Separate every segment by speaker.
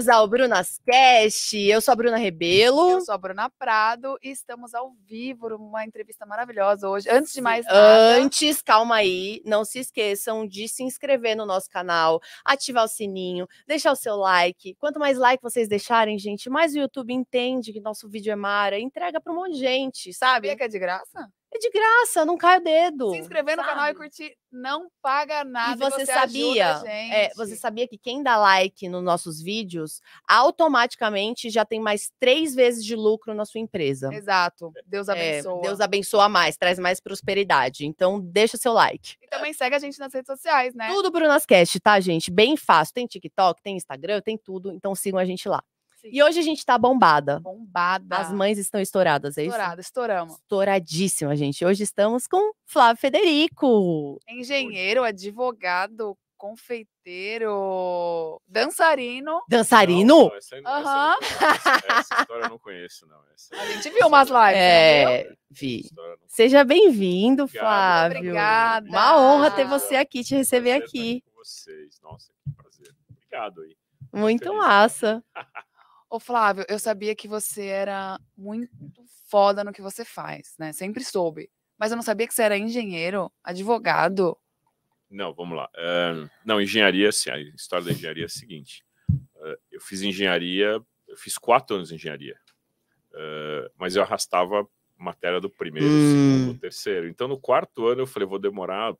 Speaker 1: bem-vindos ao Brunas Cast. Eu sou a Bruna Rebelo. Eu sou
Speaker 2: a Bruna Prado e estamos ao vivo uma entrevista maravilhosa hoje. Antes de mais nada,
Speaker 1: antes, calma aí, não se esqueçam de se inscrever no nosso canal, ativar o sininho, deixar o seu like. Quanto mais like vocês deixarem, gente, mais o YouTube entende que nosso vídeo é mara, entrega para um monte de gente, sabe? Sabia que é de graça? de graça, não cai o dedo. Se inscrever sabe? no canal e
Speaker 2: curtir não paga nada. E você, você sabia? É,
Speaker 1: você sabia que quem dá like nos nossos vídeos automaticamente já tem mais três vezes de lucro na sua empresa. Exato. Deus é, abençoa. É, Deus abençoa mais, traz mais prosperidade. Então deixa seu like. E
Speaker 2: também segue a gente nas redes sociais, né? Tudo
Speaker 1: Brunascast, tá, gente? Bem fácil. Tem TikTok, tem Instagram, tem tudo. Então sigam a gente lá. Sim. E hoje a gente tá bombada. Bombada. As mães estão estouradas, é Estourada, isso? estouramos. Estouradíssima, gente. Hoje estamos com Flávio Federico.
Speaker 2: Engenheiro, advogado, confeiteiro, dançarino. Dançarino? Aham. Uhum. Essa,
Speaker 3: história eu não conheço, não. Essa, a
Speaker 2: gente
Speaker 1: viu umas lives. Né? É, vi. Seja bem-vindo, Flávio. Obrigada. Uma honra ter você aqui, te receber aqui. Com
Speaker 4: vocês. Nossa, que prazer. Obrigado aí.
Speaker 1: Muito massa.
Speaker 2: Ô, Flávio, eu sabia que você era uhum. muito foda no que você faz, né? Sempre soube. Mas eu não sabia que você era engenheiro, advogado.
Speaker 4: Não, vamos lá. Uh, não, engenharia, sim. a história da engenharia é a seguinte. Uh, eu fiz engenharia, eu fiz quatro anos de engenharia. Uh, mas eu arrastava matéria do primeiro, hum. segundo, terceiro. Então, no quarto ano, eu falei, vou demorar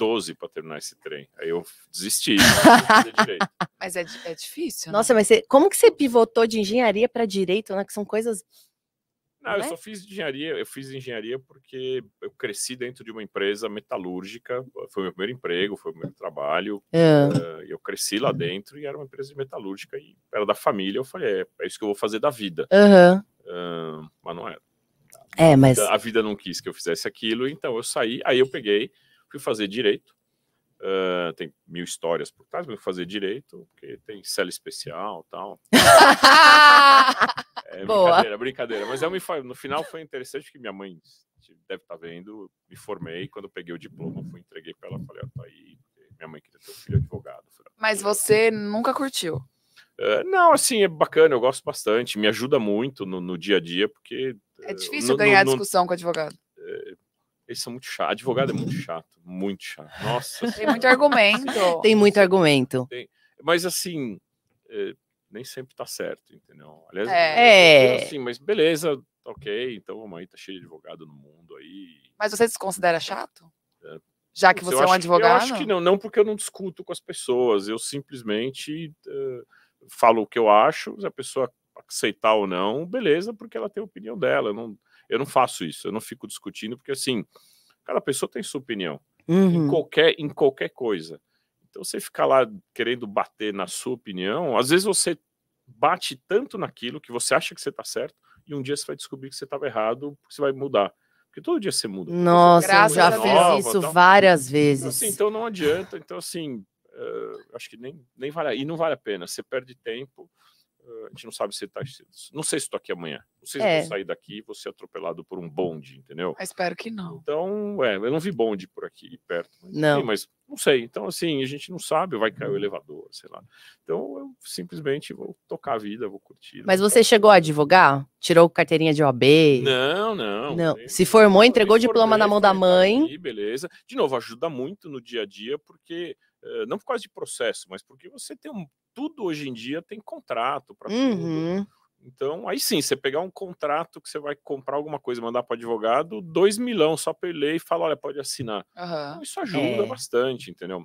Speaker 4: 12 para terminar esse trem. Aí eu desisti.
Speaker 1: mas é, é difícil. Né? Nossa, mas você, como que você pivotou de engenharia para direito, né? Que são coisas.
Speaker 4: Não, não eu é? só fiz engenharia, eu fiz engenharia porque eu cresci dentro de uma empresa metalúrgica, foi o meu primeiro emprego, foi o meu trabalho, é. uh, eu cresci lá uhum. dentro e era uma empresa metalúrgica e era da família, eu falei, é, é isso que eu vou fazer da vida. Uhum. Uh, mas não era. É, mas... A vida não quis que eu fizesse aquilo, então eu saí, aí eu peguei, fui fazer direito. Uh, tem mil histórias por trás, mas fui fazer direito, porque tem cela especial tal. é Boa. brincadeira, brincadeira. Mas eu é me, no final foi interessante que minha mãe deve estar tá vendo, me formei, quando peguei o diploma, fui entreguei para ela, falei, tá aí, minha mãe queria ter um filho advogado. Falei, tá mas você
Speaker 2: nunca curtiu?
Speaker 4: Ah, não, assim, é bacana, eu gosto bastante, me ajuda muito no, no dia a dia, porque...
Speaker 2: É eh, difícil ganhar no, no, discussão com advogado.
Speaker 4: Eh, eles são muito chato. Advogado é muito chato, muito chato. Nossa.
Speaker 2: Tem muito argumento.
Speaker 1: Tem muito argumento.
Speaker 4: Tem. Mas assim, é, nem sempre tá certo, entendeu? Aliás, é. é. assim, mas beleza, ok, então vamos aí, tá cheio de advogado no mundo aí.
Speaker 2: Mas você se considera chato? É, Já que você é um advogado? eu acho que não, não porque eu não discuto
Speaker 4: com as pessoas, eu simplesmente uh, falo o que eu acho, se a pessoa aceitar ou não, beleza, porque ela tem a opinião dela, não eu não faço isso, eu não fico discutindo, porque assim, cada pessoa tem sua opinião uhum. em, qualquer, em qualquer coisa. Então você ficar lá querendo bater na sua opinião, às vezes você bate tanto naquilo que você acha que você está certo, e um dia você vai descobrir que você estava errado, porque você vai mudar. Porque todo dia você
Speaker 1: muda. Nossa, você já fiz isso tal. várias então, assim, vezes. Assim,
Speaker 4: então não adianta. Então, assim, uh, acho que nem, nem vale. E não vale a pena. Você perde tempo. Ah, a gente não sabe se tá. Não sei se estou aqui amanhã. Não sei se é. vou sair daqui e vou ser atropelado por um bonde, entendeu? Eu ah, espero que não. Então, é, eu não vi bonde por aqui perto. Mas, não. Sim, mas não sei. Então, assim, a gente não sabe, vai cair o uhum. elevador, sei lá. Então, eu simplesmente vou tocar a vida, vou curtir. Né? Mas
Speaker 1: você chegou a advogar? Tirou carteirinha de OAB? Não, não. não. Nem, se formou, entregou o diploma na mão da mãe.
Speaker 4: beleza. De novo, ajuda muito no dia a dia, porque. Eh, não por causa de processo, mas porque você tem um tudo hoje em dia tem contrato para
Speaker 1: uhum. tudo.
Speaker 4: Então, aí sim, você pegar um contrato que você vai comprar alguma coisa, mandar para advogado, dois milhão só para ele e fala, olha, pode assinar.
Speaker 1: Uhum. Então, isso ajuda é.
Speaker 4: bastante, entendeu?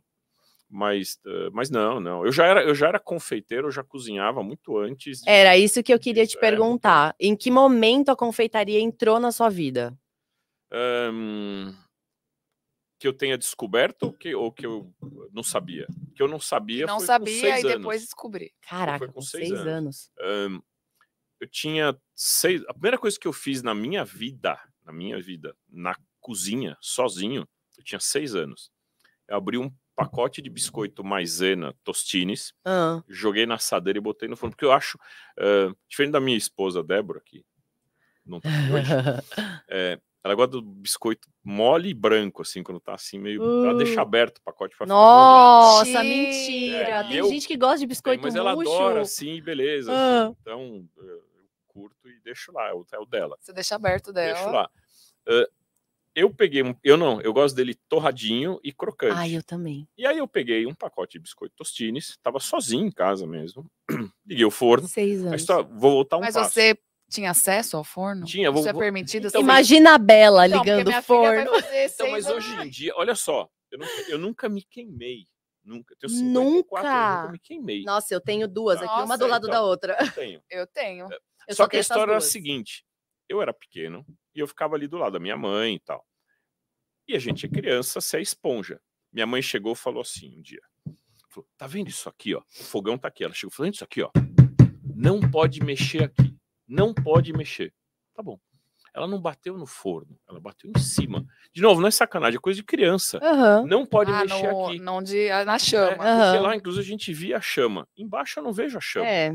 Speaker 4: Mas, eh, mas não, não. Eu já era, eu já era confeiteiro, eu já cozinhava muito antes. De...
Speaker 1: Era isso que eu queria te é, perguntar. Em que momento a confeitaria entrou na sua vida?
Speaker 4: Um que eu tenha descoberto ou que, ou que eu não sabia? Que eu não sabia. Não sabia e depois
Speaker 2: descobri. Caraca, com seis, seis, anos.
Speaker 4: anos. Um, eu tinha seis. A primeira coisa que eu fiz na minha vida, na minha vida, na cozinha, sozinho, eu tinha seis anos. Eu abri um pacote de biscoito maisena tostines, joguei na assadeira e botei no forno, porque eu acho, uh, diferente da minha esposa Débora, que não tá aqui hoje, é, ela gosta do biscoito mole e branco, assim, quando tá assim, meio. Uh. Ela deixa aberto o pacote pra Nossa, ficar. Nossa, mentira! É, tem eu... gente que gosta de biscoito Tem, Mas ela adora, assim, beleza. Uh. Assim, ah. então, eu curto e deixo lá, é o, é o dela. Você deixa
Speaker 1: aberto dela. Deixo lá.
Speaker 4: Uh, eu peguei um. Eu não, eu gosto dele torradinho e crocante. Ah, eu também. E aí eu peguei um pacote de biscoito tostines, tava sozinho em casa mesmo. Liguei o forno. Seis anos. vou voltar
Speaker 2: um Mas passo. você tinha acesso ao forno? Tinha. Vou, é permitido? Então, assim? Imagina a Bela então, ligando o
Speaker 4: forno. Então, mas hoje em dia, olha só, eu nunca, eu nunca me queimei. Nunca. Tenho
Speaker 1: 54, nunca. nunca me queimei. Nossa, eu tenho duas Nossa, aqui, uma do lado então, da outra. Eu tenho. Eu tenho.
Speaker 4: É, eu só que a história era a seguinte: eu era pequeno e eu ficava ali do lado da minha mãe e tal. E a gente é criança, você é esponja. Minha mãe chegou e falou assim um dia: falou, tá vendo isso aqui, ó? O fogão tá aqui. Ela chegou falando isso aqui, ó. Não pode mexer aqui não pode mexer. Tá bom. Ela não bateu no forno, ela bateu em cima. De novo, não é sacanagem, é coisa de criança. Uhum.
Speaker 2: Não pode ah, mexer no, aqui. Não de, ah, na chama. É,
Speaker 4: uhum. Porque lá, inclusive, a gente via a chama.
Speaker 2: Embaixo eu não vejo a chama.
Speaker 4: É.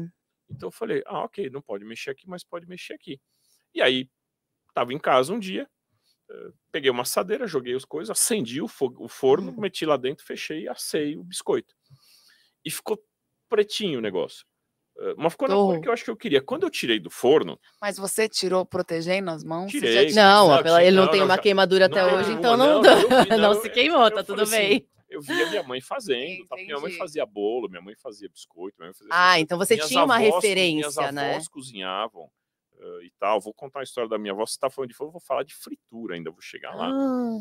Speaker 4: Então eu falei, ah, ok, não pode mexer aqui, mas pode mexer aqui. E aí, estava em casa um dia, eh, peguei uma assadeira, joguei as coisas, acendi o, o forno, uhum. meti lá dentro, fechei e assei o biscoito. E ficou pretinho o negócio. Eh, mas ficou na cor que eu acho que eu queria. Quando eu tirei do forno.
Speaker 2: Mas você tirou protegendo as mãos? Tirei. Já... Não, sabe, pela... ele não, não tem não, uma já... queimadura até
Speaker 1: não, hoje, então não, não, se queimou, tá tudo assim, bem. Assim,
Speaker 4: eu via minha mãe fazendo. Tá? Minha mãe fazia bolo, minha mãe fazia biscoito. Minha mãe fazia ah, então você minhas tinha uma avós, referência, minhas né? Minhas avós cozinhavam uh, e tal. Vou contar a história da minha avó. Você tá falando de forno, vou falar de fritura ainda, vou chegar lá. Ah.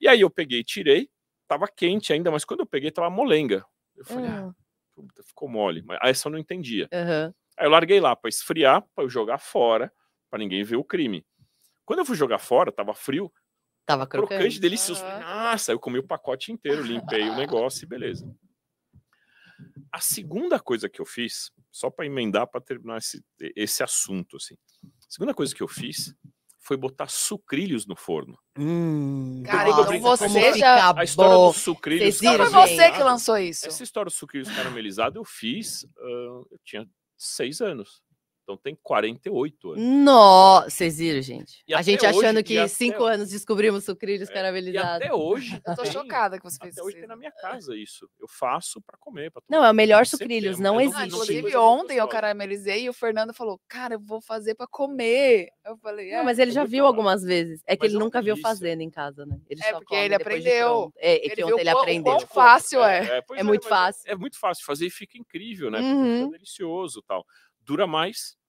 Speaker 4: E aí eu peguei, tirei. Tava quente ainda, mas quando eu peguei, tava molenga. Eu falei, ah. Hum ficou, mole. Mas aí eu não entendia. Uhum. Aí eu larguei lá para esfriar, para eu jogar fora, para ninguém ver o crime. Quando eu fui jogar fora, tava frio.
Speaker 1: Tava crocante. crocante delicioso. Uhum.
Speaker 4: Nossa, eu comi o pacote inteiro, limpei o negócio e beleza. A segunda coisa que eu fiz, só para emendar para terminar esse, esse assunto, assim. A segunda coisa que eu fiz foi botar sucrilhos no forno.
Speaker 3: Hum,
Speaker 4: cara, então
Speaker 2: você já a história do dos sucrilhos. foi você assim, que lançou isso. Essa
Speaker 4: história dos sucrilhos caramelizados eu fiz, uh, eu tinha seis anos. Então tem
Speaker 1: 48 anos. Nossa, vocês é viram, gente? E a gente hoje, achando que cinco anos descobrimos sucrilhos é, caramelizados. até hoje. Eu tô chocada que você fez isso. Até hoje tem na minha casa isso. Eu faço para comer. Pra não, é o melhor sucrilhos, não, não é existe. Inclusive, ontem
Speaker 2: eu caramelizei e o Fernando falou: Cara, eu vou fazer para comer. Eu falei: é, Não, mas ele é já
Speaker 1: viu algumas vezes. É que mas ele nunca viu fazendo em casa, né? Ele é, porque ele aprendeu. É, é que ele ontem ele aprendeu. É fácil é. É, muito
Speaker 4: fácil. É muito fácil fazer e fica incrível, né? Fica uhum. delicioso tal. Dura mais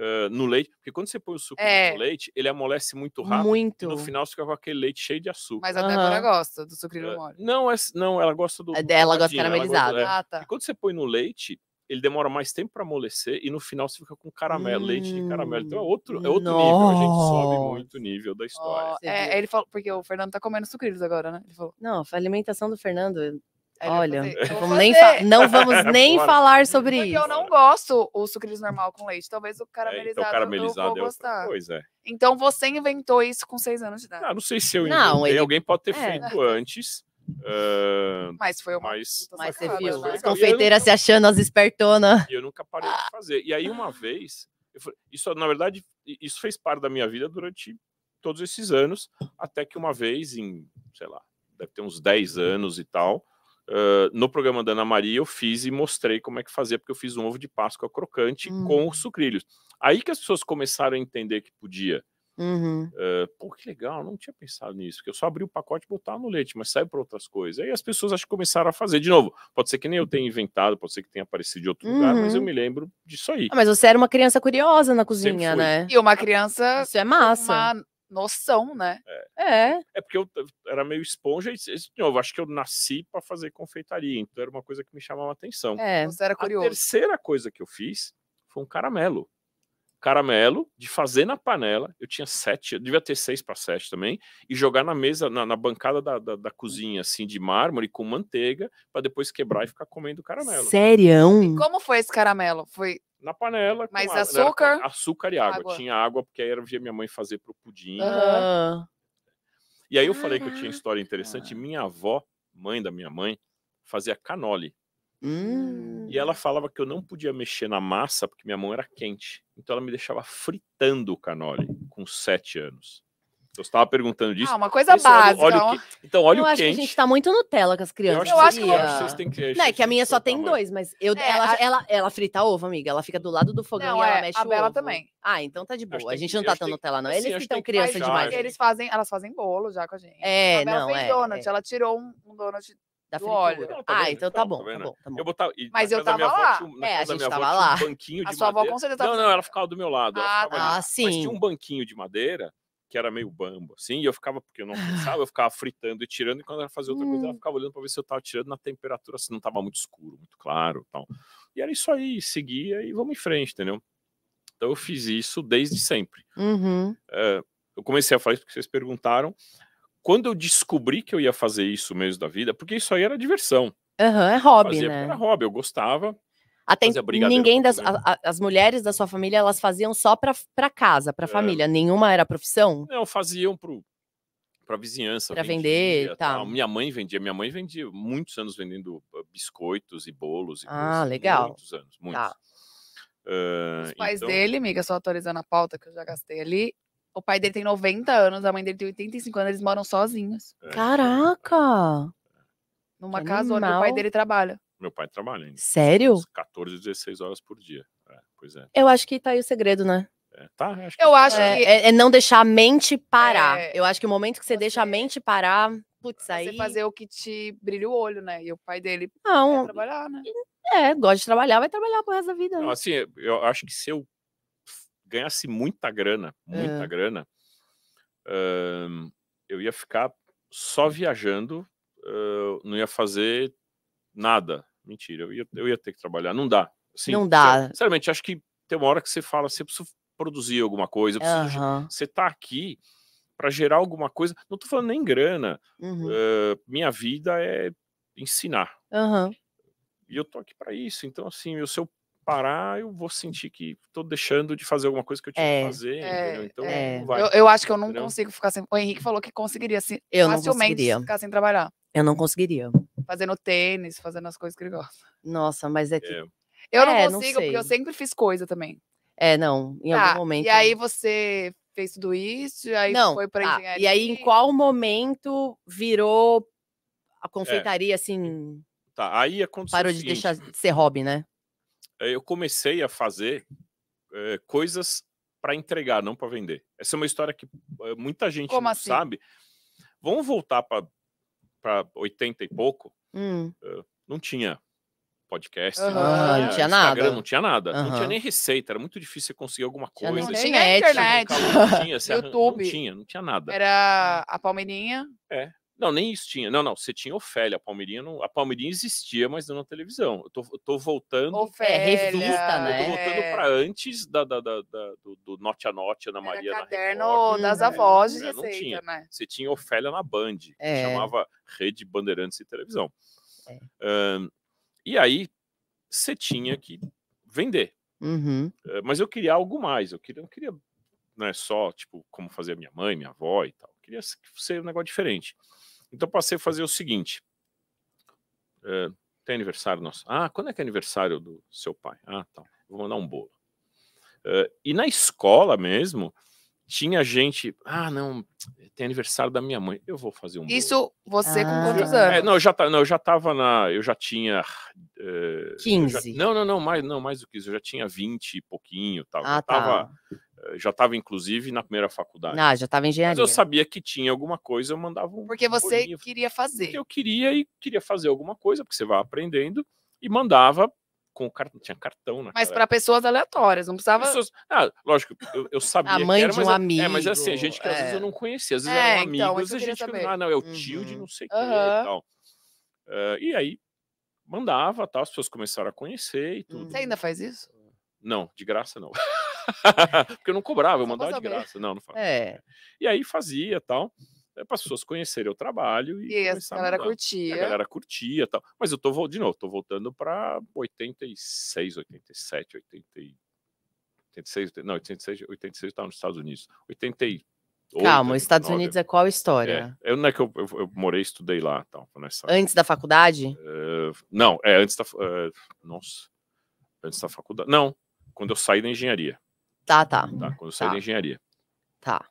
Speaker 4: eh, no leite, porque quando você põe o suco é. no leite, ele amolece muito rápido. Muito. no final você fica com aquele leite cheio de açúcar. Mas a uhum. Débora
Speaker 2: gosta do sucrilho uh, mole. Não, é, não, ela gosta do. É ela gosta caramelizado. Gosta, é. ah, tá.
Speaker 4: E quando você põe no leite, ele demora mais tempo para amolecer e no final você fica com caramelo, hum, leite de caramelo. Então é outro, é outro nível, a gente sobe muito o nível da história. Oh,
Speaker 2: é, ele falou,
Speaker 1: porque o Fernando tá comendo sucrilhos agora, né? Ele falou. Não, a alimentação do Fernando Aí Olha, fazer, vamos nem não vamos nem falar sobre Porque isso. eu
Speaker 2: não gosto o sucrilhos normal com leite. Talvez o caramelizado, é, então, caramelizado eu vou é gostar. é. Então você inventou isso com seis anos de idade. Ah, não sei se eu inventei. Não, ele... Alguém pode ter é. feito
Speaker 4: antes. Uh, mas
Speaker 2: foi uma mas, mas você
Speaker 4: viu, as confeiteiras se achando as espertonas. E eu nunca parei de fazer. E aí uma ah. vez, falei, isso na verdade, isso fez parte da minha vida durante todos esses anos, até que uma vez em, sei lá, deve ter uns 10 anos e tal, Uh, no programa da Ana Maria eu fiz e mostrei como é que fazia, porque eu fiz um ovo de Páscoa crocante uhum. com hum. sucrilhos. Aí que as pessoas começaram a entender que podia. Uhum. Uh, pô, que legal, não tinha pensado nisso, porque eu só abri o pacote e botava no leite, mas saiu para outras coisas. Aí as pessoas acho que começaram a fazer de novo. Pode ser que nem eu tenha inventado, pode ser que tenha aparecido de outro uhum. lugar, mas eu uhum. me lembro disso aí. Ah, mas
Speaker 1: você era uma criança curiosa na cozinha, né? E uma
Speaker 2: criança. Isso é
Speaker 1: massa.
Speaker 2: Uma noção, né? É. É,
Speaker 4: é porque eu era meio esponja e, de novo, acho que eu nasci para fazer confeitaria, então era uma coisa que me chamava atenção. É, você era curioso. A terceira coisa que eu fiz foi um caramelo. Caramelo de fazer na panela, eu tinha sete, eu devia ter seis para sete também, e jogar na mesa, na, na bancada da, da, da, cozinha, assim, de mármore com manteiga, para depois quebrar e ficar comendo caramelo. Sério?
Speaker 1: E
Speaker 2: como foi esse caramelo? Foi na panela. Mas água, né, açúcar? Era,
Speaker 4: açúcar e água. água. Tinha água, porque aí era via minha mãe fazer pro pudim. Uhum. E aí eu falei que eu tinha história interessante. Minha avó, mãe da minha mãe, fazia canole. Hum. E ela falava que eu não podia mexer na massa porque minha mão era quente. Então ela me deixava fritando o canole com sete anos. Eu estava perguntando disso. Ah, uma coisa básica. Olha que... Então, olha eu quente. Eu acho que a gente
Speaker 1: está muito Nutella com as crianças. Eu acho que, eu acho que vocês têm que... Não, é que a minha só tem dois, mas eu, é, ela, a... ela, ela frita ovo, amiga. Ela fica do lado do fogão não, e ela é, mexe a o Bela ovo.
Speaker 2: também. Ah, então tá de boa. A gente não tá tendo Nutella, não. Assim, Eles assim, estão criança demais. Eles fazem, elas fazem bolo já com a gente. É, a Bela fez é, donut. É. Ela tirou um, donut da fritura. Óleo. tá ah, então
Speaker 1: tá, tá, tá bom, tá
Speaker 4: bom, tá bom. Eu botava, Mas eu tava lá. é, a gente tava lá. banquinho a de sua madeira. avó com certeza tava... Não, não, ela ficava do meu lado. Ah, tá. ah sim. Mas tinha um banquinho de madeira que era meio bambo, assim, e eu ficava, porque eu não ah. pensava, eu ficava fritando e tirando, e quando ela fazia outra hum. coisa, ela ficava olhando para ver se eu tava tirando na temperatura, se não tava muito escuro, muito claro tal. E era isso aí, seguia e vamos em frente, entendeu? Então eu fiz isso desde sempre. Uhum. Uh, eu comecei a fazer isso porque vocês perguntaram. Quando eu descobri que eu ia fazer isso mesmo da vida, porque isso aí era diversão.
Speaker 1: Uhum, é hobby, né? Era
Speaker 4: hobby, eu gostava.
Speaker 1: Até ninguém das a, as mulheres da sua família elas faziam só para casa, para é. família, nenhuma era profissão?
Speaker 4: Não, é, faziam para para vizinhança, para vender, tá. Tal. Minha mãe vendia, minha mãe vendia muitos anos vendendo ah, biscoitos e bolos e Ah, coisas, legal. Muitos anos, tá. muitos. Tá. Uh, Os ah, pais então... dele,
Speaker 2: amiga, só atualizando a pauta que eu já gastei ali, o pai dele tem 90 anos, a mãe dele tem 85 anos, eles moram sozinhos. É, é,
Speaker 1: Caraca! Numa casa onde o pai dele
Speaker 2: trabalha. Meu
Speaker 4: pai trabalha ainda. Sério? 14, 16 horas por dia. É, pois é.
Speaker 1: Eu acho que tá aí o segredo, né? É, tá, acho que... Eu acho é, que... É, é, não deixar a mente parar. É, eu acho que o momento que você, você... deixa a mente parar, putz, aí... Você
Speaker 2: fazer o que te brilha o olho, né? E o pai dele não,
Speaker 1: trabalhar, né? É, gosta de trabalhar, vai trabalhar pro resto da vida. Né? Não, assim,
Speaker 4: eu acho que se eu ganhasse muita grana, muita grana, hum, eu ia ficar só viajando, uh, não ia fazer nada. Mentira, eu ia, eu ia ter que trabalhar. Não dá. Assim, não dá. Sinceramente, acho que tem uma hora que você fala, você precisa produzir alguma coisa, preciso, uhum. você tá aqui para gerar alguma coisa. Não tô falando nem grana. Uhum. Uh, minha vida é ensinar. Uhum. E eu tô aqui para isso. Então, assim, se eu parar, eu vou sentir que tô deixando de fazer
Speaker 1: alguma coisa que eu tinha é, que fazer. É, então, é. Vai, eu, eu, acho que eu não entendeu? consigo
Speaker 2: ficar sem. O Henrique falou que conseguiria se, facilmente ficar sem trabalhar.
Speaker 1: Eu não conseguiria.
Speaker 2: Fazendo tênis, fazendo as coisas que ele
Speaker 1: gosta. Nossa, mas é que. É. Eu não é, consigo, não porque eu sempre
Speaker 2: fiz coisa também.
Speaker 1: É, não, em tá, algum momento. E aí você fez tudo isso, aí não, foi pra tá, engenharia. Ah, e aí, em qual momento virou a é. confeitaria, é. assim.
Speaker 4: Tá, aí aconteceu. Parou de deixar
Speaker 1: de ser hobby, né?
Speaker 4: É, eu comecei a fazer é, coisas para entregar, não para vender. Essa é uma história que eh, muita gente Como não assim? sabe. Vamos voltar para 80 e pouco. Hum. Eh, não tinha podcast, uhum. não, tinha, não, tinha Instagram, nada. não tinha nada. Uhum. Não tinha nem receita, era muito difícil você conseguir alguma coisa. Assim, né? Não, tinha internet, não, não tinha, YouTube. Não tinha, não tinha nada.
Speaker 2: Era a Palmeirinha.
Speaker 4: É, não, nem isso tinha. Não, não, você tinha Ofélia, a Palmeirinha não, a Palmeirinha existia, mas não na televisão. Eu tô, eu tô voltando. Ofélia, é revista, né? Eu tô voltando é. para antes da, da, da, da do, do, Norte a Norte, Ana é, Maria Era
Speaker 2: caderno na das é, avós de receita, não tinha. né?
Speaker 4: Você tinha Ofélia na Band, é. chamava Rede Bandeirantes e Televisão. É. e aí você tinha que vender. Uhum. Mas eu queria algo mais, eu queria, não queria é só tipo como fazer minha mãe, minha avó e tal. Eu queria ser um negócio diferente. Então passei a fazer o seguinte. É, tem aniversário nosso. Ah, quando é que é aniversário do seu pai? Ah, tá. Vou mandar um bolo. É, e na escola mesmo, tinha gente. Ah, não, tem aniversário da minha mãe. Eu vou fazer um bolo. Isso
Speaker 2: você ah. com quantos é, anos? É,
Speaker 4: não, eu já, não, eu já tava na. Eu já tinha. É, uh, 15. Já, não, não, não, mais, não, mais do que isso. Eu já tinha 20 e pouquinho tal. Ah, eu tá. Eh, já estava, inclusive, na primeira faculdade. Ah, já
Speaker 1: estava em engenharia. Mas eu
Speaker 4: sabia que tinha alguma coisa, eu mandava um. Porque você bolinho.
Speaker 2: queria fazer. Porque eu
Speaker 4: queria e queria fazer alguma coisa, porque você vai aprendendo, e mandava com cartão, tinha cartão na Mas para
Speaker 2: pessoas aleatórias, não precisava. Pessoas...
Speaker 4: Ah, lógico, eu, eu sabia. A mãe era, de um é, é, mas, amigo. É, mas assim, a gente que às é. vezes eu não conhecia, às vezes é, eram então, amigos, a gente. Saber. Ah, não, é o uhum. tio de não sei o uhum. que e tal. Uh, e aí mandava, tal, as pessoas começaram a conhecer e uhum. tudo. Você
Speaker 2: ainda faz isso?
Speaker 4: Não, de graça não. Porque eu não cobrava, eu mandava de graça. Não, não fazia. É. E aí fazia tal para as pessoas conhecerem o trabalho e, e a galera a curtia. E a galera curtia tal. Mas eu tô de novo, tô voltando para 86, 87, 80, 86, não, 86, 86 estava nos Estados Unidos. 88. Calma, 89, Estados Unidos é qual história? É, eu não é que eu, eu, eu morei, estudei lá, tal, nessa. Antes da
Speaker 1: faculdade?
Speaker 4: Uh, não, é antes da uh, nossa, antes da faculdade. Não, quando eu saí da engenharia.
Speaker 1: Tá, tá. Tá, quando eu saí tá. da engenharia. Tá.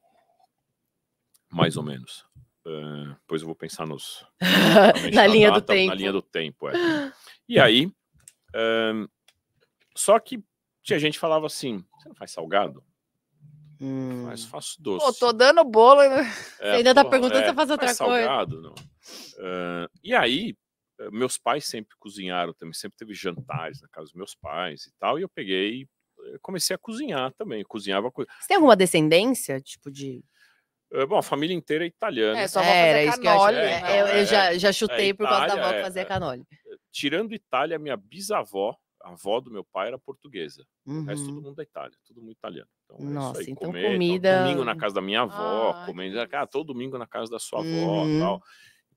Speaker 4: Mais ou menos. Uh, depois eu vou pensar nos. na, na linha data, do tempo. Na linha do tempo, é. E aí. Uh, só que tinha gente que falava assim: você não faz salgado? Hum. faço doce. Pô,
Speaker 2: tô dando bolo. Né? É, você ainda porra, tá perguntando é, se eu faço outra salgado,
Speaker 4: coisa. Salgado, não. Uh, e aí, meus pais sempre cozinharam também, sempre teve jantares na casa dos meus pais e tal. E eu peguei eu comecei a cozinhar também. Cozinhava. Co...
Speaker 1: Você tem alguma descendência, tipo de.
Speaker 4: É, bom, a família inteira é italiana. É, só é, era Isso que eu, é, né? é, eu, eu já, é, já chutei por Itália, causa da avó que
Speaker 1: fazia
Speaker 4: Tirando Itália, minha bisavó, a avó do meu pai, era portuguesa. Uhum. O resto, uhum. todo mundo da Itália, todo mundo italiano.
Speaker 1: Então, Nossa, aí, então comer, comida. domingo na
Speaker 4: casa da minha avó, ah, comendo. Ah, todo domingo na casa da sua avó uhum. tal.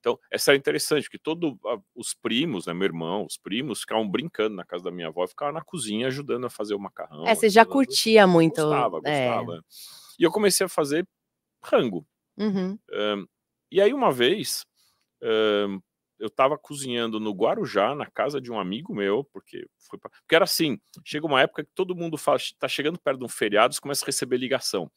Speaker 4: Então, essa era interessante, que todos os primos, né, meu irmão, os primos, ficavam brincando na casa da minha avó, ficavam na cozinha ajudando a fazer o macarrão. É, você já
Speaker 1: curtia muito. Gostava, é. gostava.
Speaker 4: É. E eu comecei a fazer rango. Uhum. Um, e aí, uma vez, um, eu estava cozinhando no Guarujá, na casa de um amigo meu, porque foi pra... porque era assim, chega uma época que todo mundo está chegando perto de um feriado, começa a receber ligação.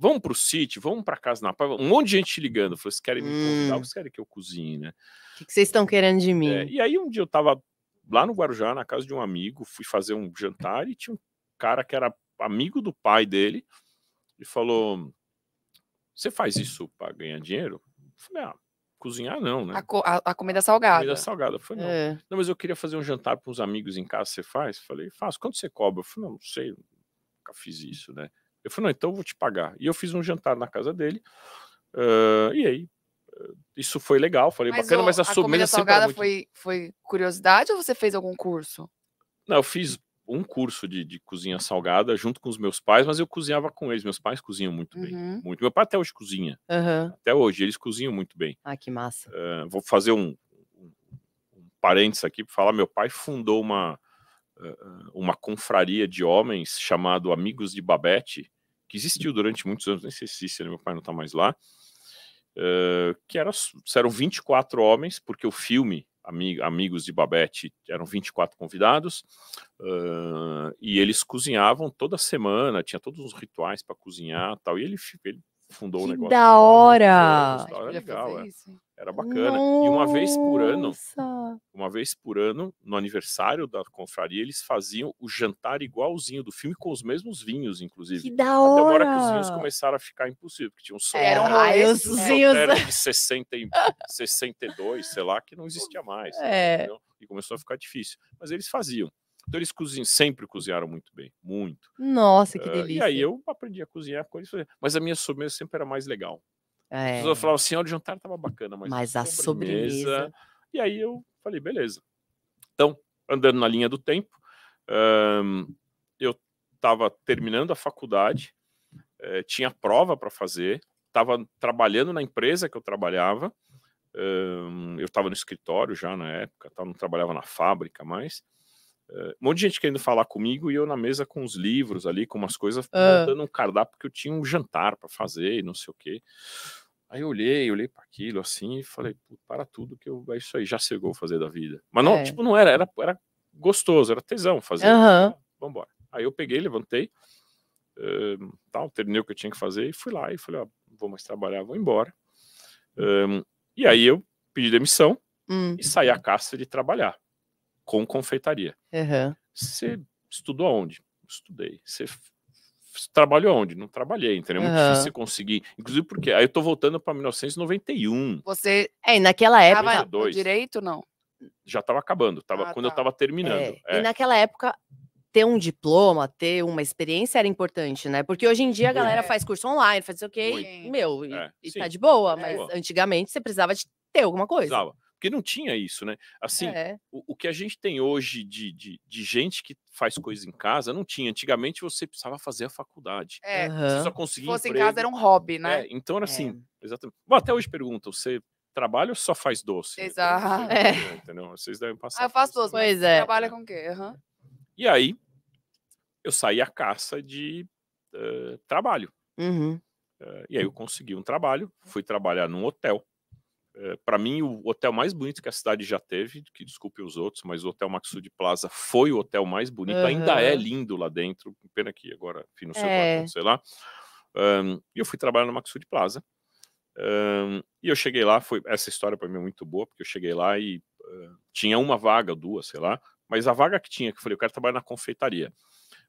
Speaker 4: Vamos para o City, vamos para casa na Um monte de gente ligando. Falou: vocês querem me convidar? Hum. Vocês querem que eu cozinhe, né? O que, que vocês estão querendo de é, mim? É, e aí um dia eu tava lá no Guarujá, na casa de um amigo, fui fazer um jantar e tinha um cara que era amigo do pai dele e falou: Você faz isso para ganhar dinheiro? Eu falei: Ah, cozinhar não, né? A,
Speaker 2: co a, a comida salgada. A comida salgada. Foi não. É. Não, mas eu queria fazer um jantar
Speaker 4: para uns amigos em casa. Você faz? Eu falei: Faço. Quanto você cobra? Eu falei: Não, não sei. Nunca fiz isso, né? Eu falei, não, então eu vou te pagar. E eu fiz um jantar na casa dele. Uh, e aí, isso foi legal, falei mas bacana, o, mas a, a sobremesa sempre muito...
Speaker 2: foi, foi curiosidade ou você fez algum curso?
Speaker 4: Não, eu fiz um curso de, de, cozinha salgada junto com os meus pais, mas eu cozinhava com eles. Meus pais cozinham muito uhum. bem, muito. Meu pai até hoje cozinha, uhum. até hoje eles cozinham muito bem.
Speaker 1: Ah, que massa!
Speaker 4: Uh, vou fazer um, um, parênteses aqui para falar. Meu pai fundou uma uma confraria de homens chamado Amigos de Babette que existiu durante muitos anos, nem sei se né, meu pai não está mais lá, uh, que era, eram 24 homens, porque o filme Ami, Amigos de Babette eram 24 convidados, uh, e eles cozinhavam toda semana, tinha todos os rituais para cozinhar tal, e ele, ele fundou que o negócio. Da hora! Da hora legal, era, é. era bacana. Nossa. E uma vez por ano, uma vez por ano, no aniversário da confraria, eles faziam o jantar igualzinho do filme, com os mesmos vinhos, inclusive. Que da hora! Até agora que os vinhos começaram a ficar impossível, porque tinham só Eram raios, os né? vinhos. Era né? de 60 e, 62, sei lá, que não existia mais. É. E começou a ficar difícil. Mas eles faziam. Então eles cozinham, sempre cozinharam muito bem, muito.
Speaker 1: Nossa, que ah, delícia. Uh, e aí eu
Speaker 4: aprendi a cozinhar com eles. Mas a minha sobremesa sempre era mais legal. É. As pessoas falavam assim, o jantar estava bacana, mas, mas a sobremesa... sobremesa... E aí eu Falei, beleza. Então, andando na linha do tempo, eu estava terminando a faculdade, eh, tinha prova para fazer, estava trabalhando na empresa que eu trabalhava, eu estava no escritório já na época, não trabalhava na fábrica mais. Eh, um monte de gente querendo falar comigo e eu na mesa com os livros ali, com umas coisas, uh. Ah. montando um cardápio que eu tinha um jantar para fazer e não sei o quê. Aí eu olhei, olhei para aquilo assim e falei, para tudo que eu, é isso aí, já chegou hum. fazer da vida. Mas não, é. tipo, não era, era, era gostoso, era tesão fazer. Uhum. Vamos embora. Aí eu peguei, levantei, um, eh, tal, terminei o que eu tinha que fazer e fui lá e falei, ó, vou mais trabalhar, vou embora. Um, e aí eu pedi demissão hum. e saí à caça de trabalhar com confeitaria. Você uhum. estudou aonde? Estudei. Você trabalho onde? Não trabalhei, entendeu? É muito uhum. difícil conseguir. Inclusive porque aí eu tô voltando para 1991.
Speaker 1: Você é naquela época Tava no direito não?
Speaker 4: Já estava acabando, tava ah, quando tá. eu estava
Speaker 1: terminando. É. É. E naquela época ter um diploma, ter uma experiência era importante, né? Porque hoje em dia a galera faz curso online, faz o okay, quê? Meu, e, é, e tá de boa, é. mas antigamente você precisava de ter alguma coisa. Precisava.
Speaker 4: Porque não tinha isso, né? Assim, é. o, o, que a gente tem hoje de, de, de, gente que faz coisa em casa, não tinha. Antigamente você precisava fazer a faculdade.
Speaker 2: É. Você só conseguia. Se fosse emprego. em casa era um
Speaker 4: hobby, né? É, então era é. assim, exatamente. Bom, até hoje pergunta, você trabalha ou só faz doce? Então,
Speaker 2: Exato. Assim, é. Né?
Speaker 4: É. Entendeu? Vocês devem ah, passar. Ah, eu
Speaker 2: faço doce, pois é. Trabalha com o quê? Uhum.
Speaker 4: E aí, eu saí à caça de uh, trabalho. Uhum. Uh, e aí eu consegui um trabalho, fui trabalhar num hotel. É, eh, para mim, o hotel mais bonito que a cidade já teve, que desculpe os outros, mas o Hotel Maxud Plaza foi o hotel mais bonito, uhum. ainda é lindo lá dentro, pena que agora, enfim, no seu é. sei lá. Um, e eu fui trabalhar no Maxud Plaza. Um, e eu cheguei lá, foi essa história para mim é muito boa, porque eu cheguei lá e uh, tinha uma vaga, duas, sei lá, mas a vaga que tinha, que eu falei, eu quero trabalhar na confeitaria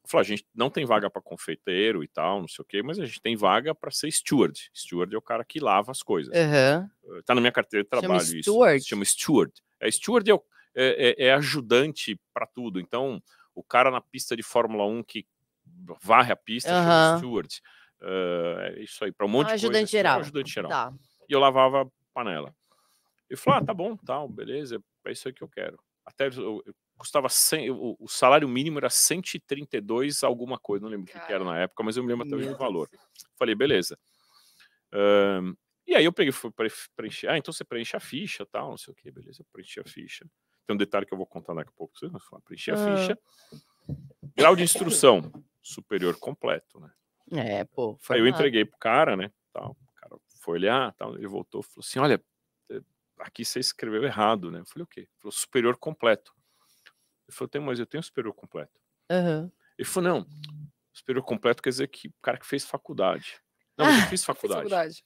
Speaker 4: falou: a gente não tem vaga para confeiteiro e tal, não sei o quê, mas a gente tem vaga para ser steward. Steward é o cara que lava as coisas. Uhum. Tá na minha carteira de trabalho Chama isso. Steward. Chama steward. É, steward é, o, é, é, é ajudante para tudo. Então, o cara na pista de Fórmula 1 que varre a pista uhum. chama steward. Uh, é isso aí, para um monte um de ajudante coisa. É geral. Um ajudante geral. Tá. E eu lavava panela. Eu falei, ah, tá bom, tal, beleza, é isso aí que eu quero. Até eu, eu custava 100, o, o, salário mínimo era 132 alguma coisa, não lembro o que, que, era na época, mas eu me lembro até o valor. Falei, beleza. Um, e aí eu peguei, fui preencher, ah, então você preenche a ficha, tal, não sei o que, beleza, eu preenchi a ficha. Tem um detalhe que eu vou contar daqui a pouco, você não fala, preenchi a ah. ficha. Grau de instrução, superior completo, né?
Speaker 1: É, pô. aí eu entreguei
Speaker 4: pro cara, né, tal, o cara foi olhar, tal, ele voltou, falou assim, olha, é, aqui você escreveu errado, né? Eu falei, o quê? Ele falou, superior completo eu falei tem, mas eu tenho superior completo. Uhum. Ele falou, não, superior completo quer dizer que o cara que fez faculdade. Não, mas eu fiz faculdade.
Speaker 3: faculdade.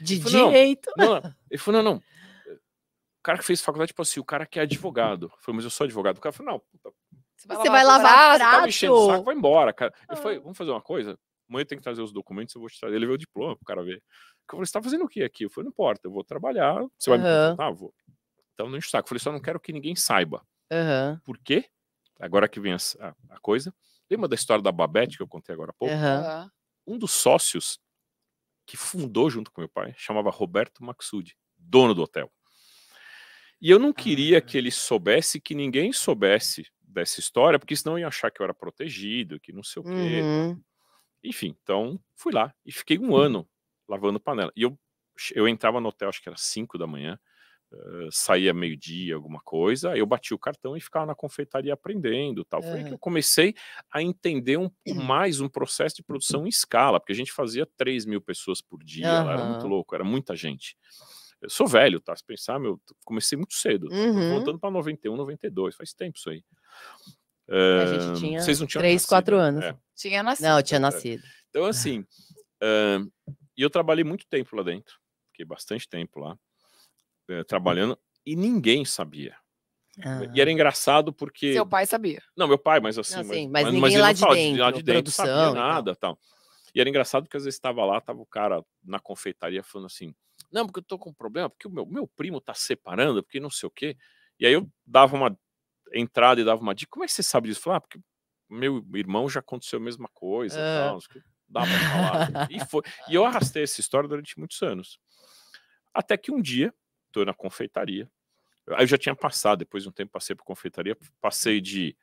Speaker 3: De direito. Não, não.
Speaker 4: Ele falou, não, não. O cara que fez faculdade, tipo assim, o cara que é advogado. Eu falei, mas eu sou advogado. O cara falou, não, puta,
Speaker 1: Você vai, você lavar, vai lavar prato. Tá o saco,
Speaker 4: vai embora, cara. Eu ah. vamos fazer uma coisa? Amanhã tem que trazer os documentos, eu vou te trazer. Ele veio o diploma pro cara ver. Eu falei, você tá fazendo o que aqui? Eu falei, não importa, eu vou trabalhar. Você vai uhum. me contratar? Vou. Então não enche o saco. Eu falei, só não quero que ninguém saiba. Uhum. Por quê? Agora que vem a, a, coisa. Lembra da história da Babette que eu contei agora há pouco?
Speaker 3: Uhum.
Speaker 4: Um dos sócios que fundou junto com meu pai chamava Roberto Maxud, dono do hotel. E eu não queria ah. que ele soubesse, que ninguém soubesse dessa história, porque senão ia achar que eu era protegido, que não sei o quê. Uhum. Enfim, então fui lá e fiquei um hum. ano lavando panela. E eu, eu entrava no hotel, acho que era 5 da manhã, eh, saía meio-dia, alguma coisa, eu bati o cartão e ficava na confeitaria aprendendo tal. Foi uhum. que é. eu comecei a entender um, mais um processo de produção em escala, porque a gente fazia 3 mil pessoas por dia, uhum. era muito louco, era muita gente. Eu sou velho, tá? Se pensar, meu, comecei muito cedo, uhum. voltando para 91, 92, faz tempo isso aí. Uh, a gente eh, tinha vocês não
Speaker 1: tinham 3,
Speaker 2: 4 anos. É. Tinha nascido. Não, tinha é.
Speaker 4: nascido. Então, assim, uh, e eu trabalhei muito tempo lá dentro, fiquei bastante tempo lá. Eh, trabalhando e ninguém sabia. Ah. E era ah. engraçado porque. Seu pai sabia. Não, meu pai, mas assim. Não, ah, mas, mas, ninguém mas lá, de falava, dentro, lá de dentro, produção, sabia nada e tal. tal. E era engraçado porque às vezes estava lá, estava o cara na confeitaria falando assim: não, porque eu tô com um problema, porque o meu, meu primo tá separando, porque não sei o quê. E aí eu dava uma entrada e dava uma dica: como é que você sabe disso? Falar, ah, porque meu irmão já aconteceu a mesma coisa ah. tal, dá pra falar. e, foi, e eu arrastei essa história durante muitos anos. Até que um dia estou na confeitaria. Aí eu já tinha passado, depois de um tempo passei para confeitaria, passei de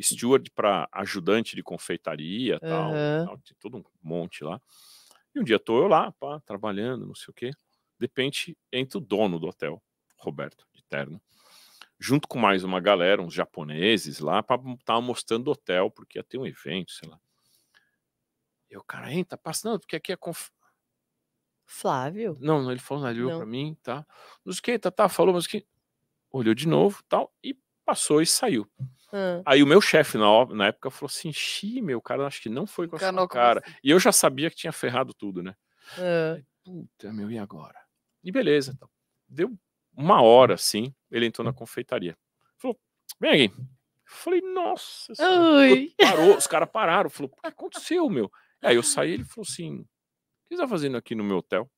Speaker 4: steward para ajudante de confeitaria, tal, uhum. tal, tem todo um monte lá. E um dia estou eu lá, pá, trabalhando, não sei o quê. De repente entra o dono do hotel, Roberto, de terno, junto com mais uma galera, uns japoneses lá, para estar mostrando o hotel, porque ia ter um evento, sei lá. E o cara, hein, tá passando, porque aqui é conf... Flávio? Não, ele falou nada, ele olhou mim, tá? Nos que, tá, tá, falou, mas que. Olhou de novo tal, e passou e saiu. Hum. Aí o meu chefe na, na época falou assim: xi, meu cara, acho que não foi com a cara. Assim? E eu já sabia que tinha ferrado tudo, né? Hum. Puta, meu, e agora? E beleza. Então. Deu uma hora assim, ele entrou na confeitaria. Falou: vem aqui. falei, nossa, parou, os caras pararam. Falou, o que aconteceu, meu? Aí eu saí, ele falou assim: que você tá fazendo aqui no meu hotel?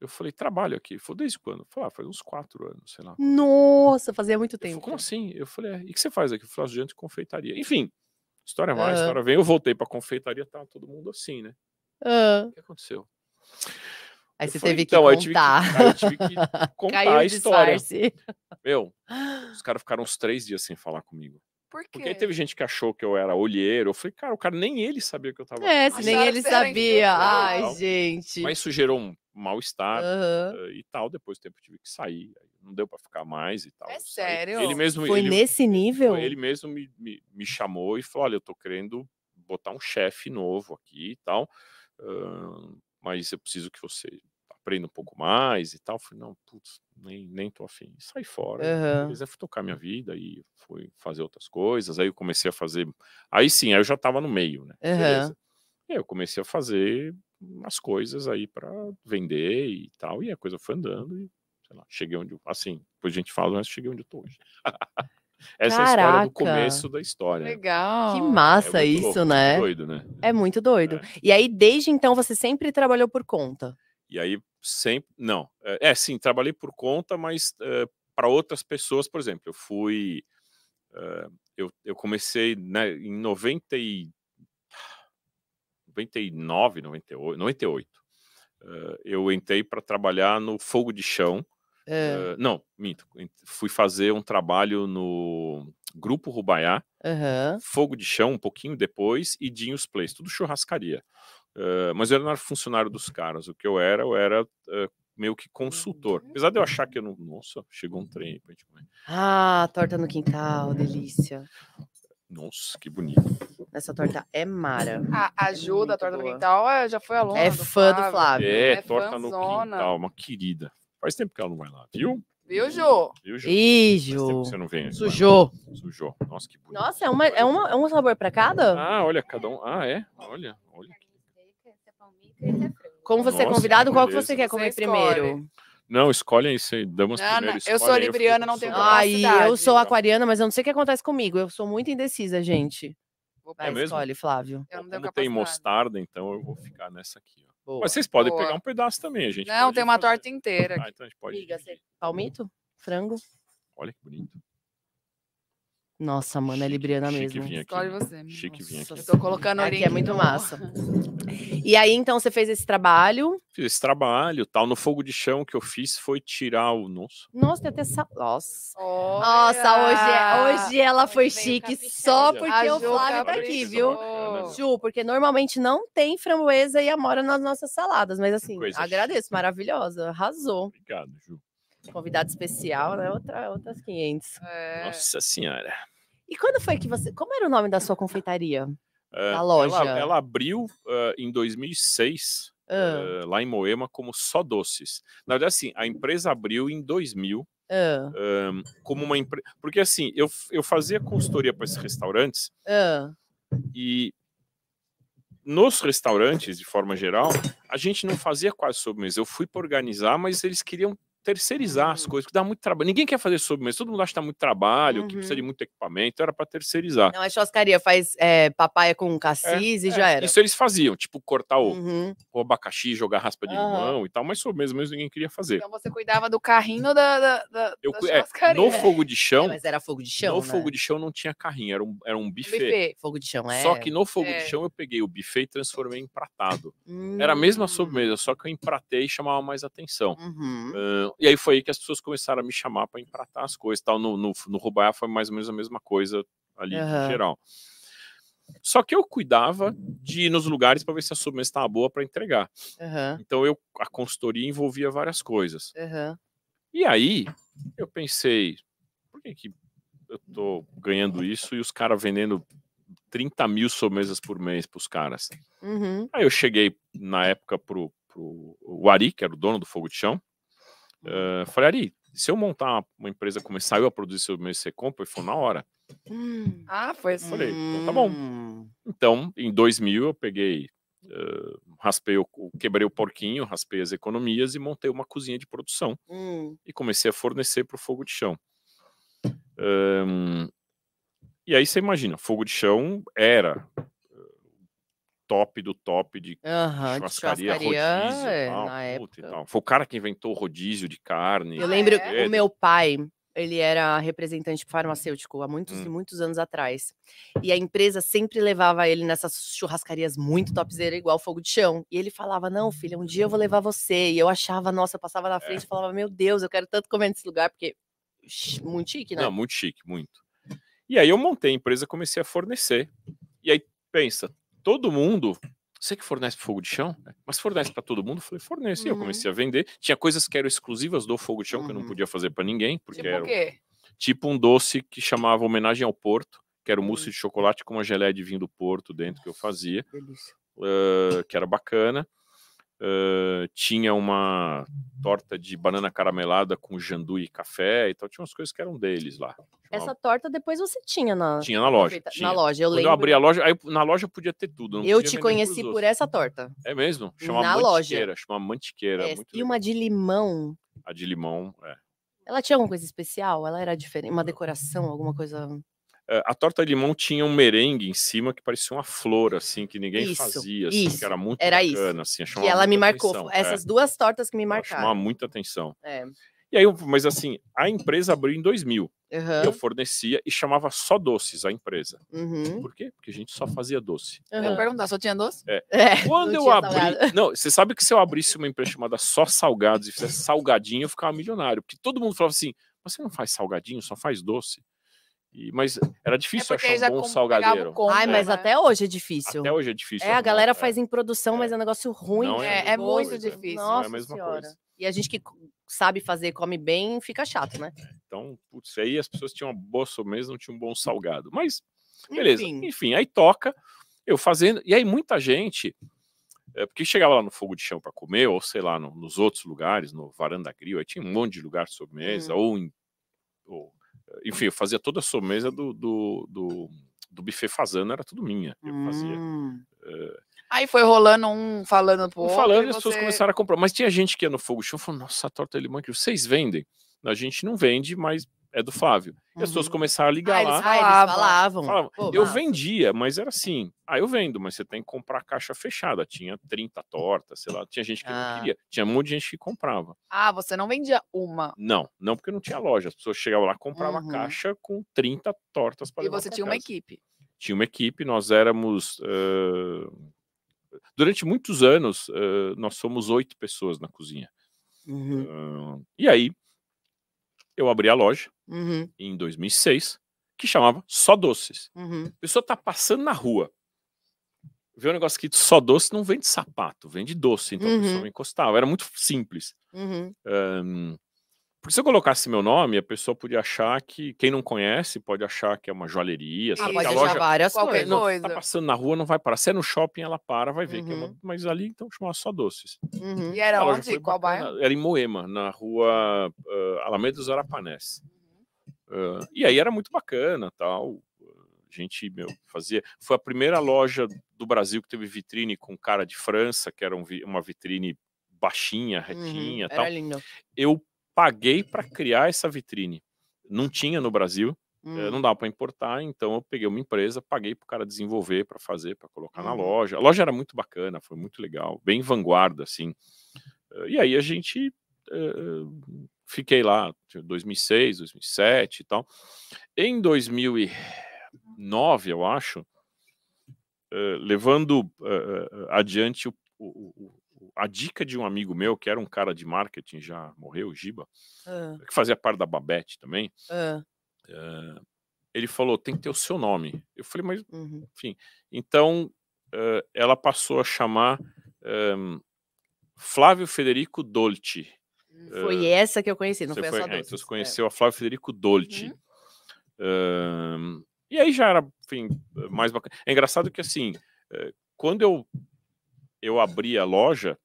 Speaker 4: Eu falei, trabalho aqui. Falei, desde quando? Eu falei, ah, faz uns quatro anos, sei lá. Nossa, fazia muito tempo. Falei, como assim? Eu falei, é, e o que você faz aqui? Eu falei, janta confeitaria. Enfim, história mais. uh. história vem. Eu voltei pra confeitaria, tava tá todo mundo assim, né? O que aconteceu? Aí você falei, teve então, que contar. Eu tive que, eu tive que contar a história. Meu, os caras ficaram uns três dias sem falar comigo. Por quê? Porque teve gente que achou que eu era olheiro. Eu falei, cara, o cara nem ele sabia que eu tava. É,
Speaker 1: se assim, nem ele sabia. Né, Ai,
Speaker 4: gente. Mas isso gerou um mal-estar uhum. e tal. Depois do tempo eu tive que sair. Não deu para ficar mais e
Speaker 2: tal. É sério?
Speaker 4: Ele mesmo, Foi ele, nesse nível? Ele mesmo me, me, me chamou e falou: olha, eu tô querendo botar um chefe novo aqui e tal. Uh, mas eu preciso que você aprenda um pouco mais e tal. falei, não, putz, nem, nem tô afim. Sai fora. Uhum. Eu fui tocar minha vida e fui fazer outras coisas. Aí eu comecei a fazer. Aí sim, aí eu já tava no meio, né? Uhum. Beleza. E aí eu comecei a fazer umas coisas aí para vender e tal. E a coisa foi andando e, sei lá, cheguei onde. Assim, depois a gente fala, mas cheguei onde eu tô hoje. Essa Caraca. é a história do começo da história. Né? Legal. Que é massa é isso, louco, né? Doido, né?
Speaker 1: É muito doido. É. E aí, desde então, você sempre trabalhou por conta?
Speaker 4: E aí sempre. Não. Eh, é, sim, trabalhei por conta, mas é, eh, para outras pessoas, por exemplo, eu fui. É, eu, eu comecei né, em 90 e, 99, 98. 98 uh, eu entrei para trabalhar no Fogo de Chão. É. não, minto. Fui fazer um trabalho no Grupo Rubaiá, uhum. Fogo de Chão um pouquinho depois e Dinhos Place, tudo churrascaria mas eu não era funcionário dos caras. O que eu era, eu era uh, meio que consultor. Uhum. Apesar de eu achar que eu não. Nossa, chegou um trem pra gente comer.
Speaker 1: Ah, torta no quintal, delícia.
Speaker 4: Nossa, que bonito.
Speaker 1: Essa torta é mara.
Speaker 2: A ajuda, é a torta boa. no quintal, já foi aluna. É do fã Flávio. do Flávio. É, é torta
Speaker 4: no quintal, uma querida. Faz tempo que ela não vai lá, viu?
Speaker 1: Viu, Jô? Viu,
Speaker 4: Jô? Ih, Você não vem aqui, Sujou. Mas... Sujou. Nossa, que
Speaker 1: bonito. Nossa, é, uma, é, uma, é um sabor para cada? Ah, olha, cada um. Ah, é?
Speaker 4: Olha, olha.
Speaker 1: É Como você é convidado, qual que você quer comer primeiro?
Speaker 4: Não, escolhe aí, você damos não, primeiro. eu sou libriana,
Speaker 1: eu não tenho Ai, eu sou aquariana, mas eu não sei o que acontece comigo. Eu sou muito indecisa, gente. é mesmo? Escolhe, Flávio.
Speaker 4: Eu não tem mostarda, então eu vou ficar nessa aqui. Ó. Boa. Mas vocês podem Boa. pegar um
Speaker 1: pedaço também, a gente. Não,
Speaker 2: tem uma fazer. torta inteira. Ah, então a gente pode.
Speaker 1: palmito? Frango? Olha que bonito. Nossa, mano, é Libriana chique, mesmo. Chique Escolhe você. Chique vinha aqui. Eu tô colocando aqui, é muito massa. E aí, então, você fez esse trabalho?
Speaker 4: Fiz esse trabalho, tal. No fogo de chão que eu fiz foi tirar o... Nossa,
Speaker 1: Nossa tem até... Sa... Nossa. Olha. Nossa, hoje, é, hoje ela foi chique só porque o Flávio tá aqui, viu? Ju, porque normalmente não tem framboesa e amora nas nossas saladas. Mas assim, agradeço, chique. maravilhosa. Arrasou.
Speaker 4: Obrigado, Ju.
Speaker 1: Convidado especial, né? Outra, outras 500. É. Nossa Senhora. E quando foi que você. Como era o nome da sua confeitaria? Uh, da loja? Ela, ela
Speaker 4: abriu uh, em 2006, uh. lá em Moema, como Só Doces. Na verdade, assim, a empresa abriu em 2000. Um, como uma empresa. Porque assim, eu, eu fazia consultoria para esses restaurantes e nos restaurantes, de forma geral, a gente não fazia quase sobremesa. Eu fui para organizar, mas eles queriam terceirizar uhum. as coisas, que dá muito trabalho. Ninguém quer fazer sobremesa. todo mundo acha que dá tá muito trabalho, uhum. que precisa de uhum. muito equipamento, era para terceirizar. Não,
Speaker 1: é churrascaria, faz é, papaya com é, cassis é, e é, já era. Isso eles
Speaker 4: faziam, tipo cortar o, uhum. o abacaxi, jogar raspa de limão e tal, mas sobremesa, mesmo ninguém queria fazer. Então você
Speaker 1: cuidava do
Speaker 2: carrinho da, da, da Eu, é, churrascaria. no fogo de é, chão... mas era fogo de chão, No né? fogo
Speaker 4: de chão não tinha carrinho, era um, era um buffet. buffet. Fogo de chão, é. Só que no fogo de chão eu peguei o buffet e transformei em pratado. Hum. Era a mesma hum. sobremesa, só que eu empratei e chamava mais atenção. Uhum. Uh, e aí foi aí que as pessoas começaram a me chamar para empratar as coisas tal. No, no, no Rubaiá foi mais ou menos a mesma coisa ali uhum. em geral. Só que eu cuidava de ir nos lugares para ver se a sobremesa estava boa para entregar. Uhum. Então eu a consultoria envolvia várias coisas. Uhum. E aí eu pensei, por que, que eu tô ganhando isso e os caras vendendo 30 mil sobremesas por mês para os caras? Uhum. Aí eu cheguei na época pro, pro o Ari, que era o dono do Fogo de Chão, Uh, falei, Ari, se eu montar uma, empresa, começar eu a produzir seu meu c e foi na hora.
Speaker 2: Hum. Ah, foi assim. Falei, então tá bom. Assim.
Speaker 4: Então, em 2000, eu peguei, uh, raspei, o, quebrei o porquinho, raspei as economias e montei uma cozinha de produção. Hum. E comecei a fornecer para o fogo de chão. Um, e aí você imagina, fogo de chão era top do top de
Speaker 3: uhum,
Speaker 1: churrascaria, churrascaria rodízio é, tal, na época.
Speaker 4: Foi o cara que inventou o rodízio de carne. Eu lembro, é. o meu
Speaker 1: pai, ele era representante uhum. farmacêutico há muitos e hum. muitos anos atrás. E a empresa sempre levava ele nessas churrascarias muito topzera, igual fogo de chão. E ele falava: Não, filha, um dia eu vou levar você. E eu achava, nossa, eu passava na é. frente e é. falava: Meu Deus, eu quero tanto comer nesse lugar, porque muito chique, né? Não,
Speaker 4: muito chique, muito. E aí eu montei a empresa, comecei a fornecer. E aí pensa, todo mundo. Você que fornece fogo de chão, né, mas fornece para todo mundo? Eu falei, fornece. Uhum. Eu comecei a vender. Tinha coisas que eram exclusivas do fogo de chão uhum. que eu não uhum. podia fazer para ninguém, porque tipo era quê? tipo um doce que chamava homenagem ao Porto, que era um mousse uhum. de chocolate com uma geleia de vinho do Porto dentro que eu fazia, uh, que era bacana. Uh, tinha uma torta de banana caramelada com jandu e café e tal. Tinha umas coisas que eram deles lá.
Speaker 1: Essa torta depois você tinha na Tinha na loja. Tinha. Na loja, eu Quando lembro. Eu abri a
Speaker 4: loja, aí na loja podia ter tudo. eu te conheci por
Speaker 1: essa torta.
Speaker 4: É mesmo? Chama na mantiqueira. Loja. Chama mantiqueira. É, e legal.
Speaker 1: uma de limão.
Speaker 4: A de limão, é.
Speaker 1: Ela tinha alguma coisa especial? Ela era diferente? Uma decoração, alguma coisa.
Speaker 4: Eh, a torta de limão tinha um merengue em cima que parecia uma flor, assim, que ninguém isso, fazia, assim, isso. que era muito era bacana, isso. assim. e ela me marcou, atenção, é. essas é.
Speaker 1: duas tortas que me marcaram. Chamava
Speaker 4: muita atenção. É. E aí, mas assim, a empresa abriu em 2000. Uhum. Eu fornecia e chamava só doces a empresa.
Speaker 2: Uhum. Por quê?
Speaker 4: Porque a gente só fazia doce. Uhum. Eu
Speaker 2: perguntar, só tinha doce? É. É, Quando eu abri. Salgado.
Speaker 4: Não, você sabe que se eu abrisse uma empresa chamada Só Salgados e fizesse salgadinho, eu ficava milionário. Porque todo mundo falava assim: você não faz salgadinho, só faz doce. E, mas era é difícil é achar um bom salgadeiro. Ai, mas é, né? até
Speaker 1: hoje é difícil. Até hoje é difícil. É, a galera é. faz em produção, mas é um negócio ruim. Não é, é, muito coisa. difícil. Nossa é a mesma senhora. coisa. E a gente que sabe fazer, come bem, fica chato, né?
Speaker 4: Então, putz, aí as pessoas tinham uma boa sobremesa, não tinham um bom salgado. Mas,
Speaker 1: beleza. Enfim. Enfim,
Speaker 4: aí toca, eu fazendo. E aí muita gente, é, porque chegava lá no Fogo de Chão para comer, ou sei lá, no, nos outros lugares, no Varanda Grill, aí tinha um monte de lugar de sobremesa, hum. ou, em, ou enfim, eu fazia toda a sobremesa do, do, do, do buffet fazendo, era tudo minha. Eu fazia. Hum. É.
Speaker 2: Aí foi rolando um falando pro um outro. Falando e as você... pessoas começaram a
Speaker 4: comprar. Mas tinha gente que ia no fogo show e falou: Nossa, a torta de limão que vocês vendem? A gente não vende, mas é do Flávio. Uhum. E as pessoas uhum. começaram a ligar ah, lá. Eles
Speaker 1: falavam. falavam. Pô,
Speaker 4: eu mas... vendia, mas era assim. Ah, eu vendo, mas você tem que comprar caixa fechada. Tinha 30 tortas, sei lá. Tinha gente que ah. não queria. Tinha um monte de gente que comprava.
Speaker 2: Ah, você não vendia uma?
Speaker 4: Não, não porque não tinha loja. As pessoas chegavam lá, compravam
Speaker 2: uhum. a caixa com
Speaker 4: 30 tortas para E você tinha casa. uma equipe? Tinha uma equipe, nós éramos. Uh... Durante muitos anos, uh... nós somos oito pessoas na cozinha. Uhum. Uh... E aí, eu abri a loja uhum. em 2006, que chamava Só Doces. Uhum. A pessoa tá passando na rua, vê um negócio que só doce não vende sapato, vende doce. Então uhum. a pessoa encostava. Era muito simples. Uhum. Um, porque se eu colocasse meu nome, a pessoa podia achar que quem não conhece pode achar que é uma joalheria, ah, sabe? Pode a loja, várias qualquer coisa. não, Tá passando na rua, não vai parar. Se é no shopping, ela para, vai ver uhum. que é uma, uhum. mas ali então chamava só doces.
Speaker 2: Uhum. E era onde? Qual bairro?
Speaker 4: Era em Moema, na rua uh, ah, Alameda dos Arapanés. Uh, e aí era muito bacana, tal. A gente, meu, fazia. Foi a primeira loja do Brasil que teve vitrine com cara de França, que era um uma vitrine baixinha, uhum, retinha, uhum, tal. Lindo. Eu paguei para criar essa vitrine. Não tinha no Brasil, uhum. não hum. dava para importar, então eu peguei uma empresa, paguei para o cara desenvolver, para fazer, para colocar uhum. na loja. A loja era muito bacana, foi muito legal, bem vanguarda, assim. E aí a gente uh, fiquei lá, 2006, tipo, 2007 e tal. Em 2009, eu acho, eh, levando eh, eh, adiante a dica de um amigo meu, que era um cara de marketing, já morreu, Giba, uh. que fazia parte da Babette também, ele falou, tem que ter o seu nome. Eu falei, mas, uhum. enfim. Então, ela passou a chamar um, Flávio Federico Dolce. Foi uh,
Speaker 1: essa que eu conheci, não foi, essa é, então você é. conheceu
Speaker 4: é. a Flávia Federico Dolci. Uhum. Uh, e aí já era, enfim, mais bacana. É engraçado que, assim, eh, quando eu, eu abri a loja,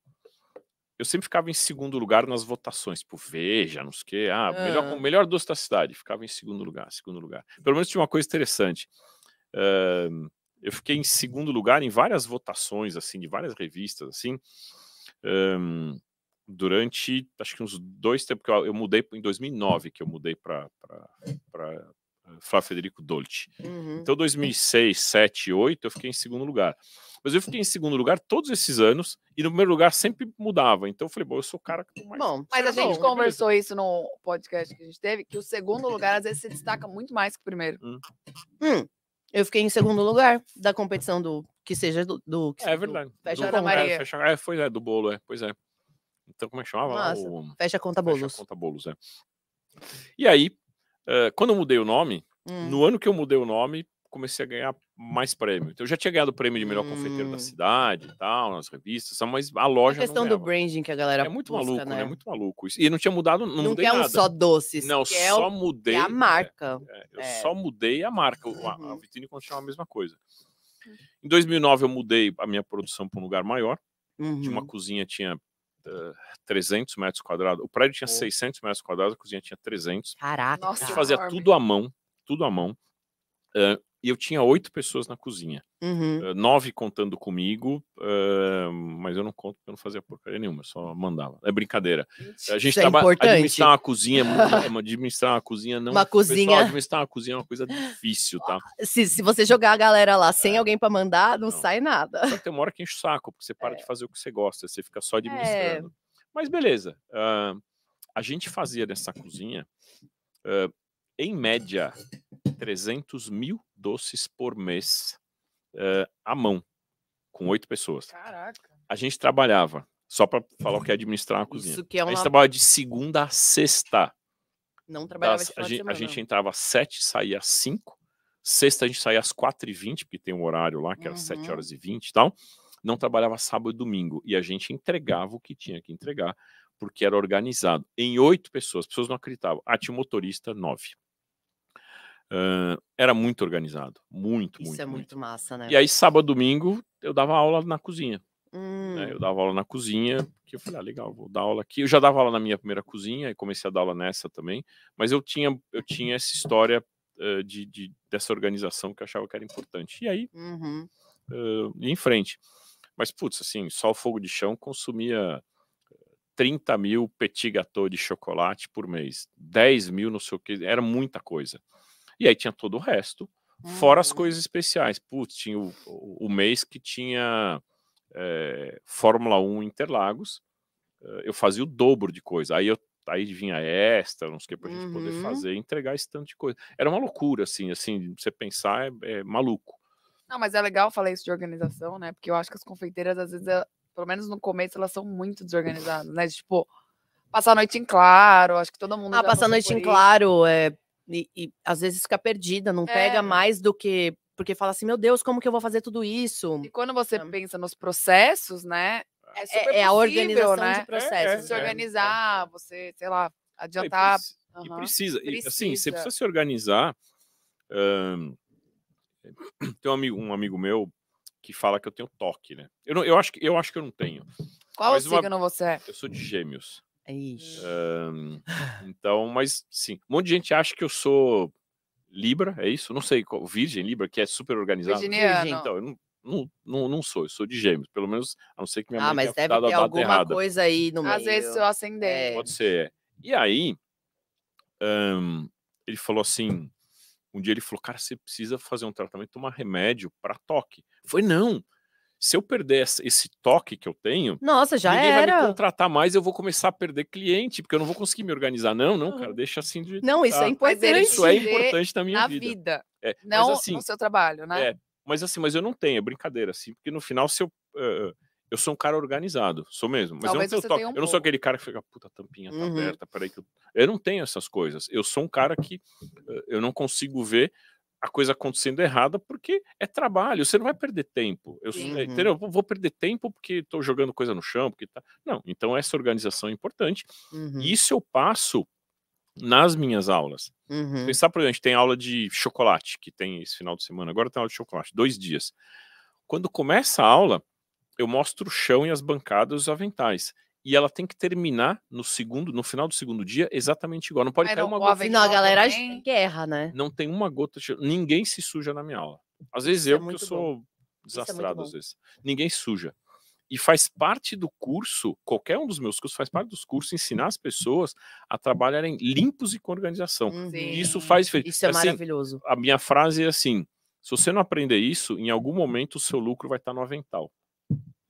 Speaker 4: eu sempre ficava em segundo lugar nas votações, tipo, veja, não sei o quê, ah, uhum. melhor, ah. melhor doce da cidade, ficava em segundo lugar, segundo lugar. Pelo menos tinha uma coisa interessante. Uh, eu fiquei em segundo lugar em várias votações, assim, de várias revistas, assim. Um, durante acho que uns dois tempos que eu, eu mudei em 2009 que eu mudei para eh, Flávio Federico Dolce. Uhum. Então 2006, 7, 8 eu fiquei em segundo lugar. Mas eu fiquei em segundo lugar todos esses anos e no primeiro lugar sempre mudava. Então eu falei, bom, eu sou o cara que mais.
Speaker 2: Bom, mas a gente não, né? conversou isso no podcast que a gente teve, que o segundo lugar às vezes se destaca muito mais que o primeiro. Hum.
Speaker 1: Hum, eu fiquei em segundo lugar da competição do que seja do, do que, é verdade. Do, do, Fecha do, Maria. É,
Speaker 4: fecha, é, foi, é, do bolo, é, pois é. Então, como é que chamava? Nossa, o...
Speaker 1: Fecha Conta Bolos. Fecha
Speaker 4: Conta Bolos, é. E aí, uh, quando eu mudei o nome, hum. no ano que eu mudei o nome, comecei a ganhar mais prêmio. Então, eu já tinha ganhado o prêmio de melhor hum. confeiteiro da hum. cidade e tal, nas revistas, mas a loja. A questão do
Speaker 1: branding que a galera. É muito busca, maluco, né? É muito
Speaker 4: maluco. E não tinha mudado, não, não mudei quer nada. um só doces. Não, quer só é mudei. É a
Speaker 1: marca. É,
Speaker 4: é, eu só mudei a marca. Uhum. A, a uhum. continua a mesma coisa. Hum. Em 2009, eu mudei a minha produção para um lugar maior. Uhum. Tinha uma uhum. cozinha, tinha 300 metros quadrados. O prédio tinha oh. 600 metros quadrados, a cozinha tinha 300.
Speaker 1: Caraca! Nossa, a gente fazia enorme.
Speaker 4: tudo à mão, tudo à mão. Uh, e eu tinha oito pessoas na cozinha. Uhum. Uh, nove contando comigo, uh, mas eu não conto porque eu não fazia porcaria nenhuma, só mandava. É brincadeira. A gente Isso tava, é administrar uma cozinha, é, administrar uma cozinha não. Uma cozinha. Pessoal, administrar uma cozinha é uma coisa difícil, tá?
Speaker 1: Se, se você jogar a galera lá sem é. alguém para mandar, não, não, sai nada.
Speaker 4: Só tem uma hora que enche o saco, porque você para é. de fazer o que você gosta, você fica só administrando. É. Mas beleza. Uh, a gente fazia nessa cozinha, ah, em média, 300 mil doces por mês uh, à mão, com oito pessoas. Caraca. A gente trabalhava, só para falar o que é administrar uma cozinha. Isso que é uma... A gente trabalhava de segunda a sexta.
Speaker 1: Não trabalhava das, de a, gente, semana. a gente
Speaker 4: entrava às sete, saía às cinco. Sexta a gente saía às quatro e vinte, porque tem um horário lá que é era uhum. sete horas e vinte e tal. Não trabalhava sábado e domingo. E a gente entregava o que tinha que entregar porque era organizado em oito pessoas. As pessoas não acreditavam. Ah, tinha motorista, nove. Uh, era muito organizado. Muito, Isso muito. Isso é muito,
Speaker 1: muito, massa, né? E aí,
Speaker 4: sábado, domingo, eu dava aula na cozinha.
Speaker 1: Hum. Né? Eu hum.
Speaker 4: dava aula na cozinha, que eu falei, ah, legal, vou dar aula aqui. Eu já dava aula na minha primeira cozinha e comecei a dar aula nessa também, mas eu tinha, eu tinha essa história uh, de, de, dessa organização que eu achava que era importante. E aí, uhum. uh, em frente. Mas, putz, assim, só o fogo de chão consumia 30 mil petit gâteau de chocolate por mês, 10 mil, não sei o que, era muita coisa. E aí tinha todo o resto, uhum. fora as uhum. coisas especiais. Putz, tinha o, o, mês que tinha é, Fórmula 1 Interlagos, eh, eu fazia o dobro de coisa. Aí eu aí vinha extra, não sei o que, pra gente poder uhum. fazer, entregar esse tanto de coisa. Era uma loucura, assim, assim, você pensar é, é maluco.
Speaker 2: Não, mas é legal falar isso de organização, né? Porque eu acho que as confeiteiras, às vezes, pelo menos no começo, elas são muito desorganizadas, né? Tipo, passar a noite em claro, acho que todo mundo. Ah, passar a noite em claro,
Speaker 1: é, e, e às vezes fica perdida, não é. pega mais do que. Porque fala assim, meu Deus, como que eu vou fazer tudo isso? E quando você é. pensa nos processos, né?
Speaker 2: É, é super é, é a organização né? de processos. É, se né? organizar, você, sei lá, adiantar. E, uhum. precisa. precisa. E, assim, você precisa se
Speaker 4: organizar. Um, tem um amigo, um amigo meu que fala que eu tenho toque, né? Eu, não, eu, acho, que, eu acho que eu não tenho.
Speaker 2: Qual Mas signo uma... você é? Eu
Speaker 4: sou de gêmeos. Um, é então, mas sim, um monte de gente acha que eu sou Libra, é isso? Não sei, Virgem Libra, que é super organizado. Virginiano. Então, eu não, não, não, não, sou, eu sou de gêmeos, pelo menos, a não ser que minha ah,
Speaker 2: mãe mas tenha
Speaker 1: deve ter alguma coisa aí no meio. Às vezes
Speaker 2: eu acender. É. Pode
Speaker 4: ser. É. E aí, um, ele falou assim, um dia ele falou, cara, você precisa fazer um tratamento, tomar remédio para toque. Foi não, se eu perder esse toque que eu tenho, nossa, já ninguém era. vai me contratar mais, eu vou começar a perder cliente, porque eu não vou conseguir me organizar. Não, não, cara, deixa assim de. Não, isso tá. é, é importante. Isso é importante na minha na vida. vida. É, não mas, assim, no seu
Speaker 2: trabalho, né? É,
Speaker 4: mas assim, mas eu não tenho, é brincadeira, assim, porque no final, se eu. Uh, eu sou um cara organizado, sou mesmo. Mas Talvez eu não tenho toque. Um eu não sou aquele cara que fica, puta, a tampinha tá uhum. aberta, peraí que eu... eu. não tenho essas coisas. Eu sou um cara que uh, eu não consigo ver a coisa acontecendo errada porque é trabalho, você não vai perder tempo. Eu, eh, uhum. Entendeu? Eu vou perder tempo porque estou jogando coisa no chão, porque tá. Não, então essa organização é importante. Uhum. Isso eu passo nas minhas aulas. Uhum. Pensar, por exemplo, tem aula de chocolate, que tem esse final de semana, agora tem aula de chocolate, dois dias. Quando começa a aula, eu mostro o chão e as bancadas, os aventais e ela tem que terminar no segundo, no final do segundo dia, exatamente igual. Não pode ter uma gota. Não, a galera de
Speaker 1: guerra, né?
Speaker 4: Não tem uma gota de... Ninguém se suja na minha aula. Às vezes Isso é eu, é porque eu sou bom. É desastrado, é às vezes. Ninguém suja. E faz parte do curso, qualquer um dos meus cursos, faz parte dos cursos ensinar as pessoas a trabalharem limpos e com organização. Uhum. Sim. Isso faz Isso é assim, maravilhoso. A minha frase é assim: se você não aprender isso, em algum momento o seu lucro vai estar no avental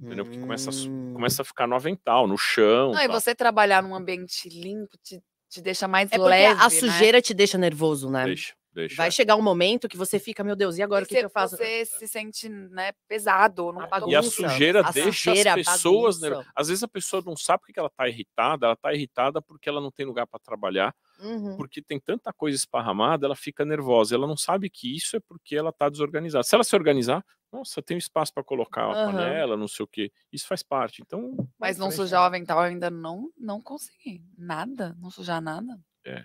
Speaker 4: entendeu? Porque começa, hum. começa a ficar no avental, no chão. Não, tá. e você
Speaker 1: trabalhar num ambiente limpo te, te deixa mais é leve. A né? sujeira né? te deixa nervoso, né? Deixa. Deixa. Vai é. chegar um momento que você fica, meu Deus, e agora
Speaker 2: o que, que, eu faço? Você se sente né, pesado, numa bagunça. E a sujeira a deixa sujeira, as pessoas.
Speaker 4: Às vezes a pessoa não sabe porque ela está irritada, ela está irritada porque ela não tem lugar para trabalhar,
Speaker 3: uhum. porque
Speaker 4: tem tanta coisa esparramada, ela fica nervosa. Ela não sabe que isso é porque ela está desorganizada. Se ela se organizar, nossa, tem espaço para colocar a uhum. panela, não sei o quê. Isso faz parte.
Speaker 2: Então. Mas não sujar o avental eu ainda não, não consegui. Nada, não sujar nada.
Speaker 4: É.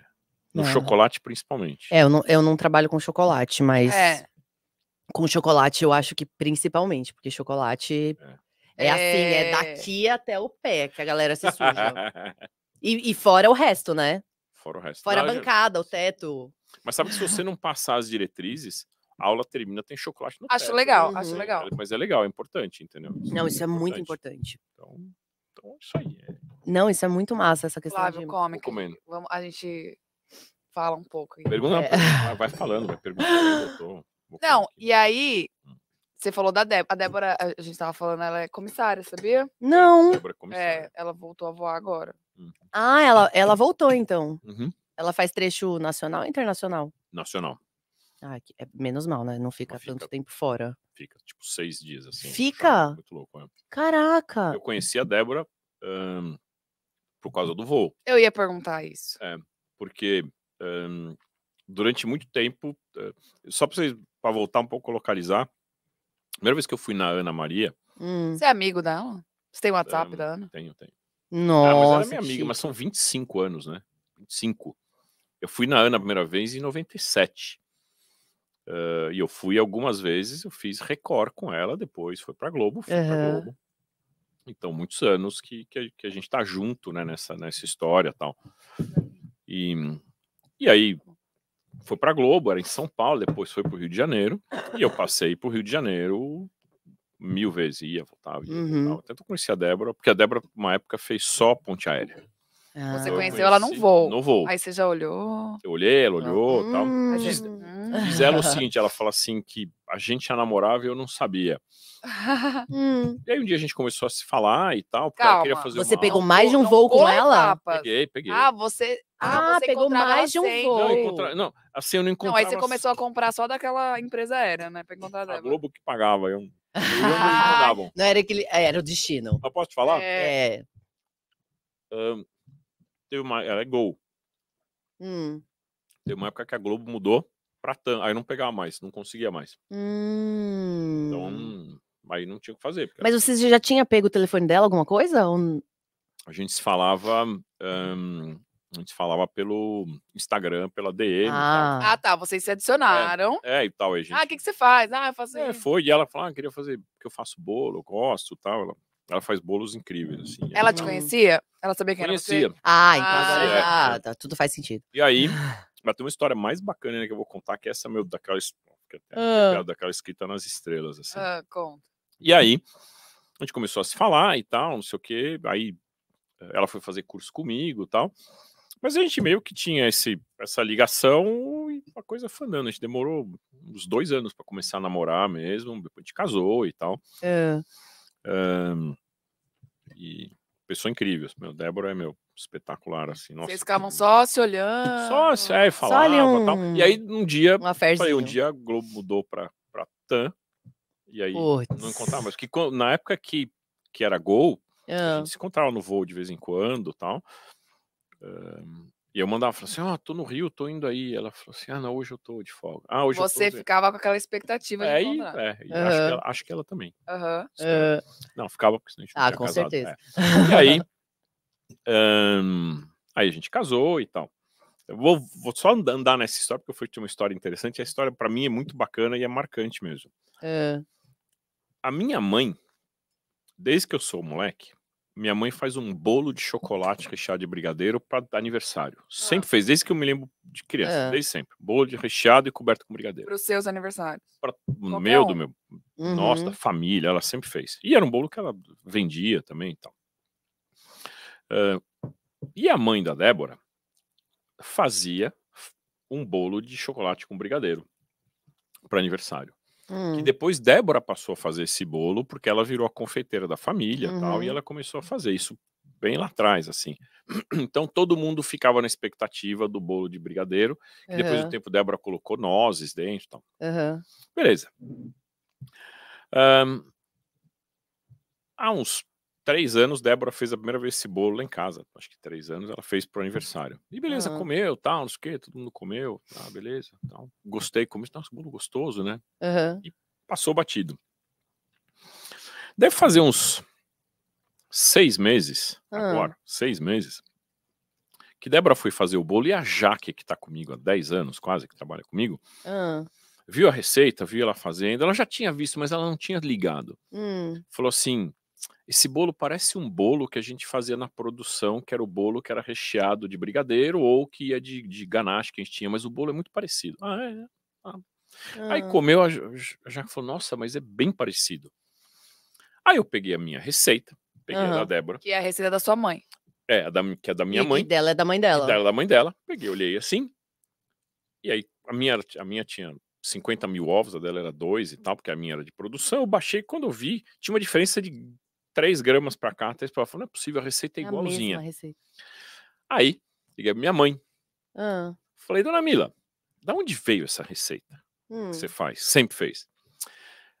Speaker 4: No chocolate, principalmente.
Speaker 1: É, eu não, eu não trabalho com chocolate, mas. É. Com chocolate, eu acho que principalmente, porque chocolate é, é assim, é, é. daqui até o pé que a galera se suja. e, e, fora o resto, né? Fora o resto. Fora não, a bancada, já... o teto.
Speaker 4: Mas sabe que se você não passar as diretrizes, a aula termina, tem chocolate no Acho pé,
Speaker 1: legal, né? acho uhum. legal. É,
Speaker 4: mas é legal, é importante, entendeu? Isso é não, é isso é muito importante. Então, então é isso aí.
Speaker 1: É... Não, isso é muito massa, essa questão Flávio, de... come. Comendo.
Speaker 2: Vamos, a gente fala um pouco. Pergunta, é.
Speaker 4: vai falando, vai
Speaker 2: perguntando. não, e aí... Hum. Você falou da Débora. A Débora, a gente tava falando, ela é comissária, sabia?
Speaker 1: Não. Débora
Speaker 2: é comissária. ela voltou a voar agora. Uhum.
Speaker 1: Ah, ela, ela voltou então. Uhum. Ela faz trecho nacional e internacional? Nacional. Ah, é menos mal, né? Não fica, fica, tanto tempo fora. Fica, tipo,
Speaker 4: seis dias,
Speaker 1: assim. Fica? Muito louco, né? Caraca! Eu
Speaker 4: conheci a Débora um, por causa do voo.
Speaker 2: Eu ia perguntar isso.
Speaker 4: É, porque um, durante muito tempo, só pra vocês, pra voltar um pouco, localizar, primeira vez que eu fui na Ana Maria...
Speaker 2: Hum. Você é amigo dela? Você tem WhatsApp um, da Ana?
Speaker 1: Tenho, tenho. Nossa, ah, mas ela
Speaker 4: é minha amiga, chique. mas são 25 anos, né? 25. Eu fui na Ana a primeira vez em 97. Uh, e eu fui algumas vezes, eu fiz Record com ela, depois foi para Globo, fui uhum. Globo. Então, muitos anos que, que, a, que a gente está junto né, nessa, nessa história tal. E, e aí foi para Globo, era em São Paulo, depois foi para o Rio de Janeiro, e eu passei para o Rio de Janeiro mil vezes, ia, voltava, ia, uhum. voltava. tu conheci a Débora, porque a Débora, uma época, fez só ponte aérea.
Speaker 3: Ah. Você conheceu ela num voo.
Speaker 2: No voo. Aí você já olhou.
Speaker 4: Eu olhei, ela olhou e tal. Hum. Fiz Diz,
Speaker 2: hum. diz ela o seguinte:
Speaker 4: ela fala assim que a gente já é namorava e eu não sabia.
Speaker 2: Hum.
Speaker 4: E aí um dia a gente começou a se falar e tal, porque Calma, ela queria fazer Você uma pegou aula. mais de um voo com ela? Peguei, peguei. Ah,
Speaker 2: você. Ah, ah você pegou mais de um sem. voo. Não, encontra...
Speaker 4: não, assim eu não encontrei. Não, aí você começou
Speaker 2: a assim. comprar só daquela empresa aérea, né? Pegou a dela.
Speaker 4: Globo que pagava, eu. eu não, não
Speaker 1: era aquele. Era o destino.
Speaker 4: Eu posso te falar? É. é. Um, Teve uma, ela é Gol. Hum. Teve uma época que a Globo mudou pra TAM. Aí não pegava mais, não conseguia mais.
Speaker 1: Então, hum.
Speaker 4: Então, aí não tinha o que fazer. Mas você já
Speaker 1: tinha pego o telefone dela, alguma coisa? Ou...
Speaker 4: A gente se falava. Um, a gente falava pelo Instagram, pela DM. Ah, ah
Speaker 2: tá. Vocês se adicionaram.
Speaker 4: É, é e tal. E ah, gente... Ah, o
Speaker 2: que, que você faz? Ah, eu faço. É,
Speaker 4: foi. E ela falou, ah, queria fazer, porque eu faço bolo, eu gosto tal. Ela ela faz bolos incríveis, assim. É ela te conhecia?
Speaker 2: Ela sabia quem conhecia. era você? Ah, então ah, agora ah,
Speaker 4: tá, tudo faz sentido. E aí, mas tem uma história mais bacana né, que eu vou contar, que é essa, meu, daquela, ah. daquela escrita nas estrelas, assim.
Speaker 2: Ah, conta.
Speaker 4: E aí, a gente começou a se falar e tal, não sei o quê. Aí, eh, ela foi fazer curso comigo e tal. Mas a gente meio que tinha esse, essa ligação e uma coisa foi andando. A gente demorou uns dois anos para começar a namorar mesmo, depois a gente casou e tal. É. Um, e pessoa incrível. Assim, meu, Débora é meu espetacular, assim. Nossa, Vocês
Speaker 2: ficavam só se olhando. Só, se, é, falava só um... tal. E aí um dia, falei, um
Speaker 4: dia a Globo mudou pra, para Tan E aí Puts. não encontrava mais. Que, na época que, que era Gol, a gente se encontrava no voo de vez em quando tal. Um, e eu mandava, falava assim, ó, oh, ah, tô no Rio, tô indo aí. Ela falou assim, ah, não, hoje eu tô de folga. Ah, hoje Você
Speaker 2: ficava com aquela expectativa é, de encontrar. É, uhum. acho, que ela,
Speaker 4: acho, que ela, também.
Speaker 2: Uhum.
Speaker 4: Não, ficava porque senão a gente Ah, com casado. certeza. É. E aí, um, aí a gente casou e tal. Eu vou, vou, só andar nessa história, porque foi uma história interessante. A história, para mim, é muito bacana e é marcante mesmo. É. A minha mãe, desde que eu sou moleque, minha mãe faz um bolo de chocolate recheado de brigadeiro para aniversário. Sempre ah. fez, desde que eu me lembro de criança, é. desde sempre. Bolo de recheado e coberto com brigadeiro. Para os
Speaker 2: seus aniversários. Pra,
Speaker 4: no meu, um. É do meu, uhum. nossa, da uhum. família, ela sempre fez. E era um bolo que ela vendia também e tal. Uh, e a mãe da Débora fazia um bolo de chocolate com brigadeiro para aniversário. Hum. Que depois Débora passou a fazer esse bolo, porque ela virou a confeiteira da família uhum. tal, e uhum. ela começou a fazer isso bem lá atrás, assim. Então todo mundo ficava na expectativa do bolo de brigadeiro, que uhum. depois do tempo Débora colocou nozes dentro tal. Uhum. Beleza. Um, há uns três anos, Débora fez a primeira vez esse bolo lá em casa. Acho que três anos ela fez pro hum. aniversário. E beleza, uhum. comeu, tal, não sei o quê, todo mundo comeu, tá, beleza. Tal. Gostei, comi, nossa, bolo gostoso, né? Uhum. E passou batido. Deve fazer uns seis meses, uhum. agora, seis meses, que Débora foi fazer o bolo e a Jaque, que tá comigo há 10 anos quase, que trabalha comigo, ah. viu a receita, viu ela fazendo. Ela já tinha visto, mas ela não tinha ligado. Hum. Falou assim esse bolo parece um bolo que a gente fazia na produção, que era o bolo que era recheado de brigadeiro ou que ia de, de ganache que a gente tinha, mas o bolo é muito parecido.
Speaker 3: Ah, é, ah. Ah. Aí ah. comeu,
Speaker 4: a Jaque falou, nossa, mas é bem parecido. Aí eu peguei a minha receita, peguei uhum, a da Débora. Que
Speaker 2: é a receita da sua mãe.
Speaker 4: É, a da, que é da minha e mãe. E
Speaker 2: dela é da mãe dela. dela
Speaker 4: é da mãe dela. Peguei, olhei assim. E aí, a minha, a minha tinha 50 mil ovos, a dela era dois e tal, porque a minha era de produção. Eu baixei, quando eu vi, tinha uma diferença de 3 gramas para cá, 3 para lá. Falei, não é possível, a receita é, é igualzinha. Receita. Aí, liguei pra minha mãe. Ah. Falei, dona Mila, da onde veio essa receita hum. que você hum. faz? Sempre fez.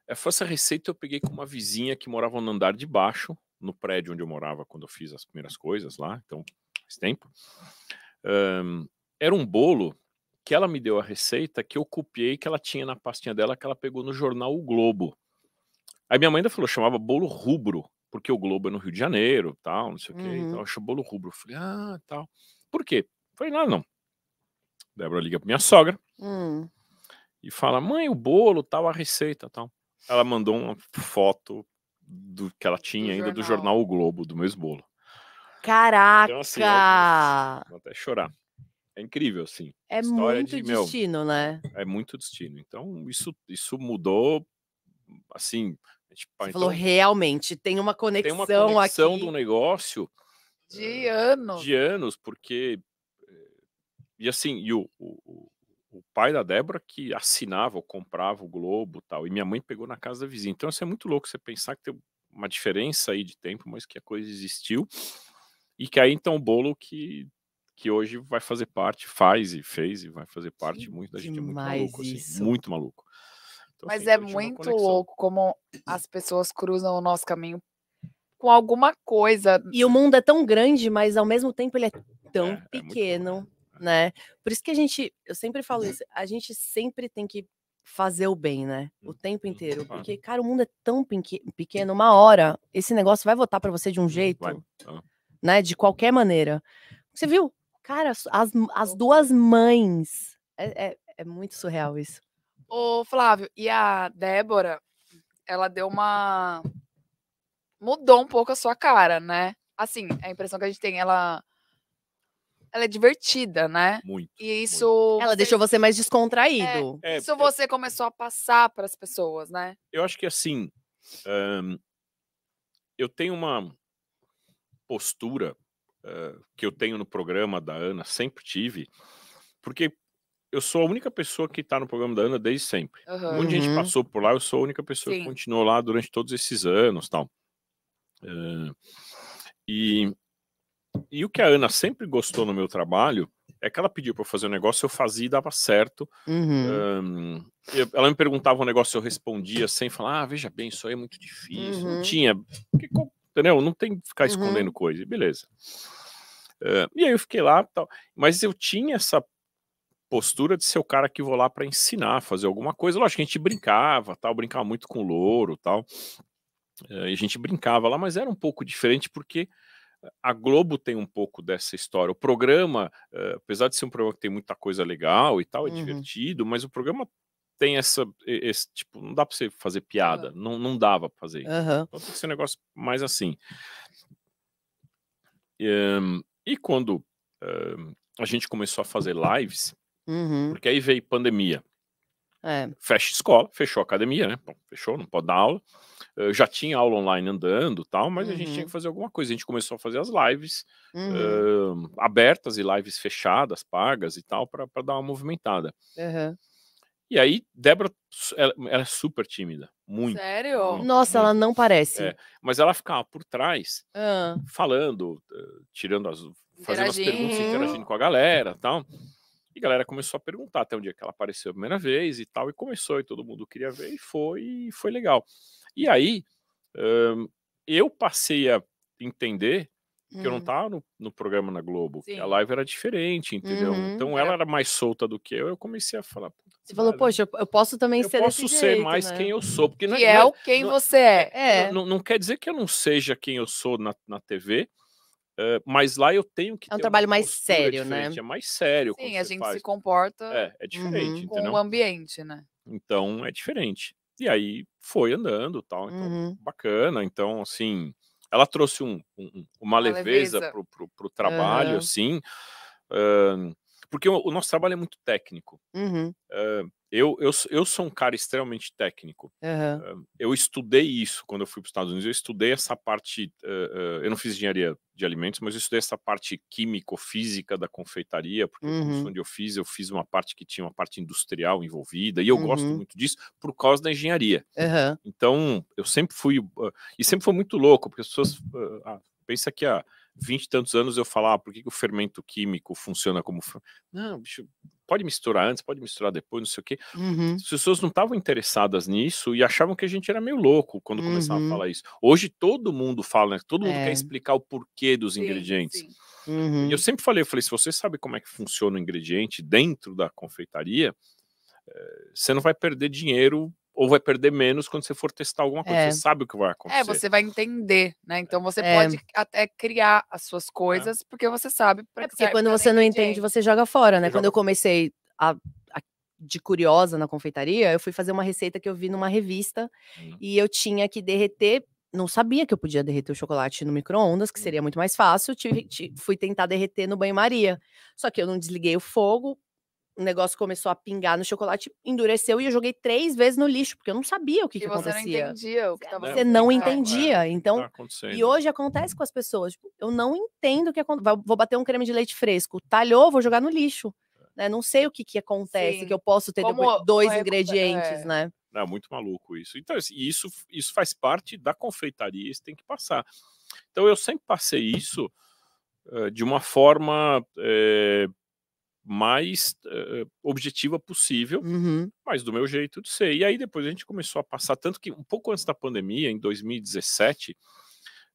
Speaker 4: Eh, essa receita eu peguei com uma vizinha que morava no andar de baixo, no prédio onde eu morava quando eu fiz as primeiras coisas lá, então faz tempo. Um, era um bolo que ela me deu a receita que eu copiei que ela tinha na pastinha dela que ela pegou no jornal O Globo. Aí minha mãe ainda falou, chamava bolo rubro porque o Globo é no Rio de Janeiro, tal, não sei o quê, uhum. tal, achou bolo rubro. Eu falei, ah, tal. Por quê? falei, não, não. Débora liga pra minha sogra uhum. e fala, mãe, o bolo, tal, a receita, tal. Ela mandou uma foto do que ela tinha do ainda jornal. do jornal O Globo, do meu bolo.
Speaker 1: Caraca! Então, assim, é vou até chorar.
Speaker 4: É incrível, assim. É muito de, destino, meu, né? É muito destino. Então, isso, isso mudou, assim, Tipo, Você então, falou
Speaker 1: realmente, tem uma conexão aqui. Tem uma conexão aqui
Speaker 4: do negócio.
Speaker 1: De eh, anos.
Speaker 4: De anos, porque... Eh, e assim, e o, o, o pai da Débora que assinava ou comprava o Globo tal, e minha mãe pegou na casa da vizinha. Então, isso assim, é muito louco você pensar que tem uma diferença aí de tempo, mas que a coisa existiu. E que aí, então, o bolo que que hoje vai fazer parte, faz e fez e vai fazer parte Sim, muito da gente. É muito maluco, assim, muito maluco.
Speaker 2: Então, Mas assim, é muito louco como as pessoas cruzam o nosso caminho com alguma
Speaker 1: coisa. E o mundo é tão grande, mas ao mesmo tempo ele é tão é, é pequeno, é né? Por isso que a gente, eu sempre falo uhum. isso, a gente sempre tem que fazer o bem, né? O uhum. tempo uhum, inteiro. Porque, cara, o mundo é tão pequeno, uma hora esse negócio vai votar para você de um jeito, né? De qualquer maneira. Você viu? Cara, as, as duas mães. É, é, é muito surreal isso. Ô, Flávio, e a
Speaker 2: Débora, ela deu uma. Mudou um pouco a sua cara, né? Assim, a impressão que a gente tem, ela. Ela é divertida, né? Muito. E isso. muito. Ela você- deixou você mais é, descontraído. É, Isso você começou a passar para as pessoas, né?
Speaker 4: eu acho que assim, eu tenho uma postura eh, que eu tenho no programa da Ana, sempre tive, porque eu sou a única pessoa que está no programa da Ana desde sempre.
Speaker 3: Uhum. Um monte de gente uhum. passou
Speaker 4: por lá, eu sou a única pessoa Sim. que continuou lá durante todos esses anos tal. Uh, e, e o que a Ana sempre gostou no meu trabalho é que ela pediu para fazer um negócio, eu fazia e dava certo. Uhum. eu, ela me perguntava um negócio, eu respondia sem falar, ah, veja bem, isso aí é muito difícil. Uhum. Não tinha, porque, entendeu? Não tem que ficar uhum. escondendo uhum. coisa, beleza. Uh, e aí eu fiquei lá, tal. mas eu tinha essa postura de ser o cara que vou lá para ensinar, fazer alguma coisa. Lógico que a gente brincava, tal, brincava muito com louro, tal. Eh, e a gente brincava lá, mas era um pouco diferente porque a Globo tem um pouco dessa história. O programa, eh, apesar de ser um programa que tem muita coisa legal e tal, é uhum. divertido, mas o programa tem essa esse tipo, não dá para você fazer piada, uhum. não, não dava para fazer. Uhum. Então tem que ser um negócio mais assim. e, ehm, e quando eh, a gente começou a fazer lives, Uhum. Porque aí veio pandemia. É. Fecha escola, fechou academia, né? Bom, fechou, não pode dar aula. Eu já tinha aula online andando tal, mas uhum. a gente tinha uhum. que fazer alguma coisa. A gente começou a fazer as lives uhum. uh, abertas e lives fechadas, pagas e tal, para dar uma movimentada. Uhum. E aí, Débora, ela, ela, é super tímida. Muito.
Speaker 1: Sério? Muito, Nossa, muito. ela não parece. É,
Speaker 4: mas ela ficava por trás, falando, tirando as. fazendo as perguntas, interagindo com a galera tal. E a galera começou a perguntar até um dia que ela apareceu a primeira vez e tal, e começou, e todo mundo queria ver, e foi, e foi legal. E aí, eu passei a entender que uhum. eu não estava hum. no, no, programa na Globo, Sim. a live era diferente, entendeu? Uhum. Então é. ela era mais solta do que eu, eu comecei a falar.
Speaker 1: Você falou, poxa, eu posso também eu ser. Eu posso ser mais né? quem
Speaker 4: eu sou. Porque é, que não, é, é o quem não, você
Speaker 1: é. é. Não,
Speaker 4: não, quer dizer que eu não seja quem eu sou na, na TV, mas lá eu tenho que. É um trabalho
Speaker 1: mais sério, né? diferente. né?
Speaker 4: É mais sério. Sim, a gente faz. se
Speaker 2: comporta. É,
Speaker 4: é uhum. diferente. Uhum. Com o
Speaker 2: ambiente, né?
Speaker 4: Então é diferente. E aí foi andando tal. Então, uhum. bacana. Então, assim, ela trouxe um, um, uma, uma leveza, leveza. Pro, pro, pro trabalho, uhum. assim. Uh, porque o, o, nosso trabalho é muito técnico. Uhum. Uh, eu, eu, eu sou um cara extremamente técnico. Uhum. Eu estudei isso quando eu fui para os Estados Unidos. Eu estudei essa parte. Uh, uh, eu não fiz engenharia de alimentos, mas eu estudei essa parte químico-física da confeitaria, porque uhum. onde eu fiz, eu fiz uma parte que tinha uma parte industrial envolvida, e eu uhum. gosto muito disso por causa da engenharia. Então, eu sempre fui. Uh, e sempre foi muito louco, porque as pessoas. Ah, pensa que há 20 vinte e tantos anos eu falava ah, por que, que, o fermento químico funciona como. Não, bicho, pode misturar antes, pode misturar depois, não sei o quê. Uhum. As pessoas não estavam interessadas nisso e achavam que a gente era meio louco quando uhum. começava a falar isso. Hoje todo mundo fala, né? todo mundo é. quer explicar o porquê dos sim, ingredientes. Sim. Uhum. E eu uhum. sempre falei, eu falei, se você sabe como é que funciona o ingrediente dentro da confeitaria, eh, você não vai perder dinheiro ou vai perder menos quando você for testar alguma coisa. É. Você sabe o que vai é, acontecer. É, você
Speaker 2: vai entender, né? Então você é. pode até criar as suas é. coisas, porque você sabe. é porque quando
Speaker 1: você não entende, você joga fora, né? quando eu comecei a, a, de curiosa na confeitaria, eu fui fazer uma receita que eu vi numa revista hum. e eu tinha que derreter. Não sabia que eu podia derreter o chocolate no micro-ondas, que hum. seria muito mais fácil. Tive, tive, fui tentar derreter no banho-maria. Só que eu não desliguei o fogo, o negócio começou a pingar no chocolate, endureceu e eu joguei três vezes no lixo, porque eu não sabia o que, que você acontecia. Não entendia o que tava Você não entendia. É, é, então, tá e hoje acontece com as pessoas. Tipo, eu não entendo o que acontece. Vou bater um creme de leite fresco, talhou, vou jogar no lixo. Né? Não sei o que, que acontece, Sim. que eu posso ter Como, dois é ingredientes, é. né?
Speaker 4: É muito maluco isso. Então, assim, isso, isso faz parte da confeitaria, isso tem que passar. Então, eu sempre passei isso eh, de uma forma eh, mais uh, objetiva possível, uhum. mas do meu jeito de ser. E aí depois a gente começou a passar, tanto que um pouco antes da pandemia, em 2017, uh,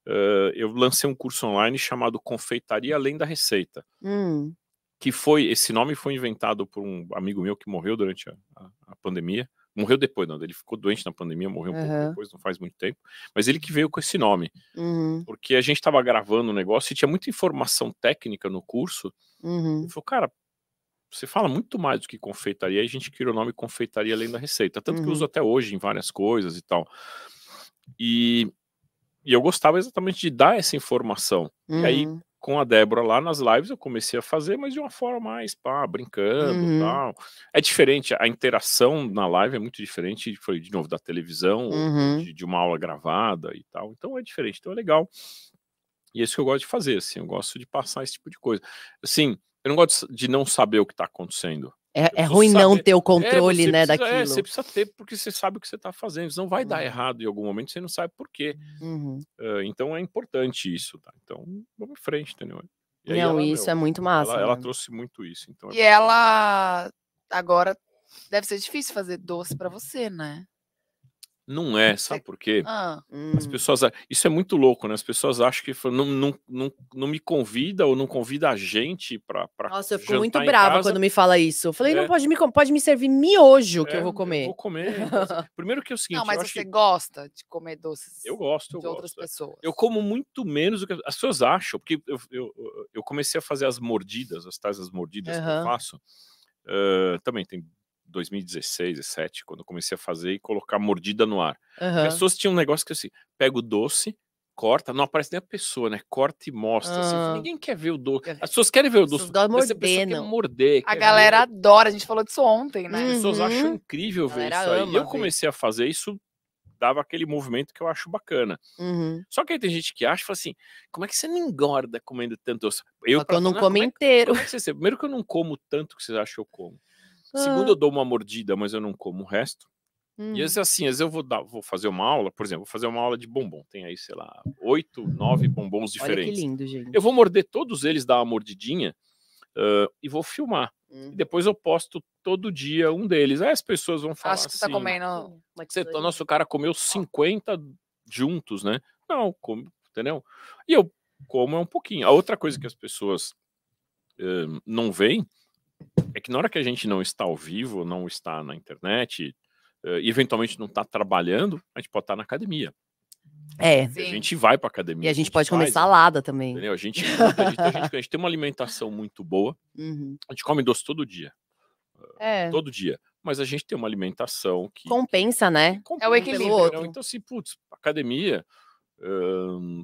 Speaker 4: eh, eu lancei um curso online chamado Confeitaria Além da Receita. Uhum. Que foi, esse nome foi inventado por um amigo meu que morreu durante a, a, a pandemia. Morreu depois, não, ele ficou doente na pandemia, morreu um uhum. pouco depois, não faz muito tempo. Mas ele que veio com esse nome. Uhum. Porque a gente estava gravando o um negócio e tinha muita informação técnica no curso. Uhum. Ele falou, cara, você fala muito mais do que confeitaria, a gente criou o nome confeitaria além da receita, tanto uhum. que eu uso uhum. até hoje em várias coisas e tal. E, e eu gostava exatamente de dar essa informação. Uhum. E aí, uhum. com a Débora lá nas lives, eu comecei a fazer, mas de uma forma mais, pá, brincando uhum. tal. É diferente, a interação na live é muito diferente, foi de novo, da televisão, uhum. de, de uma aula gravada e tal. Então é diferente, então é legal. E é isso que eu gosto de fazer, assim, eu gosto de passar esse tipo de coisa. Assim, eu não gosto de não saber o que está acontecendo.
Speaker 1: É, é ruim saber. não ter o é, controle, é, né, precisa, é, daquilo. É, você
Speaker 4: precisa ter, porque você sabe o que você está fazendo. Não vai uhum. dar errado em algum momento, você não sabe por quê. Uhum. Uh, então é importante isso, tá? Então vamos em frente, entendeu? não, ela, isso meu, é muito massa. Ela, né? ela, trouxe muito isso. Então
Speaker 1: é e
Speaker 2: ela agora deve ser difícil fazer doce para você, né?
Speaker 4: Não é, sabe por quê? Ah, As hum. pessoas. Isso é muito louco, né? As pessoas acham que não, não, não, não me convida ou não convida a gente pra. pra Nossa, eu fico muito brava quando me
Speaker 1: fala isso. Eu falei, é. não pode me, pode me servir miojo que é, eu vou comer. Eu vou comer.
Speaker 2: Primeiro que é o seguinte. Não, mas você que... gosta de comer doces. Eu gosto, eu de gosto, outras é. pessoas. Eu como muito menos do que
Speaker 4: as pessoas acham, porque eu, eu, eu comecei a fazer as mordidas, as tais as mordidas uhum. que eu faço. Uh, também tem 2016, 17, quando eu comecei a fazer e colocar mordida no ar. Uhum. As pessoas tinham um negócio que assim, pega o doce, corta, não aparece nem a pessoa, né? Corta e mostra. Assim, ninguém quer ver o doce. As pessoas querem ver o doce. Mas é morder, a quer é morder. A galera ver.
Speaker 2: adora, a gente falou disso ontem, né? As uhum. pessoas acham uhum.
Speaker 4: incrível ver isso aí. E eu comecei ver. a fazer isso, dava aquele movimento que eu acho bacana. Uhum. Só que aí tem gente que acha e fala assim: como é que você não engorda comendo tanto doce? Eu, Só que eu não como, como inteiro. É que, é Primeiro que eu não como tanto que vocês acham que eu como. Ah. Segundo, eu dou uma mordida, mas eu não como o resto. Hum. E assim, às vezes eu vou, dar, vou fazer uma aula, por exemplo, vou fazer uma aula de bombom. Tem aí, sei lá, oito, nove bombons diferentes. Olha que lindo, gente. Eu vou morder todos eles, dar uma mordidinha uh, e vou filmar. Hum. E depois eu posto todo dia um deles. Aí as pessoas vão falar Acho que tá assim, tá
Speaker 2: comendo... Você,
Speaker 4: nosso cara comeu 50 juntos, né? Não, como, entendeu? E eu como é um pouquinho. A outra coisa que as pessoas uh, não veem é que na hora que a gente não está ao vivo, não está na internet, eh, e eventualmente não está trabalhando, a gente pode estar tá na academia.
Speaker 1: É. Né, a gente
Speaker 4: vai para academia. E a gente, a gente pode faz, comer
Speaker 1: salada também. Entendeu?
Speaker 4: A gente, a, gente, a, gente, tem uma alimentação muito boa. Uhum. A gente come doce todo dia. É. Eh, todo dia. Mas a gente tem uma alimentação
Speaker 1: que. Compensa, né? Que compensa, é o equilíbrio. Então, então assim, putz,
Speaker 4: academia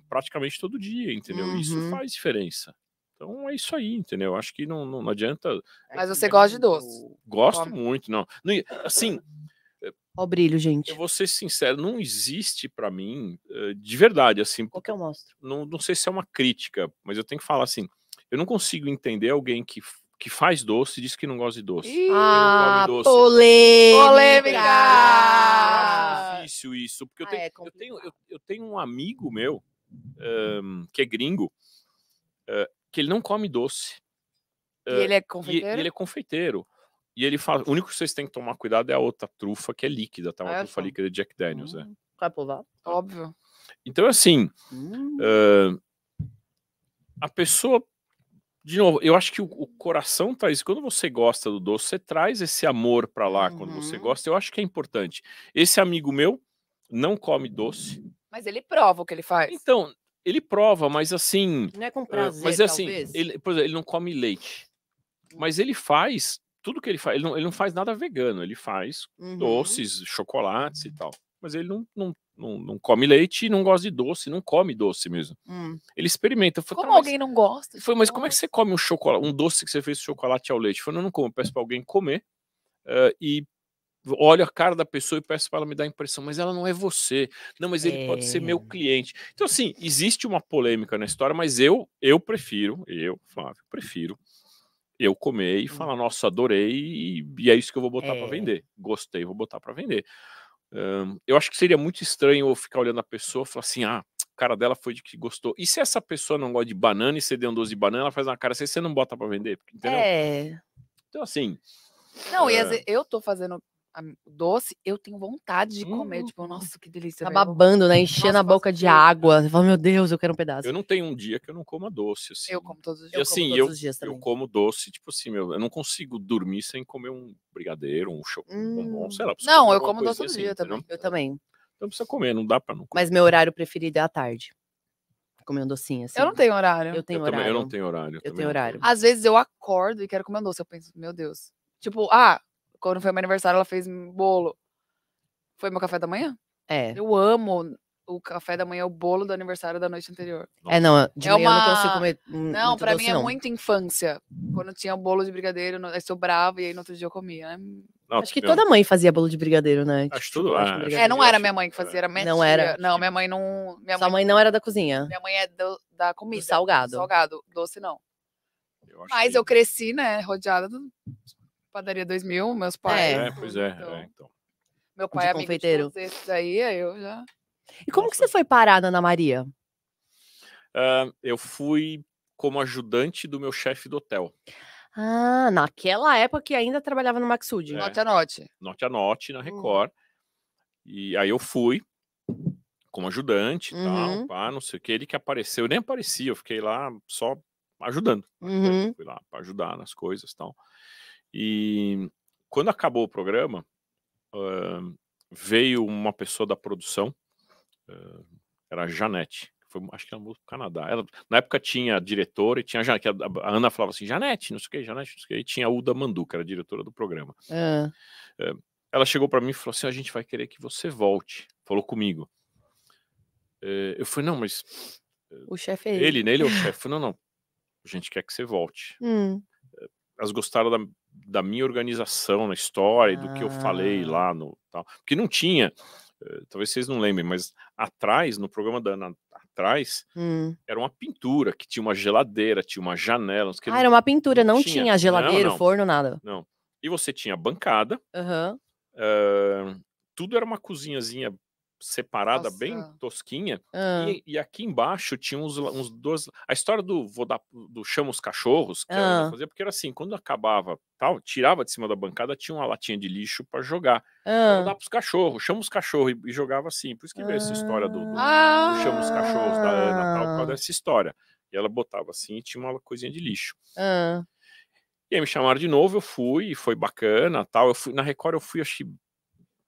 Speaker 4: praticamente todo dia, entendeu? Uhum. Isso faz diferença. Então é isso aí, entendeu? Acho que não, não, não adianta.
Speaker 2: É mas você é, gosta de doce? Gosto Come.
Speaker 4: muito, não. não assim. Eh, o brilho, gente. Eu vou ser sincero, não existe para mim, eh, de verdade, assim. Qual que eu mostro? Não, não sei se é uma crítica, mas eu tenho que falar assim. Eu não consigo entender alguém que que faz doce e diz que não gosta de doce. Ih, ah, doce. polêmica! polêmica. É difícil isso, porque eu, ah, tenho, é eu, tenho, eu, eu, tenho um amigo meu um, que é gringo. Eh, que ele não come doce. E uh, ele é confeiteiro? E, e, ele é confeiteiro. E ele fala, o único que vocês têm que tomar cuidado é a outra trufa que é líquida, tá? Uma ah, Essa? trufa líquida de Jack Daniels, é. hum, é.
Speaker 2: Vai provar? Tá. Óbvio.
Speaker 4: Então, assim, hum. uh, a pessoa de novo, eu acho que o, o, coração traz. Quando você gosta do doce, você traz esse amor para lá. Uhum. Quando você uhum. gosta, eu acho que é importante. Esse amigo meu não come doce.
Speaker 2: Mas ele prova o que ele faz. Então,
Speaker 4: ele prova, mas assim.
Speaker 1: Não é com prazer, Mas é assim, talvez.
Speaker 4: Ele, por exemplo, ele não come leite. Mas hum. ele faz tudo que ele faz. Ele não, ele não faz nada vegano. Ele faz uhum. doces, chocolates e tal.
Speaker 2: Mas ele não, não,
Speaker 4: não, não, come leite não gosta de doce. Não come doce mesmo. Hum. Ele experimenta. Falei,
Speaker 2: como tá, alguém não gosta?
Speaker 4: Foi, mas como é que você come um chocolate, um doce que você fez chocolate ao leite? Foi, não, não como. Eu peço para alguém comer. Uh, e olho a cara da pessoa e peço para ela me dar impressão, mas ela não é você. Não, mas ele é... pode ser meu é. cliente. Então, assim, existe uma polêmica na história, mas eu, eu prefiro, eu, Flávio, prefiro eu comer e hum. falar, nossa, adorei, e, e é isso que eu vou botar é... para vender. Gostei, vou botar para vender. Um, eu acho que seria muito estranho eu ficar olhando a pessoa e falar assim, ah, cara dela foi de que gostou. E se essa pessoa não gosta de banana e você deu um doce de banana, ela faz uma cara assim, você não bota para vender,
Speaker 2: entendeu? É. Então, assim... Não, é... e eu tô fazendo doce, eu tenho vontade de comer. Hum. Tipo, nossa, que delícia. Tá
Speaker 1: babando, né? Enchendo a boca de água. Você fala, meu Deus, eu quero um pedaço. Eu não
Speaker 4: tenho um dia que eu não coma doce, assim. Eu
Speaker 2: como todos os dias. E assim, eu, eu, dias eu assim,
Speaker 4: como doce, tipo assim, meu, eu não consigo dormir sem comer um brigadeiro, um chocolate, hum. um bom, sei lá. Não, eu como doce todo assim, dia também.
Speaker 1: Eu também. Então precisa comer, não dá pra não comer. Mas meu horário preferido é a tarde comer um docinho assim. Eu não tenho horário. Eu tenho eu horário. Também, eu não tenho horário. Eu, eu tenho horário. Às vezes eu acordo
Speaker 2: e quero comer um doce. Eu penso, meu Deus. Tipo, ah, quando foi meu aniversário, ela fez bolo. Foi meu café da manhã? É. Eu amo o café da manhã, o bolo do aniversário da noite anterior.
Speaker 1: É, não, de é manhã uma... eu não consigo comer. Não, pra mim é muita muito
Speaker 2: infância. Quando tinha o bolo de brigadeiro, eu sobrava e aí no outro dia eu comia. Né?
Speaker 3: Não, acho que toda
Speaker 1: mãe fazia bolo de brigadeiro, né? Acho
Speaker 3: tipo, tudo. Ah, acho
Speaker 2: é, não era minha mãe que fazia, era minha Não tia. era. Não, minha mãe não. Minha Sua mãe, mãe não
Speaker 1: era da cozinha. Minha
Speaker 2: mãe é do, da comida. Do salgado. salgado, doce não. Eu Mas que... eu cresci, né, rodeada do Padaria 2001, meus pais. É, é né,
Speaker 1: pois é, então. é, então. então.
Speaker 2: Meu pai é confeiteiro. amigo
Speaker 1: de aí, eu já... E como Nossa. que você foi parar na Ana Maria?
Speaker 4: Uh, eu fui como ajudante do meu chefe do hotel.
Speaker 1: Ah, naquela época que ainda trabalhava no Maxud. É. Note a note.
Speaker 4: Note a note na hum. Record. E aí eu fui como ajudante, uhum. tal, pá, não sei o que. Ele que apareceu, eu nem aparecia, eu fiquei lá só ajudando. Né? Uhum. Fui lá para ajudar nas coisas, tal. E quando acabou o programa, uh, veio uma pessoa da produção, uh, era a Janete, foi, acho que era do Canadá. Ela, na época tinha diretora e tinha a, a, Ana falava assim, Janete, não sei o que, Janete, não sei o que, e tinha a Uda Mandu, que era a diretora do programa.
Speaker 1: Uh,
Speaker 4: ela chegou para mim e falou assim, a gente vai querer que você volte, falou comigo. eu falei, não, mas...
Speaker 1: O chefe é ele. Ele,
Speaker 4: né? Ele é o chefe. Não, não, a gente quer que você volte. Hum. Elas gostaram da, da minha organização na história do que eu falei ah. lá no tal. Porque não tinha, eh, talvez vocês não lembrem, mas atrás, no programa da Ana atrás, hum. era uma pintura que tinha uma geladeira, tinha uma janela. Que ah, não... era uma
Speaker 1: pintura, não tinha, tinha geladeira, forno, nada.
Speaker 4: Não. E você tinha bancada. Uhum. Uh, tudo era uma cozinhazinha separada, Nossa. bem tosquinha. E, e, aqui embaixo tinha uns, uns dois. A história do vou dar, do chama os cachorros, que ah. fazia, porque era assim, quando acabava, tal, tirava de cima da bancada, tinha uma latinha de lixo para jogar. Ah. Vou dar pros cachorros, chama os cachorros, e, e, jogava assim. Por isso que veio essa história do, do, do chama os cachorros da Ana, tal, por causa ah. dessa história. E ela botava assim e tinha uma coisinha de lixo. E aí me chamaram de novo, eu fui, foi bacana, tal. Eu fui na Record, eu fui,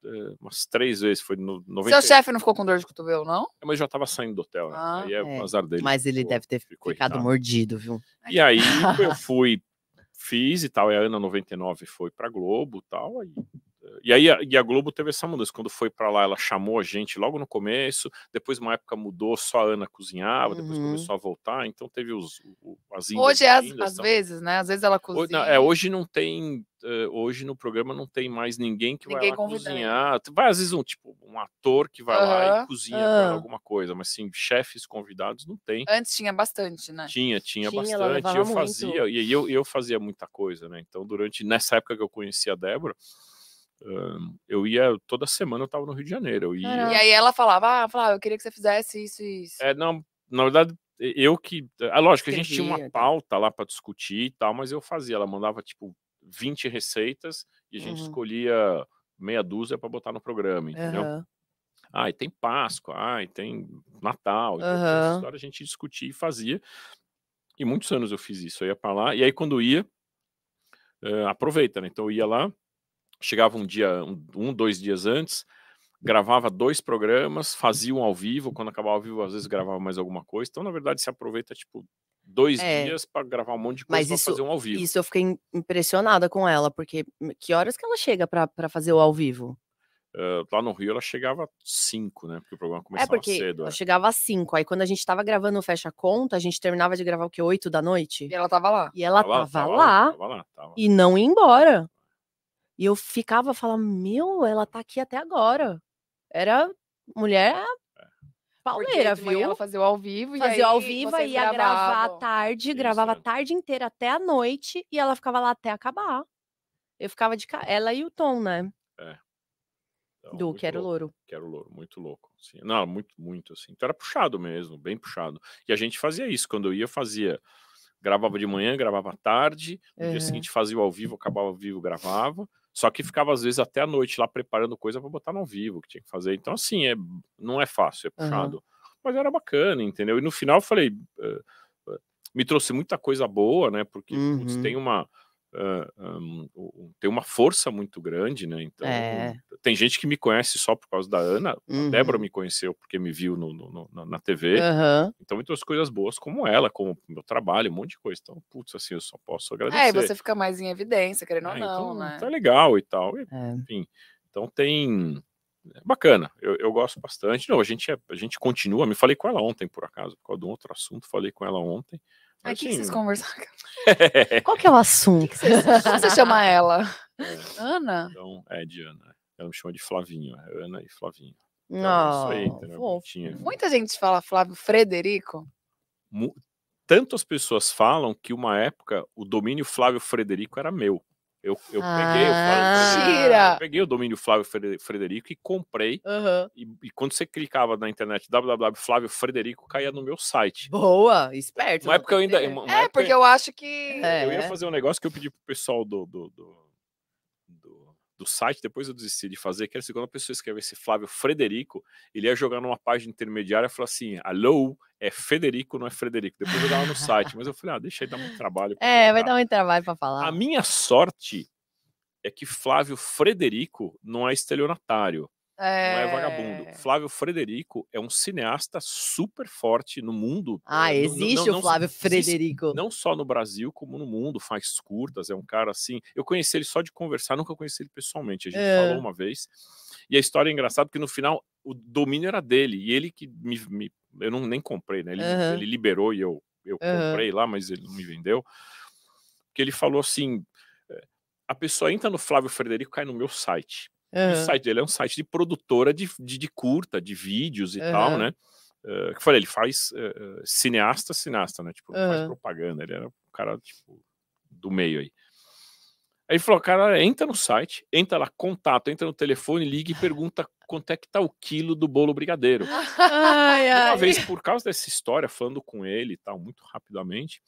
Speaker 4: eh, umas três vezes, foi no 90. Seu
Speaker 2: chefe não ficou com dor de cotovelo, não?
Speaker 4: É, mas já tava saindo do hotel, né? Ah, aí é, é. azar dele. Mas
Speaker 1: ele ficou, deve ter ficado irritado. mordido, viu?
Speaker 4: E aí eu fui, fiz e tal, e a Ana 99 foi pra Globo tal, aí eh, e aí a, e a, Globo teve essa mudança. Quando foi para lá, ela chamou a gente logo no começo. Depois, uma época mudou, só a Ana cozinhava. Depois uhum. começou a voltar. Então, teve os, o, as Hoje, é às vezes,
Speaker 2: né? Às vezes ela cozinha. Hoje, não, é,
Speaker 4: hoje não tem eh, hoje no programa não tem mais ninguém que ninguém vai lá convidando. cozinhar. Vai, às vezes, um tipo um ator que vai uhum. lá e cozinha uhum. alguma coisa, mas sim, chefes convidados não tem.
Speaker 2: Antes tinha bastante, né? Tinha,
Speaker 4: tinha, tinha bastante. Eu muito. fazia, e eu, eu fazia muita coisa, né? Então, durante nessa época que eu conheci a Débora. Eu ia toda semana, eu tava no Rio de Janeiro. Ia... E aí
Speaker 2: ela falava: Ah, eu queria que você fizesse isso e isso.
Speaker 4: É, não, na verdade, eu que. Ah, lógico, a gente tinha uma pauta lá para discutir e tal, mas eu fazia. Ela mandava, tipo, 20 receitas e a gente uhum. escolhia meia dúzia para botar no programa, entendeu? Uhum. Ah, e tem Páscoa, ah, e tem Natal, então, história a gente discutia e fazia. E muitos anos eu fiz isso, eu ia para lá, e aí quando ia, uh, aproveita, né? Então eu ia lá, chegava um dia, um, dois dias antes, gravava dois programas, fazia um ao vivo, quando acabava ao vivo, às vezes gravava mais alguma coisa. Então, na verdade, se aproveita, tipo, dois é. dias para gravar um monte de coisa Mas isso, fazer um ao vivo. Isso
Speaker 1: eu fiquei impressionada com ela, porque que horas que ela chega para fazer o ao vivo?
Speaker 4: Uh, lá no Rio ela chegava às 5, né? Porque o programa é, começava é porque cedo. Ela é. chegava
Speaker 1: às 5. Aí quando a gente tava gravando o Fecha Conta, a gente terminava de gravar o que? 8 da noite? E ela tava lá. E ela tava, tava, tava, lá, tava lá, lá, E não ia embora. E eu ficava falando, meu, ela tá aqui até agora. Era mulher Palmeira, viu? Ela fazia o ao vivo. Fazia e ao vivo, e ia gravar à tarde, Isso. gravava a tarde inteira até a noite e ela ficava lá até acabar. Eu ficava de cara. Ela e o Tom, né? É. Então, Do Quero louco. Louro. Quero
Speaker 4: Louro, muito louco. Assim. Não, muito, muito assim. Então era puxado mesmo, bem puxado. E a gente fazia isso. Quando eu ia, fazia. Gravava de manhã, gravava à tarde. No dia é. seguinte fazia o ao vivo, acabava ao vivo, gravava. Só que ficava, às vezes, até a noite lá preparando coisa para botar no vivo que tinha que fazer. Então, assim, é, não é fácil, é puxado. Uhum. Mas era bacana, entendeu? E no final eu falei. Uh, me trouxe muita coisa boa, né? Porque uhum. putz, tem uhum. uma Uh, um, tem uma força muito grande, né? Então, é. tem gente que me conhece só por causa da Ana, uhum. a Débora uhum. me conheceu porque me viu no, no, no na TV. Uhum. Então, muitas coisas boas como ela, como meu trabalho, um monte de coisa. Então, putz, assim, eu só posso é, agradecer. É, você fica
Speaker 2: mais em evidência, querendo é, ou então, não, então, né? Tá
Speaker 4: legal e tal. E, é. Enfim, então tem. É bacana, eu, eu, gosto bastante. Não, a gente, é, a gente continua. Me falei com ela ontem, por acaso, por causa de um outro assunto. Falei com ela ontem.
Speaker 1: Aí, é assim, que, vocês conversaram? Qual que é o assunto? Que vocês, como você chama
Speaker 2: ela? É, Ana?
Speaker 4: Então, é de Ana. Ela me chama de Flavinho. É Ana e Flavinho.
Speaker 2: Então, é não. Aí, Muita gente fala Flávio Frederico.
Speaker 4: Mu tantas pessoas falam que uma época o domínio Flávio Frederico era meu. Eu, eu, ah, peguei, o Flávio, ah, peguei o domínio Flávio Frederico e comprei.
Speaker 1: Uhum.
Speaker 2: E,
Speaker 4: e, quando você clicava na internet www Flávio Frederico, caía no meu site.
Speaker 1: Boa,
Speaker 4: esperto. é porque eu ainda. é, porque eu acho
Speaker 2: que. Eu ia é. fazer
Speaker 4: um negócio que eu pedi pro pessoal do, do, do do site, depois eu desisti de fazer, que era quando a pessoa escrevesse Flávio Frederico, ele ia jogar numa página intermediária e falar assim: alô, é Federico, não é Frederico. Depois eu dava no site, mas eu falei: ah, deixa aí é, dar muito trabalho. É,
Speaker 1: vai dar muito trabalho para falar.
Speaker 4: A minha sorte é que Flávio Frederico não é estelionatário.
Speaker 1: É... Não é vagabundo.
Speaker 4: É. Flávio Frederico é um cineasta super forte no mundo. Ah, é, existe não, não, o Flávio Frederico. não só no Brasil, como no mundo. Faz curtas, é um cara assim. Eu conheci ele só de conversar, nunca conheci ele pessoalmente. A gente é... falou uma vez. E a história é engraçada porque no final o domínio era dele. E ele que me. me eu não, nem comprei, né? Ele, uhum. ele liberou e eu, eu uhum. comprei lá, mas ele não me vendeu. Que ele falou assim: é, a pessoa entra no Flávio Frederico, cai no meu site Uhum. O site dele é um site de produtora de, de, de curta, de vídeos e uhum. tal, né? Uh, que falei, ele faz uh, cineasta, cineasta, né? Tipo, uhum. faz propaganda. Ele era um cara, tipo, do meio aí. Aí ele falou, cara, entra no site, entra lá, contato, entra no telefone, liga e pergunta quanto é que tá o quilo do bolo brigadeiro.
Speaker 3: Ai, ai. Uma vez,
Speaker 4: por causa dessa história, falando com ele e tal, muito rapidamente,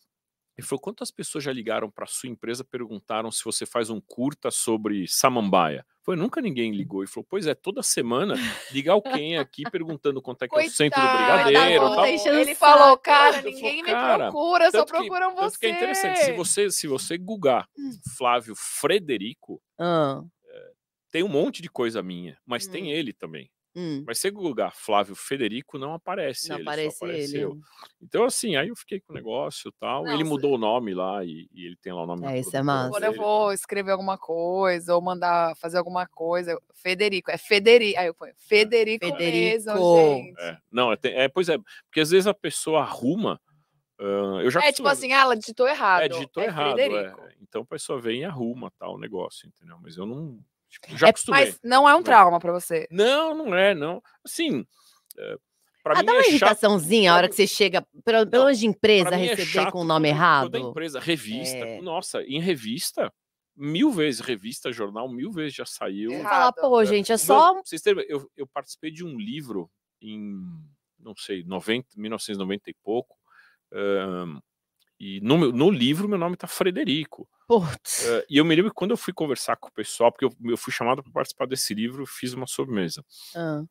Speaker 4: ele falou: quantas pessoas já ligaram para sua empresa perguntaram se você faz um curta sobre samambaia? Foi nunca ninguém hum. ligou e falou: pois é, toda semana liga alguém aqui perguntando quanto é que é o centro do brigadeiro. Tá bom,
Speaker 2: Ele falou, cara, ninguém falou, cara, me procura, só procuram que, você. que é interessante, se
Speaker 4: você, se você googar hum. Flávio Frederico, é, tem um monte de coisa minha, mas hum. tem ele também. Hum. Mas se lugar Flávio Federico, não aparece não ele. Aparece ele. É. Então, assim, aí eu fiquei com o negócio e tal. Não, ele mudou o nome lá e, e, ele tem lá o nome. É, isso é massa. Agora eu
Speaker 2: vou escrever alguma coisa ou mandar fazer alguma coisa. Federico, é Federico. Aí eu ponho Federico, é. Federico. Mesmo, gente.
Speaker 4: É. Não, é, é, pois é, porque às vezes a pessoa arruma. Uh, eu já é tipo assim,
Speaker 2: ah, ela digitou é, é errado. É, digitou errado.
Speaker 4: Então a pessoa vem e arruma tal o negócio, entendeu? Mas eu não Tipo, já é, acostumei. Mas
Speaker 1: não é um né? trauma para você? Não, não é, não. Assim, é, eh, para ah, mim dá é uma é irritaçãozinha chato. a hora que você chega, pelo menos de empresa, é receber com o nome errado. Da empresa,
Speaker 4: revista. É. Nossa, em revista, mil vezes revista, jornal, mil vezes já saiu. Fala,
Speaker 1: pô, gente, é só.
Speaker 4: vocês eu, eu participei de um livro em, não sei, 90, 1990 e pouco, um, e no, meu, no livro, meu nome tá Frederico. Putz. Uh, e eu me lembro que quando eu fui conversar com o pessoal, porque eu, eu fui chamado para participar desse livro, fiz uma sobremesa. Uh,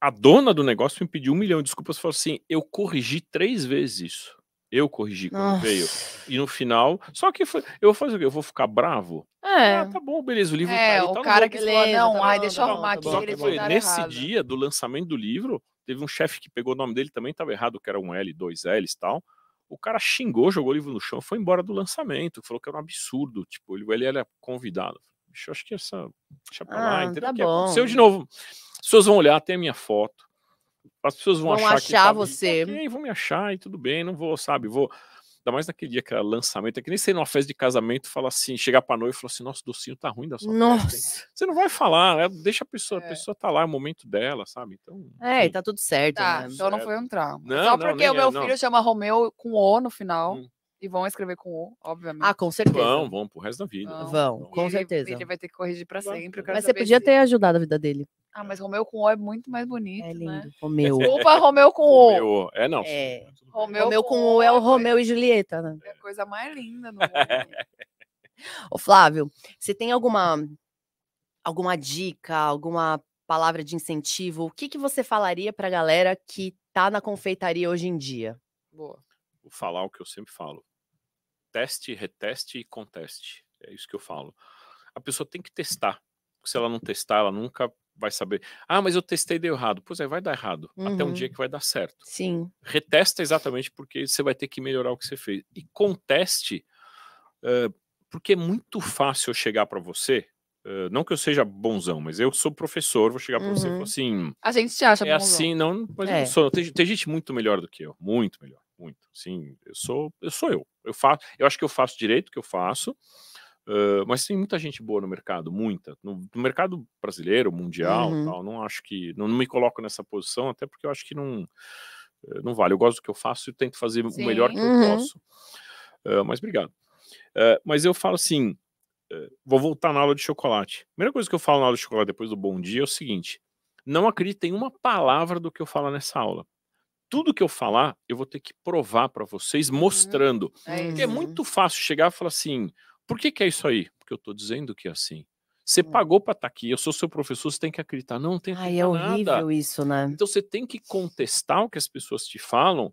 Speaker 4: a dona do negócio me pediu um milhão de desculpas e falou assim: eu corrigi três vezes isso. Eu corrigi quando Nossa. veio. E no final. Só que foi, eu vou fazer o quê? Eu vou ficar bravo? É. Ah, tá bom, beleza. O livro é, tá aí. Tá o cara que lê, não, tá ai, deixa eu tá arrumar tá aqui. Só que foi, nesse errado. dia do lançamento do livro, Teve um chefe que pegou o nome dele também, estava errado, que era um L, dois L's e tal. O cara xingou, jogou o livro no chão, foi embora do lançamento, falou que era um absurdo. Tipo, ele, ele era convidado. Bicho, acho que essa. Deixa pra lá, ah, entendeu? Tá que bom. aconteceu de novo. As pessoas vão olhar, tem a minha foto. As pessoas vão, vão achar, achar que, você. Tá, okay, vão me achar e tudo bem, não vou, sabe? Vou Ainda mais naquele dia que era lançamento. É que nem sei numa festa de casamento fala assim, chegar pra noiva e falar assim, nossa, o docinho tá ruim da sua nossa. Festa, você não vai falar, né? deixa a pessoa, é. a pessoa tá lá, é o momento dela, sabe? Então.
Speaker 1: É, tá tudo certo. Tá, né? então não foi um trauma. Não, Só não, porque o meu é, filho
Speaker 4: não.
Speaker 2: chama Romeu com O no final. Hum. E vão escrever com O, obviamente. Ah, com certeza. Vão, vão pro resto da vida. Vão, vão. com certeza. Ele vai ter que corrigir para sempre. Mas você podia se... ter
Speaker 1: ajudado a vida dele.
Speaker 2: Ah, mas Romeu com O é muito mais é bonito, é lindo. né?
Speaker 1: Romeu. Desculpa, Romeu com O. Romeu. É, não.
Speaker 4: É.
Speaker 2: Romeu, Romeu com, com O é o é Romeu e Julieta, né? É a coisa mais linda no mundo.
Speaker 1: Ô, Flávio, você tem alguma, alguma dica, alguma palavra de incentivo? O que, que você falaria para a galera que tá na confeitaria hoje em dia?
Speaker 4: Boa. Vou falar o que eu sempre falo. Teste, reteste e conteste. É isso que eu falo. A pessoa tem que testar. Se ela não testar, ela nunca vai saber. Ah, mas eu testei de deu errado. Pois é, vai dar errado. Uhum. Até um dia uhum. que vai dar certo. Sim. Retesta exatamente porque você vai ter que melhorar o que você fez. E conteste, uh, porque é muito fácil eu chegar para você. Uh, não que eu seja bonzão, mas eu sou professor, vou chegar para uhum. você e falar uhum. assim.
Speaker 2: A gente se acha é bonzão. assim, não, mas é. não
Speaker 4: sou. Tem, tem gente muito melhor do que eu, muito melhor, muito. Sim, eu sou, eu sou eu. Eu faço, eu acho que eu faço direito o que eu faço. Uh, mas tem muita gente boa no mercado, muita. No, no mercado brasileiro, mundial, uhum. tal, não acho que. Não, não, me coloco nessa posição, até porque eu acho que não, eh, não vale. Eu gosto do que eu faço e tento fazer Sim. o melhor que uhum. eu posso. Uh, mas obrigado. Uh, mas eu falo assim: eh, vou voltar na aula de chocolate. A primeira coisa que eu falo na aula de chocolate depois do bom dia é o seguinte: não acreditem em uma palavra do que eu falo nessa aula tudo que eu falar, eu vou ter que provar para vocês, uhum. mostrando. é, é muito fácil chegar e falar assim: por que, que é isso aí? Porque eu estou dizendo que é assim. Você hum. pagou para estar tá aqui, eu sou seu professor, você tem que acreditar. Não, não tem que Ai, é horrível nada. isso, né? Então você tem que contestar o que as pessoas te falam,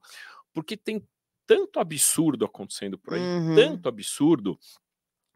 Speaker 4: porque tem tanto absurdo acontecendo por aí, uhum. tanto absurdo,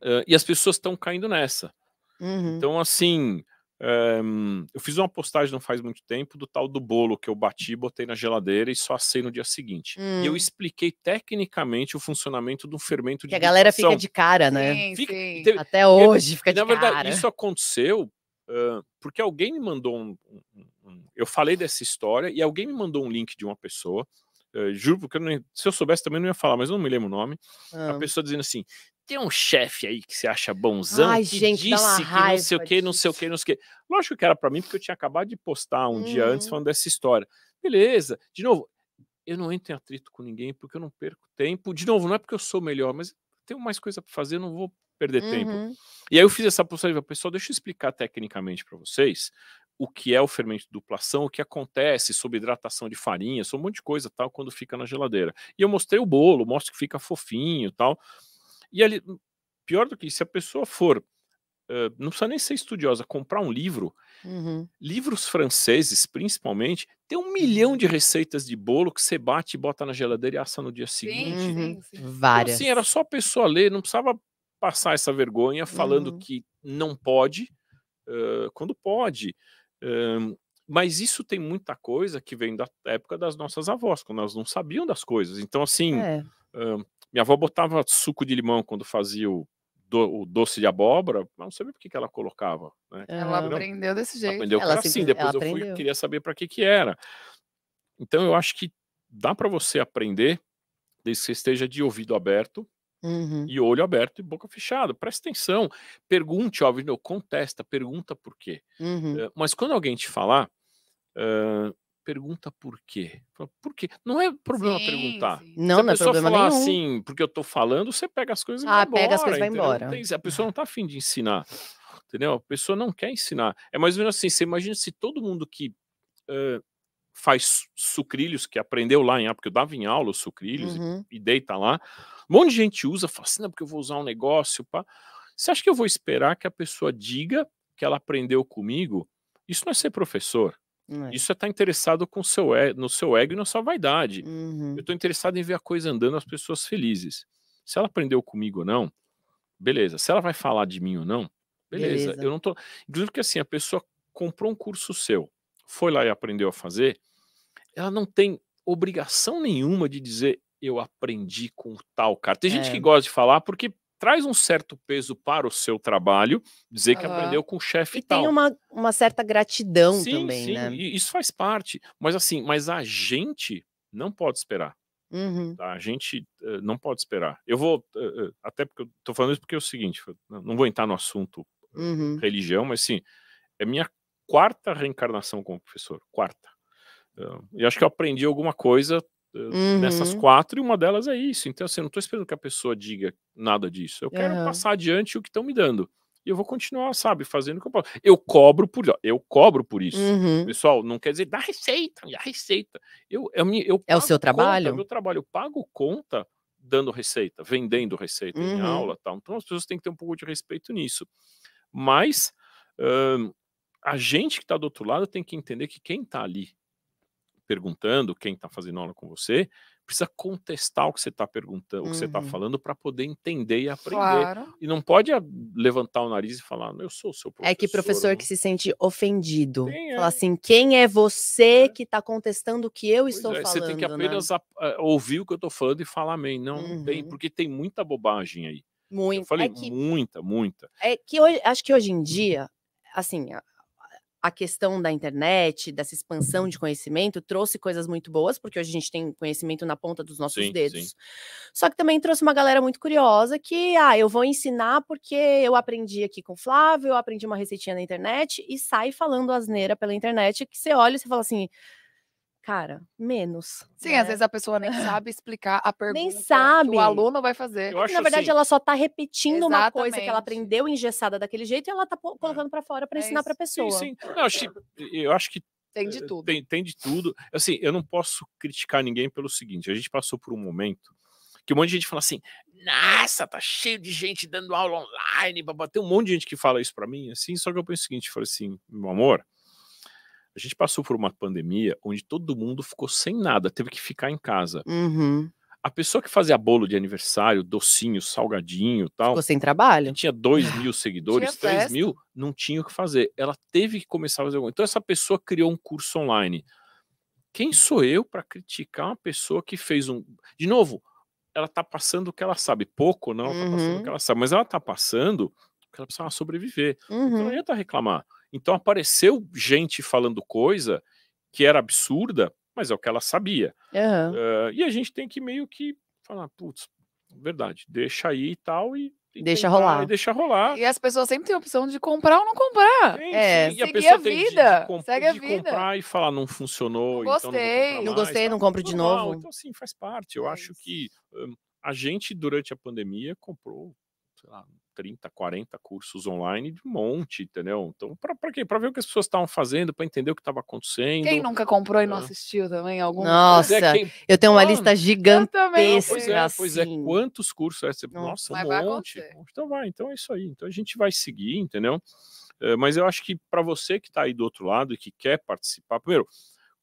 Speaker 4: uh, e as pessoas estão caindo nessa. Uhum. Então, assim, um, eu fiz uma postagem não faz muito tempo do tal do bolo que eu bati, botei na geladeira e só assei no dia seguinte. Hum. E eu hum. expliquei tecnicamente o funcionamento do fermento de Que a galera fica de cara, né? Sim,
Speaker 1: fica, sim. Teve, Até hoje fica de cara. Na verdade, cara. isso
Speaker 4: aconteceu uh, porque alguém me mandou um, um, um, Eu falei dessa história e alguém me mandou um link de uma pessoa. Uh, juro, porque eu não, se eu soubesse também não ia falar, mas eu não me lembro o nome. A pessoa dizendo assim: tem um chefe aí que você acha bonzão, Ai, que gente, disse que não sei o que, não sei o que, não sei o que. Lógico que era para mim, porque eu tinha acabado de postar um dia antes uhum. falando dessa história. Beleza, de novo, eu não entro em atrito com ninguém porque eu não perco tempo. De novo, não é porque eu sou melhor, mas tenho mais coisa para fazer, eu não vou perder uhum. tempo. E aí eu fiz essa postagem, pessoal, deixa eu explicar tecnicamente para vocês o que é o fermento duplação, o que acontece sob hidratação de farinha, um monte de coisa tal quando fica na geladeira. E eu mostrei o bolo, mostro que fica fofinho, tal. E ali, hum, pior do que isso, se a pessoa for, uh, não precisa nem ser estudiosa, comprar um livro, uhum. livros franceses, principalmente, tem um uhum. milhão de receitas de bolo que você bate e bota na geladeira e assa no dia seguinte. Sim,
Speaker 2: uhum. sim, sim. Então, Várias. Então, assim,
Speaker 4: era só a pessoa ler, não precisava passar essa vergonha falando uhum. que não pode, uh, quando pode. Uh, mas isso tem muita coisa que vem da época das nossas avós, quando elas não sabiam das coisas. Então, assim, é. uh, minha avó botava suco de limão quando fazia o, do, o doce de abóbora, mas não sabia por que, que ela colocava. Né? Ela não,
Speaker 2: aprendeu desse jeito. Aprendeu ela assim, depois ela eu fui queria
Speaker 4: saber para que que era. Então eu acho que dá para você aprender desde que você esteja de ouvido aberto, Uhum. E olho aberto e boca fechada. Presta atenção. Pergunte, óbvio, contesta, pergunta por quê. Uhum. Uh, mas quando alguém te falar, uh, pergunta por quê. por quê? Não é problema sim, perguntar. Sim. Não, não é problema falar nenhum. assim, porque eu tô falando, você pega as coisas e ah, vai embora. pega as coisas e vai embora. Tem, a pessoa não tá afim de ensinar, entendeu? A pessoa não quer ensinar. É mais ou menos assim, você imagina se todo mundo que uh, faz sucrilhos, que aprendeu lá em ah, porque eu dava em aula os sucrilhos uhum. e, e deita lá, um monte de gente usa, fala assim, não, porque eu vou usar um negócio, pá. Você acha que eu vou esperar que a pessoa diga que ela aprendeu comigo? Isso não é ser professor. Isso é estar tá interessado com seu, é, no seu ego e na sua vaidade. Uhum. Eu estou interessado em ver a coisa andando, as pessoas felizes. Se ela aprendeu comigo ou não, beleza. Se ela vai falar de mim ou não, beleza. beleza. Eu não tô. Inclusive, que assim, a pessoa comprou um curso seu, foi lá e aprendeu a fazer, ela não tem obrigação nenhuma de dizer eu aprendi com tal cara. Tem é. gente que gosta de falar porque traz um certo peso para o seu trabalho, dizer uhum. que aprendeu com o chefe e, tal. Tem
Speaker 1: uma, uma certa gratidão sim, também, sim, né?
Speaker 4: Isso faz parte. Mas assim, mas a gente não pode esperar. Uhum. Tá, a gente uh, não pode esperar. Eu vou, uh, até porque eu tô falando isso porque é o seguinte, não vou entrar no assunto uhum. religião, mas sim, é minha quarta reencarnação como professor, quarta. e acho que eu aprendi alguma coisa uhum. nessas quatro, e uma delas é isso. Então, assim, eu não estou esperando que a pessoa diga nada disso. Eu quero uhum. passar adiante o que estão me dando. E eu vou continuar, sabe, fazendo o que eu posso. Eu cobro por, eu cobro por isso. Uhum. Pessoal, não quer dizer, dá receita, dá receita. Eu,
Speaker 1: eu, é eu, eu é o seu trabalho? é o meu
Speaker 4: trabalho. Eu pago conta dando receita, vendendo receita em uhum. aula tal. Então, as pessoas têm que ter um pouco de respeito nisso. Mas... a gente que está do outro lado tem que entender que quem está ali perguntando, quem está fazendo aula com você, precisa contestar o que você está perguntando, uhum. o que você está uhum. falando, para poder entender e aprender. Claro. E não pode ah, levantar o nariz e falar, eu sou o seu professor. É que professor não...
Speaker 1: que se sente ofendido. É? Fala assim, quem é você é. que está contestando o que eu pois estou é, falando? Você tem que né? apenas né? a, a, ouvir
Speaker 4: o que eu estou falando e falar amém. Não, uhum. tem, porque tem muita bobagem aí.
Speaker 1: Muito. Eu falei, é que,
Speaker 4: muita, muita.
Speaker 1: É que hoje, acho que hoje em dia, assim, a questão da internet, dessa expansão de conhecimento, trouxe coisas muito boas, porque hoje a gente tem conhecimento na ponta dos nossos sim, dedos. Sim. Só que também trouxe uma galera muito curiosa que, ah, eu vou ensinar porque eu aprendi aqui com o Flávio, eu aprendi uma receitinha na internet e sai falando asneira pela internet que você olha e você fala assim, Cara, menos. Sim, né? às vezes a pessoa nem sabe explicar a pergunta nem sabe. que o aluno vai fazer. Porque, na verdade, assim ela só está repetindo Exatamente. uma coisa que ela aprendeu engessada daquele jeito e ela está é. colocando para fora para é ensinar para a pessoa. Sim, sim. Não,
Speaker 4: eu acho que tem de eh, tudo. Tem, tem, de tudo. Assim, eu não posso criticar ninguém pelo seguinte: a gente passou por um momento que um monte de gente fala assim: nossa, tá cheio de gente dando aula online, babá. Tem um monte de gente que fala isso para mim, assim, só que eu penso o seguinte: eu falo assim, meu amor, a gente passou por uma pandemia onde todo mundo ficou sem nada, teve que ficar em casa. Uhum. A pessoa que fazia bolo de aniversário, docinho, salgadinho tal. Ficou sem trabalho. Tinha 2 mil seguidores, 3 mil, não tinha o que fazer. Ela teve que começar a fazer alguma Então, essa pessoa criou um curso online. Quem sou eu para criticar uma pessoa que fez um. De novo, ela tá passando o que ela sabe. Pouco, não, ela uhum. tá passando o uhum. que ela sabe. Mas ela tá passando o que ela precisava sobreviver. Uhum. Então, não uhum. adianta reclamar. Então apareceu gente falando coisa que era absurda, mas é o que ela sabia. Uhum. Uh, e a gente tem que meio que falar, putz, verdade, deixa aí e tal, e e deixa rolar. E deixa
Speaker 2: rolar. E as pessoas sempre têm a opção de comprar ou não comprar. Sim, é, sim. E seguir a, a vida. De, de segue a vida. comprar
Speaker 4: e falar não funcionou. Não gostei. Então não, não gostei, tá, não compro de novo. Então, assim, faz parte. Eu é acho isso. que um, a gente, durante a pandemia, comprou, sei lá, 30, 40 cursos online de monte, entendeu? Então, para quê? Para ver o que as pessoas estavam fazendo, para entender o que estava acontecendo. Quem
Speaker 2: nunca comprou e não é. assistiu também algum? Nossa, é, quem... eu tenho uma lista
Speaker 3: gigantesca.
Speaker 2: Pois é, pois é,
Speaker 4: quantos cursos? É? Nossa, um monte.
Speaker 2: Então vai, então é isso aí.
Speaker 4: Então a gente vai seguir, entendeu? É, mas eu acho que para você que está aí do outro lado e que quer participar, primeiro,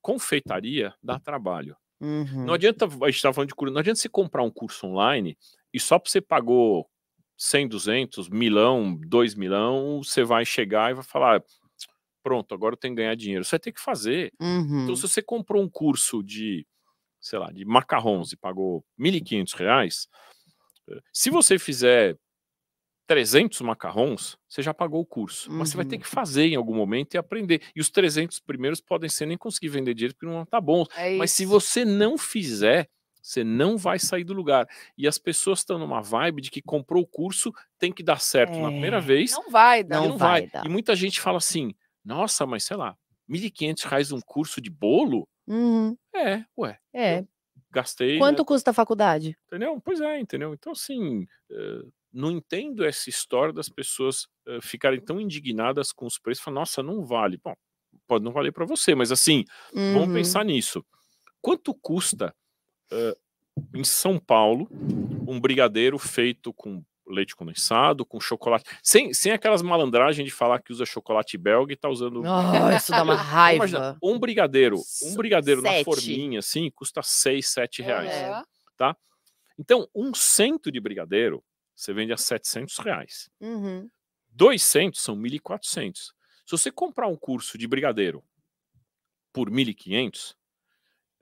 Speaker 4: confeitaria dá trabalho. Uhum. Não adianta, a gente estava falando de curso, não adianta você comprar um curso online e só porque você pagou 100, 200, milão, 2 milão, você vai chegar e vai falar, pronto, agora eu tenho que ganhar dinheiro. Você vai ter que fazer. Uhum. Então, se uhum. você comprou um curso de, sei lá, de macarrons e pagou 1.500 reais, eh, se você fizer 300 macarrons, você já pagou o curso. Uhum. Mas você vai ter uhum. que fazer em algum momento e aprender. E os 300 primeiros podem ser nem conseguir vender dinheiro porque não tá bom. É mas se você não fizer, você não vai sair do lugar. E as pessoas estão numa vibe de que comprou o curso, tem que dar certo é. na primeira é, vez. Não
Speaker 2: vai Não, não vai. vai
Speaker 4: E muita gente fala assim, nossa, mas sei lá, R$ 1.500 um curso de bolo?
Speaker 1: Uhum. É, ué. É.
Speaker 4: Gastei. Né? Quanto né?
Speaker 1: custa a faculdade?
Speaker 4: Entendeu? Pois é, entendeu? Então, assim, eh, não entendo essa história das pessoas eh, ficarem tão indignadas com os preços. Falam, nossa, não vale. Bom, pode não valer para você, mas assim, uhum. vamos pensar nisso. Quanto custa ah, em São Paulo um brigadeiro feito com leite condensado, com chocolate. Sem, sem aquelas malandragens de falar que usa chocolate belga e tá usando. Oh, isso dá uma raiva. Imagina, um brigadeiro, um brigadeiro sete. na forminha, assim, custa 6, 7 reais. É. Tá? Então, um cento de brigadeiro você vende a 700 reais. Uhum. 200 são 1.400. Se você comprar um curso de brigadeiro por 1.500,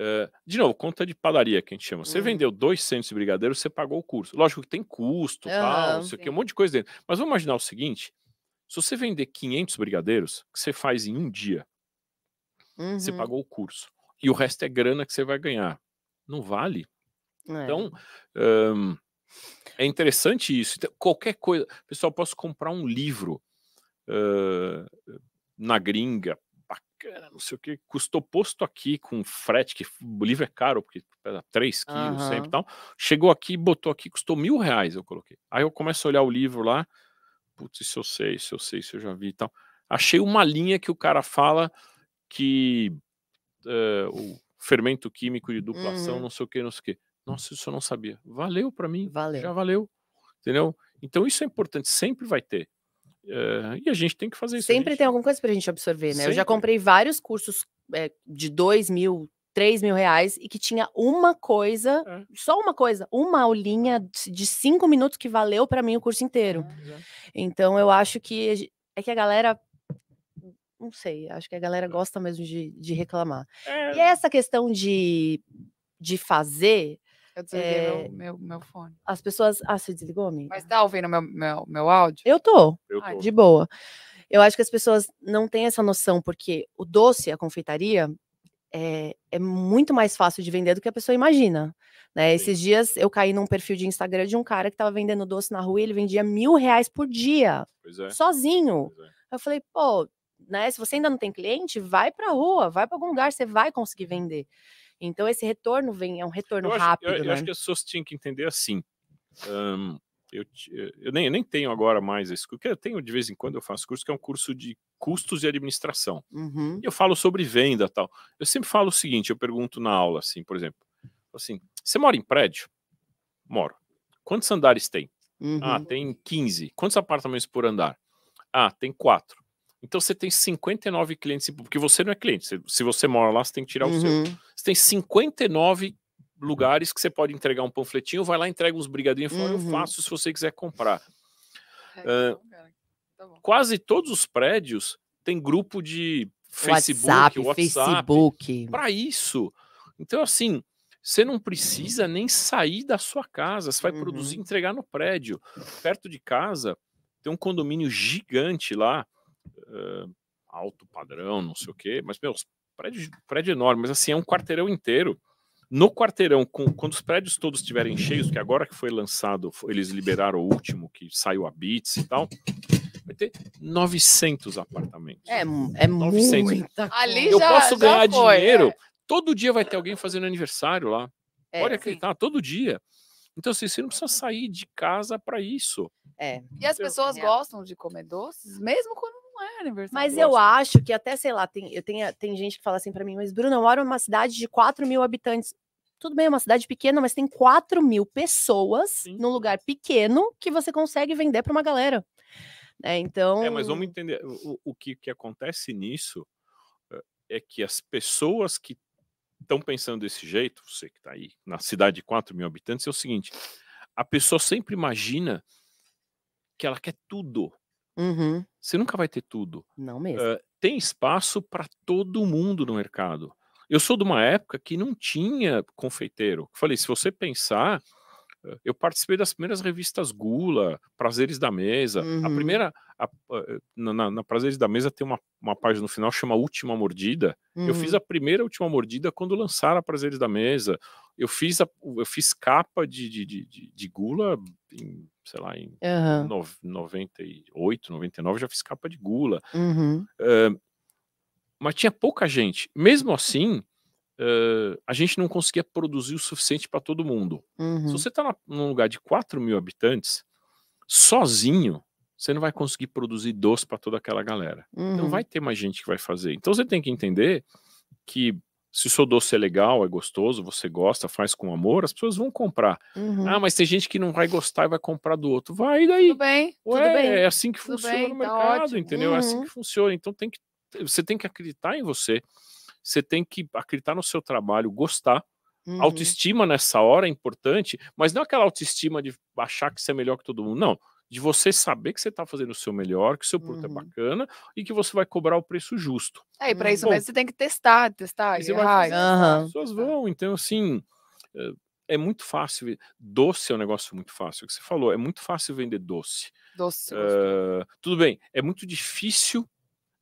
Speaker 4: eh, de novo, conta de padaria que a gente chama. Você hum. vendeu 200 brigadeiros, você pagou o curso. Lógico que tem custo, uhum, tal, não sei o que, um monte de coisa dentro. Mas vamos imaginar o seguinte: se você vender 500 brigadeiros, que você faz em um dia,
Speaker 3: uhum. você pagou
Speaker 4: o curso. E o resto é grana que você vai ganhar. Não vale. É. Então, um, eh, é interessante isso. Então, qualquer coisa. Pessoal, posso comprar um livro uh, na gringa, não sei o que, custou posto aqui com frete, que o livro é caro, porque pesa 3 quilos uhum. sempre e tal. Chegou aqui, botou aqui, custou mil reais, eu coloquei. Aí eu começo a olhar o livro lá, putz, eu sei, se eu sei, se eu já vi e tal. Achei uma linha que o cara fala que uh, o fermento químico de duplação, uhum. não sei o que, não sei o que. Nossa, isso eu não sabia. Valeu para mim. Valeu. Já valeu. Entendeu? Então isso é importante, sempre vai ter. Eh, e a
Speaker 1: gente tem que fazer isso. Sempre tem alguma coisa para a gente absorver, né? Sempre. Eu já comprei vários cursos é, de dois mil, três mil reais e que tinha uma coisa, é. só uma coisa, uma aulinha de cinco minutos que valeu para mim o curso inteiro. Ah, então eu acho que é que a galera. Não sei, acho que a galera é. gosta mesmo de, de reclamar. É. E essa questão de, de fazer eu desliguei é... meu, é. meu, meu, fone. As pessoas. Ah, você desligou, amiga? Mas tá ouvindo meu, meu, meu áudio? Eu tô. Eu tô. De boa. Eu acho que as pessoas não têm essa noção, porque o doce, a confeitaria, é, é, muito mais fácil de vender do que a pessoa imagina. Né? Esses dias eu caí num perfil de Instagram de um cara que estava vendendo doce na rua e ele vendia mil reais por dia,
Speaker 3: é. sozinho.
Speaker 1: É. Eu falei, pô, né, se você ainda não tem cliente, vai para a rua, vai para algum lugar, você vai conseguir vender. Então, esse retorno vem, é um retorno eu acho, rápido. Eu, né? eu, acho que
Speaker 4: as pessoas tinham que entender assim. Um, eu, eh, eu, nem, eu nem tenho agora mais esse curso, eu tenho de vez em quando eu faço curso, que é um curso de custos e administração. Uhum. Eu falo sobre venda tal. Eu sempre falo o seguinte: eu pergunto na aula, assim, por exemplo, assim, você mora em prédio? Moro. Quantos andares tem? Ah, uhum. Ah, tem 15. Quantos apartamentos por andar? Ah, tem quatro. Então você tem 59 clientes, porque você não é cliente. Se você mora lá, você tem que tirar uhum. o seu. Uhum. Você tem 59 lugares que você pode entregar um panfletinho, vai lá, entrega uns brigadinhos e fala, uhum. eu faço se você quiser comprar. É, uh, tá quase todos os prédios tem grupo de Facebook, WhatsApp, WhatsApp
Speaker 1: Facebook.
Speaker 4: Para isso. Então, assim, você não precisa nem sair da sua casa. Você vai uhum. produzir e entregar no prédio. Perto de casa tem um condomínio gigante lá uh, alto padrão, não sei o quê, mas, meu, prédio, prédio enorme, mas assim, é um quarteirão inteiro. No quarteirão, com, quando os prédios todos estiverem cheios, que agora que foi lançado, eles liberaram o último, que saiu a bits e tal, vai ter 900 apartamentos.
Speaker 1: É, é 900. muita Ali Eu já, posso já ganhar foi, é.
Speaker 4: dinheiro. É. Todo dia vai ter alguém fazendo aniversário lá.
Speaker 1: É, Pode
Speaker 2: acreditar,
Speaker 4: sim. todo dia. Então, assim, você não precisa sair de casa para isso. É.
Speaker 2: E
Speaker 1: as pessoas é. gostam de comer doces, mesmo quando não é aniversário. Mas eu acho que até, sei lá, tem, eu tenho, tem gente que fala assim para mim, mas Bruno, eu moro numa cidade de 4 mil habitantes. Tudo bem, é uma cidade pequena, mas tem 4 mil pessoas Sim. num lugar pequeno que você consegue vender para uma galera. É, então. É, mas vamos
Speaker 4: entender. O, o que, que acontece nisso eh, é que as pessoas que estão pensando desse jeito, você que está aí, na cidade de 4 mil habitantes, é o seguinte: a pessoa sempre imagina que ela quer tudo. Uhum. Você nunca vai ter tudo. Não mesmo. Uh, tem espaço para todo mundo no mercado. Eu sou de uma época que não tinha confeiteiro. Falei, se você pensar, eu participei das primeiras revistas Gula, Prazeres da Mesa. Uhum. A primeira, a, na, na, Prazeres da Mesa tem uma, uma página no final chama Última Mordida. Uhum. Eu fiz uhum. a primeira Última Mordida quando lançaram a Prazeres da Mesa. Eu fiz, a, eu fiz capa de, de, de, de Gula em sei lá, em uhum. no, 98, 99, já fiz capa de gula. Uhum. Uh, mas tinha pouca gente. Mesmo assim, uh, a gente não conseguia produzir o suficiente para todo mundo. Uhum. Se você está num lugar de 4 mil habitantes, sozinho, você não vai conseguir produzir doce para toda aquela galera. Não uhum. vai ter mais gente que vai fazer. Então você tem que entender que se o seu doce é legal, é gostoso, você gosta, faz com amor, as pessoas vão comprar. Ah, uhum. Ah, mas tem gente que não vai gostar e vai comprar do outro. Vai
Speaker 2: daí. Tudo bem. Ué, tudo bem. É assim que tudo funciona bem, no tá mercado, entendeu? Uhum. É assim uhum. que
Speaker 4: funciona. Então tem que, você tem que acreditar em você, você tem que acreditar no seu trabalho, gostar. Uhum. Autoestima nessa hora é importante, mas não é aquela autoestima de achar que você é melhor que todo mundo. Não de você saber que você está fazendo o seu melhor, que o seu produto é uhum. é bacana e que você vai cobrar o preço justo.
Speaker 2: É, e para isso Bom, mesmo você tem que testar, testar. E errar. Uhum. As
Speaker 4: pessoas vão, então assim. Eh, é muito fácil, doce é um negócio muito fácil, é o que você falou, é muito fácil vender doce. Doce. Uh, tudo bem, é muito difícil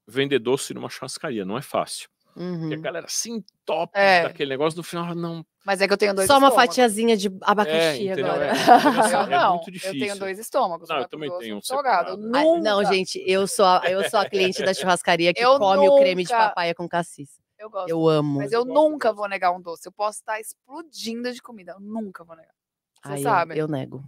Speaker 4: vender doce numa churrascaria, não é fácil. Uhum. Que a uhum. galera se assim, entope é. daquele negócio, no final não.
Speaker 1: Mas é que eu tenho dois Só uma fatiazinha de abacaxi é, agora. É, é, difícil. Assim, é eu tenho dois estômagos. Não, eu também tenho um salgado. não, gente, eu sou, a, eu sou a cliente da churrascaria que eu come nunca... o creme de papaya com cassis.
Speaker 2: Eu gosto. Eu amo. Mas eu, eu nunca vou negar um doce. Eu posso estar explodindo de comida. Eu nunca vou
Speaker 1: negar. Você Ai, sabe? Eu, eu, nego.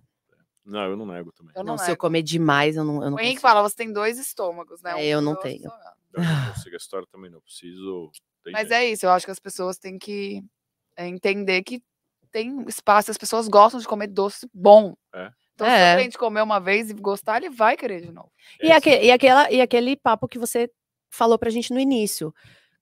Speaker 1: Não, eu não nego também. Eu não, não se eu comer demais, eu não. Eu não o
Speaker 2: Henrique fala, você tem dois estômagos, né? É, um eu não tenho.
Speaker 1: Estômago.
Speaker 4: Eu ah. consigo a história também, não preciso.
Speaker 2: Mas é isso, eu acho que as pessoas têm que eh, entender que tem espaço, as
Speaker 1: pessoas gostam de comer doce bom. É. Então, é. se a gente
Speaker 2: comer uma vez e gostar, ele vai querer de novo.
Speaker 1: E, aquele, e, aquela, e aquele papo que você falou pra gente no início.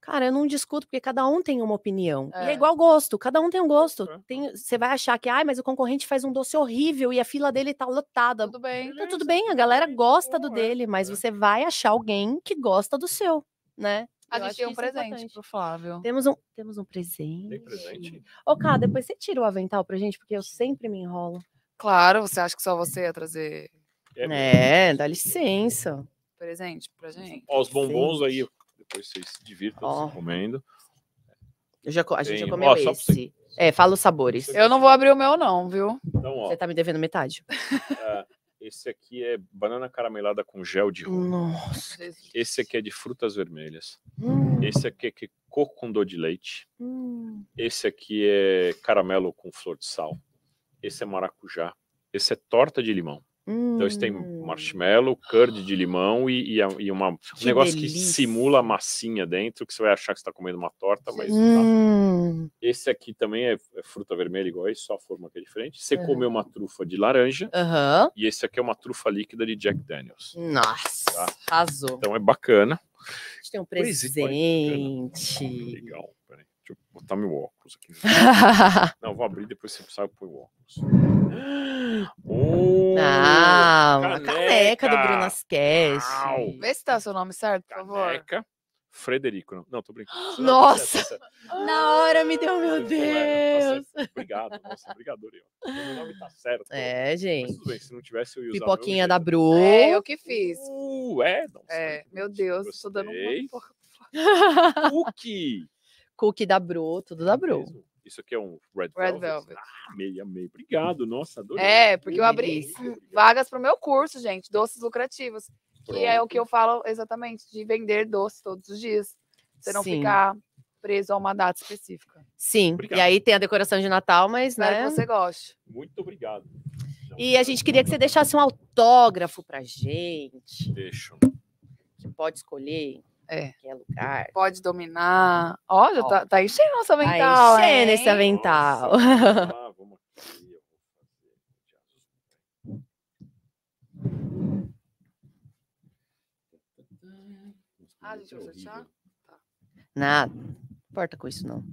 Speaker 1: Cara, eu não discuto, porque cada um tem uma opinião. É. E é igual gosto, cada um tem um gosto. Tem, você vai achar que, ai, mas o concorrente faz um doce horrível e a fila dele tá lotada. Tudo bem. Tá né, tudo bem, a galera gosta do dele, mas é. você vai achar alguém que gosta do seu, né? A gente tem um é presente pro Flávio. Temos um, temos um presente. Tem presente? Ô, oh, depois você tira o avental pra gente, porque eu sempre me enrolo. Claro, você acha que só você ia trazer. É, é dá licença.
Speaker 2: Presente pra gente.
Speaker 1: Ó, os bombons Sim. aí, depois vocês se divirtam oh. se comendo. Eu já, a gente Tem... já comeu oh, esse. É, fala os sabores. Eu
Speaker 2: não vou abrir o meu,
Speaker 1: não, viu? Então, ó, Você tá me devendo metade. Uh, esse aqui
Speaker 4: é banana caramelada com gel de rum. Nossa. Esse aqui é de frutas vermelhas. Hum. Esse aqui é coco com dor de leite. Hum. Esse aqui é caramelo com flor de sal. Esse é maracujá. Esse é torta de limão. Então, hum. Então, isso tem marshmallow, curd de limão e, e, e uma, um negócio delícia. que simula massinha dentro, que você vai achar que está comendo uma torta, mas hum. tá. Esse aqui também é, é, fruta vermelha igual esse, é só a forma que é diferente. Você uhum. comeu uma trufa de laranja uhum. e esse aqui é uma trufa líquida de Jack Daniels.
Speaker 1: Nossa, tá? arrasou. Então é
Speaker 4: bacana.
Speaker 1: A gente tem um é,
Speaker 4: presente. É legal. Deixa eu botar meu óculos aqui. Não, vou abrir depois você sai e põe o óculos. Oh, ah, caneca. uma caneca do Brunas Cash. Vê
Speaker 2: se tá seu nome certo, por favor. Caneca.
Speaker 4: Frederico. Não, não tô brincando. Tá tá
Speaker 2: nossa! tá certo, tá certo. Na hora me deu, meu é, tá Deus! Tá obrigado, nossa, obrigado, Meu nome tá
Speaker 1: certo. É, gente. Mas tudo bem, se não tivesse, eu ia Pipoquinha meu, da Bru. É, eu que
Speaker 2: fiz. Uh, é? é, meu Deus, estou dando um pouco.
Speaker 1: Cookie! cookie da Bro, tudo da é Bro.
Speaker 2: Isso aqui é um Red, Red Velvet. Velvet. Ah, amei, amei.
Speaker 4: Obrigado, nossa, adorei. É, porque eu abri
Speaker 1: vagas
Speaker 2: para o meu curso, gente, doces lucrativos. Pronto. Que é o que eu falo exatamente, de vender doce todos os dias. Você não Sim. ficar preso a uma data específica.
Speaker 1: Sim, obrigado. e aí tem a decoração de Natal, mas Espero né? que você goste. Muito obrigado. e a gente queria que você deixasse um autógrafo pra gente. Deixa. Você pode escolher. É. Que é lugar. Pode dominar.
Speaker 2: Olha, tá, tá enchendo nosso tá avental. Tá enchendo esse avental. Nossa, vamos aqui, Ah, gente é vai fechar? Tá.
Speaker 1: Nada. Não importa com isso, não.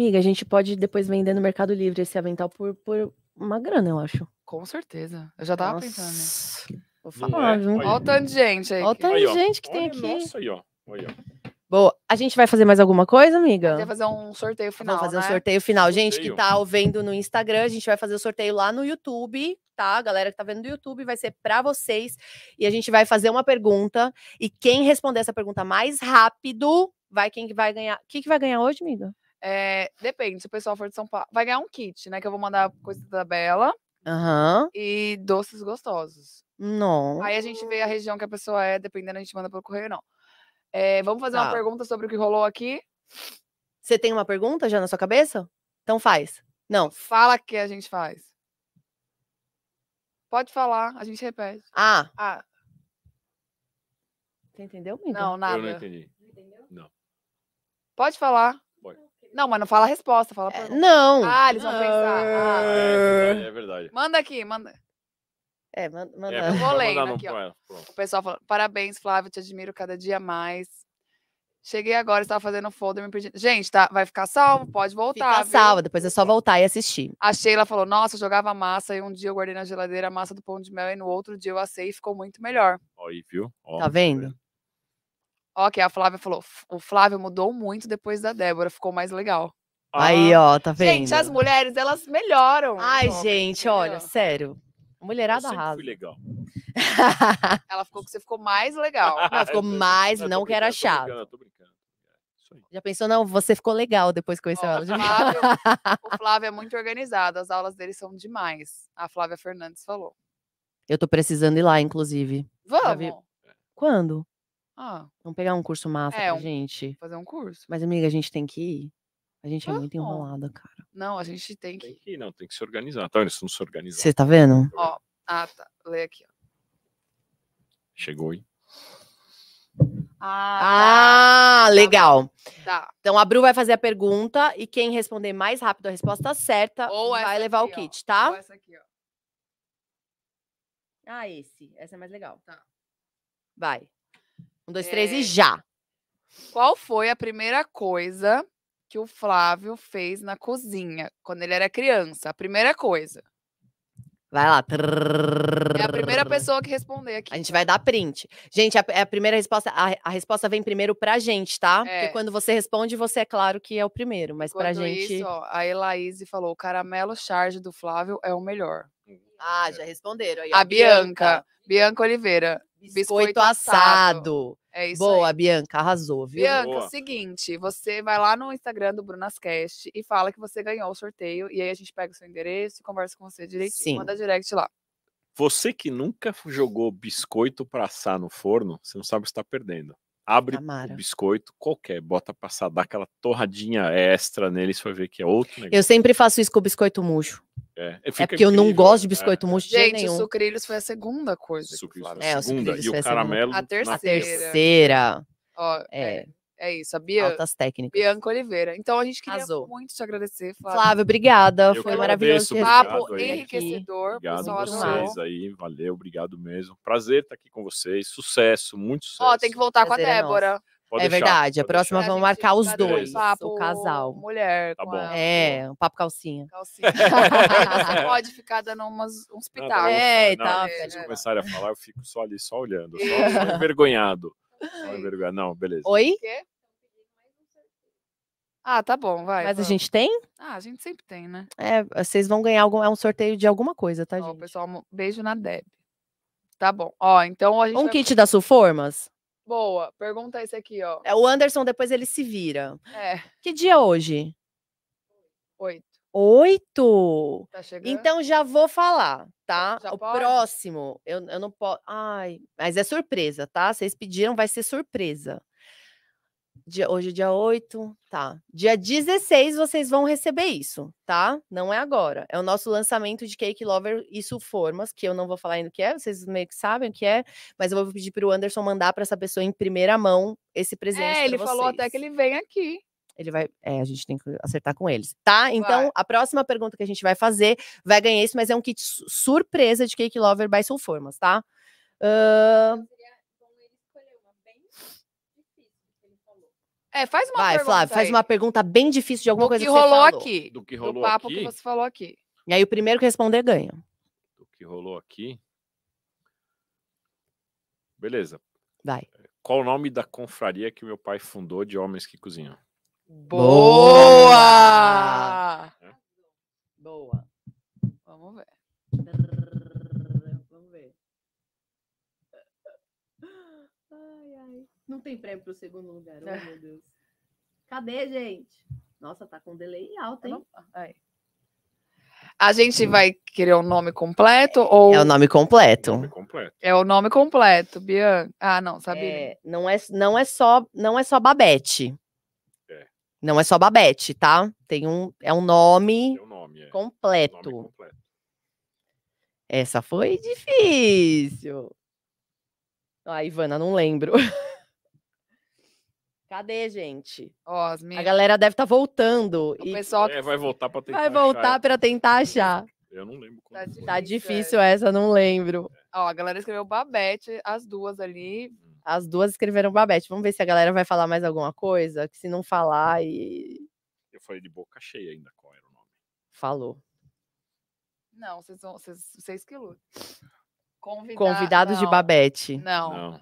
Speaker 1: Amiga, a gente pode depois vender no Mercado Livre esse avental por, por uma grana, eu acho.
Speaker 2: Com certeza.
Speaker 1: Eu já tava Nossa. pensando.
Speaker 2: Vou falar, viu? Olha o tanto de gente aí. Olha o tanto de gente que tem aqui. Nossa,
Speaker 4: aí, ó. Aí,
Speaker 2: ó.
Speaker 1: Boa. A gente vai fazer mais alguma coisa, amiga? Vai fazer um sorteio final. Vamos fazer né? um sorteio final. Sorteio. Gente que tá vendo no Instagram, a gente vai fazer o sorteio lá no YouTube, tá? A galera que tá vendo no YouTube vai ser para vocês. E a gente vai fazer uma pergunta. E quem responder essa pergunta mais rápido vai quem vai ganhar. O que, que vai ganhar hoje, amiga?
Speaker 2: É, depende, se o pessoal for de São Paulo. Vai ganhar um kit, né? Que eu vou mandar coisa da Bela. E doces gostosos.
Speaker 1: Não. Aí a
Speaker 2: gente vê a região que a pessoa é, dependendo, a gente manda pelo correio, não. É, vamos fazer uma tá. pergunta sobre o que rolou aqui.
Speaker 1: Você tem uma pergunta já na sua cabeça? Então faz. Não. Fala que a gente faz.
Speaker 2: Pode falar, a gente repete. Ah, Ah, você entendeu, amiga? não, nada. Eu não entendi. Pode falar. Não, mas não fala a resposta, fala é, Não. Ah, eles vão pensar. Ah, é, é, verdade, é verdade. Manda aqui, manda. É, manda. manda. É, eu vou lendo aqui, ó. O pessoal falando, parabéns, Flávio, te admiro cada dia mais. Cheguei agora, estava fazendo um folder, me pedindo. Gente, tá, vai ficar salvo, pode voltar. Fica viu? salvo,
Speaker 1: depois é só voltar e assistir.
Speaker 2: A Sheila falou: Nossa, eu jogava massa e um dia eu guardei na geladeira a massa do pão de mel e no outro dia eu assei e ficou muito melhor.
Speaker 1: Ó, aí, viu? Ó, tá vendo? Tá
Speaker 2: Ok, a Flávia falou, o Flávio mudou muito depois da Débora, ficou mais legal.
Speaker 1: Aí, ah. ó, tá vendo? Gente, as
Speaker 2: mulheres, elas melhoram. Ai,
Speaker 1: gente, olha, sério. mulherada eu arrasa. Fui legal. Ela ficou que você ficou mais
Speaker 2: legal. Ela ficou
Speaker 1: mais, não que era chato. Tô brincando, tô brincando. É já pensou, não, você ficou legal depois que conheceu ela. Flávio,
Speaker 2: o Flávio é muito organizado, as aulas dele são demais. A Flávia Fernandes falou.
Speaker 1: Eu tô precisando ir lá, inclusive. Vamos. Quando? Ah, Vamos pegar um curso massa É, pra um- gente. fazer um curso. Mas, amiga, a gente tem que ir. A gente é muito enrolada, cara.
Speaker 4: Não, a gente tem Tem que. ir, não, tem que se organizar. Tá, eles
Speaker 1: não se organizam. Você tá vendo?
Speaker 2: Ó. Ah, tá. Lê aqui. ó.
Speaker 1: Chegou, hein? Ah, Ah, tá legal. tá. Então a Bru vai fazer a pergunta e quem responder mais rápido a resposta certa Ou vai levar o ó. kit, tá? Ou essa aqui, ó. Ah, esse. Essa é mais legal. Tá. Vai. Um, dois, é... três e é. já.
Speaker 2: Qual foi a primeira coisa que o Flávio fez na cozinha quando ele era criança? A primeira coisa.
Speaker 1: Vai lá. É a primeira pessoa que responder aqui. A gente vai dar print. Gente, a, é a primeira resposta, a, a, resposta vem primeiro pra gente, tá? É. Porque quando você responde, você é claro que é o primeiro, mas quando pra gente. Isso, ó,
Speaker 2: a Elaíse falou: o caramelo charge do Flávio é o melhor. Ah, já responderam
Speaker 1: aí. A, a Bianca. Bianca. Bianca Oliveira. Biscoito, biscoito assado. assado. É isso Boa, aí. Bianca, arrasou, viu? Bianca, Boa.
Speaker 2: seguinte, você vai lá no Instagram do Brunascast e fala que você ganhou o sorteio. E aí a gente pega o seu endereço e conversa com você direitinho. Sim. Manda direct lá.
Speaker 4: Você que nunca jogou biscoito para assar no forno, você não sabe o que está perdendo. Abre Amara. o biscoito, qualquer, bota passar, dá aquela torradinha extra nele, você vai ver que é outro negócio. Eu sempre
Speaker 1: faço isso com o biscoito murcho. É, é porque incrível, eu não gosto de é. biscoito é. murcho de Gente, nenhum. o
Speaker 2: sucrilhos foi a segunda coisa. Sucrilhos claro. é, o sucrilhos e o caramelo. A terceira. A terceira. Ó, é. é. É isso, a Bia, Altas técnicas. Bianca Oliveira. Então a gente queria muito te agradecer, Flávio. Flávio, obrigada. Eu Foi maravilhoso. Papo enriquecedor. Obrigado pessoal, vocês
Speaker 4: aí, valeu, obrigado mesmo. Prazer estar aqui com vocês.
Speaker 1: Sucesso, muito sucesso.
Speaker 2: Ó, tem que voltar Prazer com a é Débora. É Pode é deixar,
Speaker 1: verdade. A próxima vamos marcar os dois,
Speaker 2: papo, o casal. Mulher. Tá bom.
Speaker 1: É, um papo calcinha. Calcinha. você
Speaker 2: pode ficar dando umas, uns pitacos. É, não, tá. Se é, começarem
Speaker 1: a falar,
Speaker 4: eu fico só ali, só olhando,
Speaker 1: só envergonhado. Não, beleza. Oi?
Speaker 2: Ah, tá bom, vai. Mas vamos. a gente tem? Ah, a gente sempre tem, né?
Speaker 1: É, vocês vão ganhar algum, é um sorteio de alguma coisa, tá, Ó, gente?
Speaker 2: pessoal, um beijo na Deb.
Speaker 1: Tá bom. Ó, então a gente Um vai... kit da Suformas.
Speaker 2: Boa. Pergunta esse aqui, ó.
Speaker 1: É, o Anderson depois ele se vira. É. Que dia é hoje? Oito. Oito? Tá chegando. Então já vou falar, tá? Então, já o pode? próximo, eu, eu não posso. Ai, mas é surpresa, tá? Vocês pediram, vai ser surpresa. Dia, hoje é dia 8, tá. Dia 16 vocês vão receber isso, tá? Não é agora. É o nosso lançamento de Cake Lover e Formas, que eu não vou falar ainda o que é, vocês meio que sabem o que é, mas eu vou pedir para o Anderson mandar para essa pessoa em primeira mão esse presente. É, ele vocês. falou até que ele vem aqui ele vai. É, a gente tem que acertar com eles, tá? Então, vai. a próxima pergunta que a gente vai fazer vai ganhar isso, mas é um kit surpresa de Cake Lover by Sulformas, tá? Uh,
Speaker 2: É, faz uma Vai, pergunta. Flávio, aí. faz uma
Speaker 1: pergunta bem difícil de alguma do coisa que, que rolou aqui. Do
Speaker 2: que rolou aqui? do papo aqui. que você falou aqui.
Speaker 1: E aí o primeiro que responder ganha.
Speaker 4: Do que rolou aqui. Beleza. Vai. Qual o nome da confraria que meu pai fundou de homens que cozinham?
Speaker 1: Boa!
Speaker 3: Boa. É. Vamos ver.
Speaker 1: Ai, ai. Não tem prêmio para o segundo lugar, é. oh, meu Deus. Cadê, gente? Nossa, tá com delay alto, hein?
Speaker 2: A gente vai querer o um nome completo
Speaker 1: ou. É o nome completo.
Speaker 2: É o nome completo, Bianca. Ah, não, sabia. É,
Speaker 1: não, é, não, é só, não é só Babete. É. Não é só Babete, tá? Tem um, é um nome, nome é. completo. Nome completo. Essa foi difícil. Ah, Ivana, não lembro. Cadê, gente? minhas... A galera deve estar tá voltando. O e... pessoal é, vai voltar para tentar. Vai voltar para tentar achar.
Speaker 4: Eu não
Speaker 2: lembro. Tá, tá difícil é. essa, não lembro. Ó, a galera escreveu Babette, as duas ali.
Speaker 1: Hum. As duas escreveram Babette. Vamos ver se a galera vai falar mais alguma coisa. Que se não falar e.
Speaker 4: Eu falei de boca cheia ainda qual era o nome.
Speaker 1: Falou.
Speaker 2: Não, vocês, vão, vocês, vocês que lutam. Convida... Convidados não. de Babette. Não. não.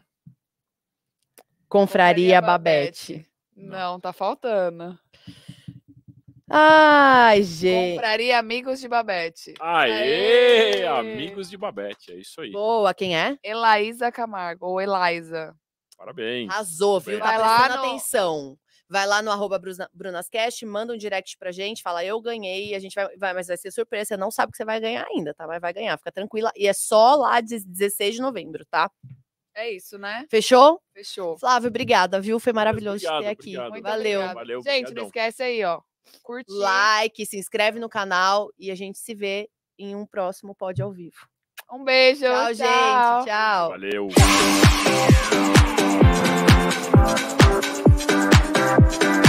Speaker 1: Confraria, Babete. Babette.
Speaker 2: Não. não, tá faltando.
Speaker 1: Ai, gente. Compraria
Speaker 2: Amigos de Babette. Aê,
Speaker 4: Aê, Amigos de Babette, é isso aí.
Speaker 2: Boa, quem é? Elaísa Camargo, ou
Speaker 1: Elaisa.
Speaker 4: Parabéns. Arrasou, viu? Tá Vai prestando
Speaker 1: atenção. Vai lá no arroba brunascast, manda um direct pra gente, fala eu ganhei, a gente vai, vai, mas vai ser surpresa, você não sabe que você vai ganhar ainda, tá? Mas vai ganhar, fica tranquila. E é só lá de 16 de novembro, tá? É isso, né? Fechou? Fechou. Flávio, obrigada, viu? Foi maravilhoso obrigado, te ter aqui. Obrigado, valeu. valeu. Gente, obrigadão. não esquece aí, ó. Curtir. Like, se inscreve no canal e a gente se vê em um próximo Pod ao vivo. Um beijo. Tchau, tchau. gente. Tchau.
Speaker 2: Valeu. Thank you.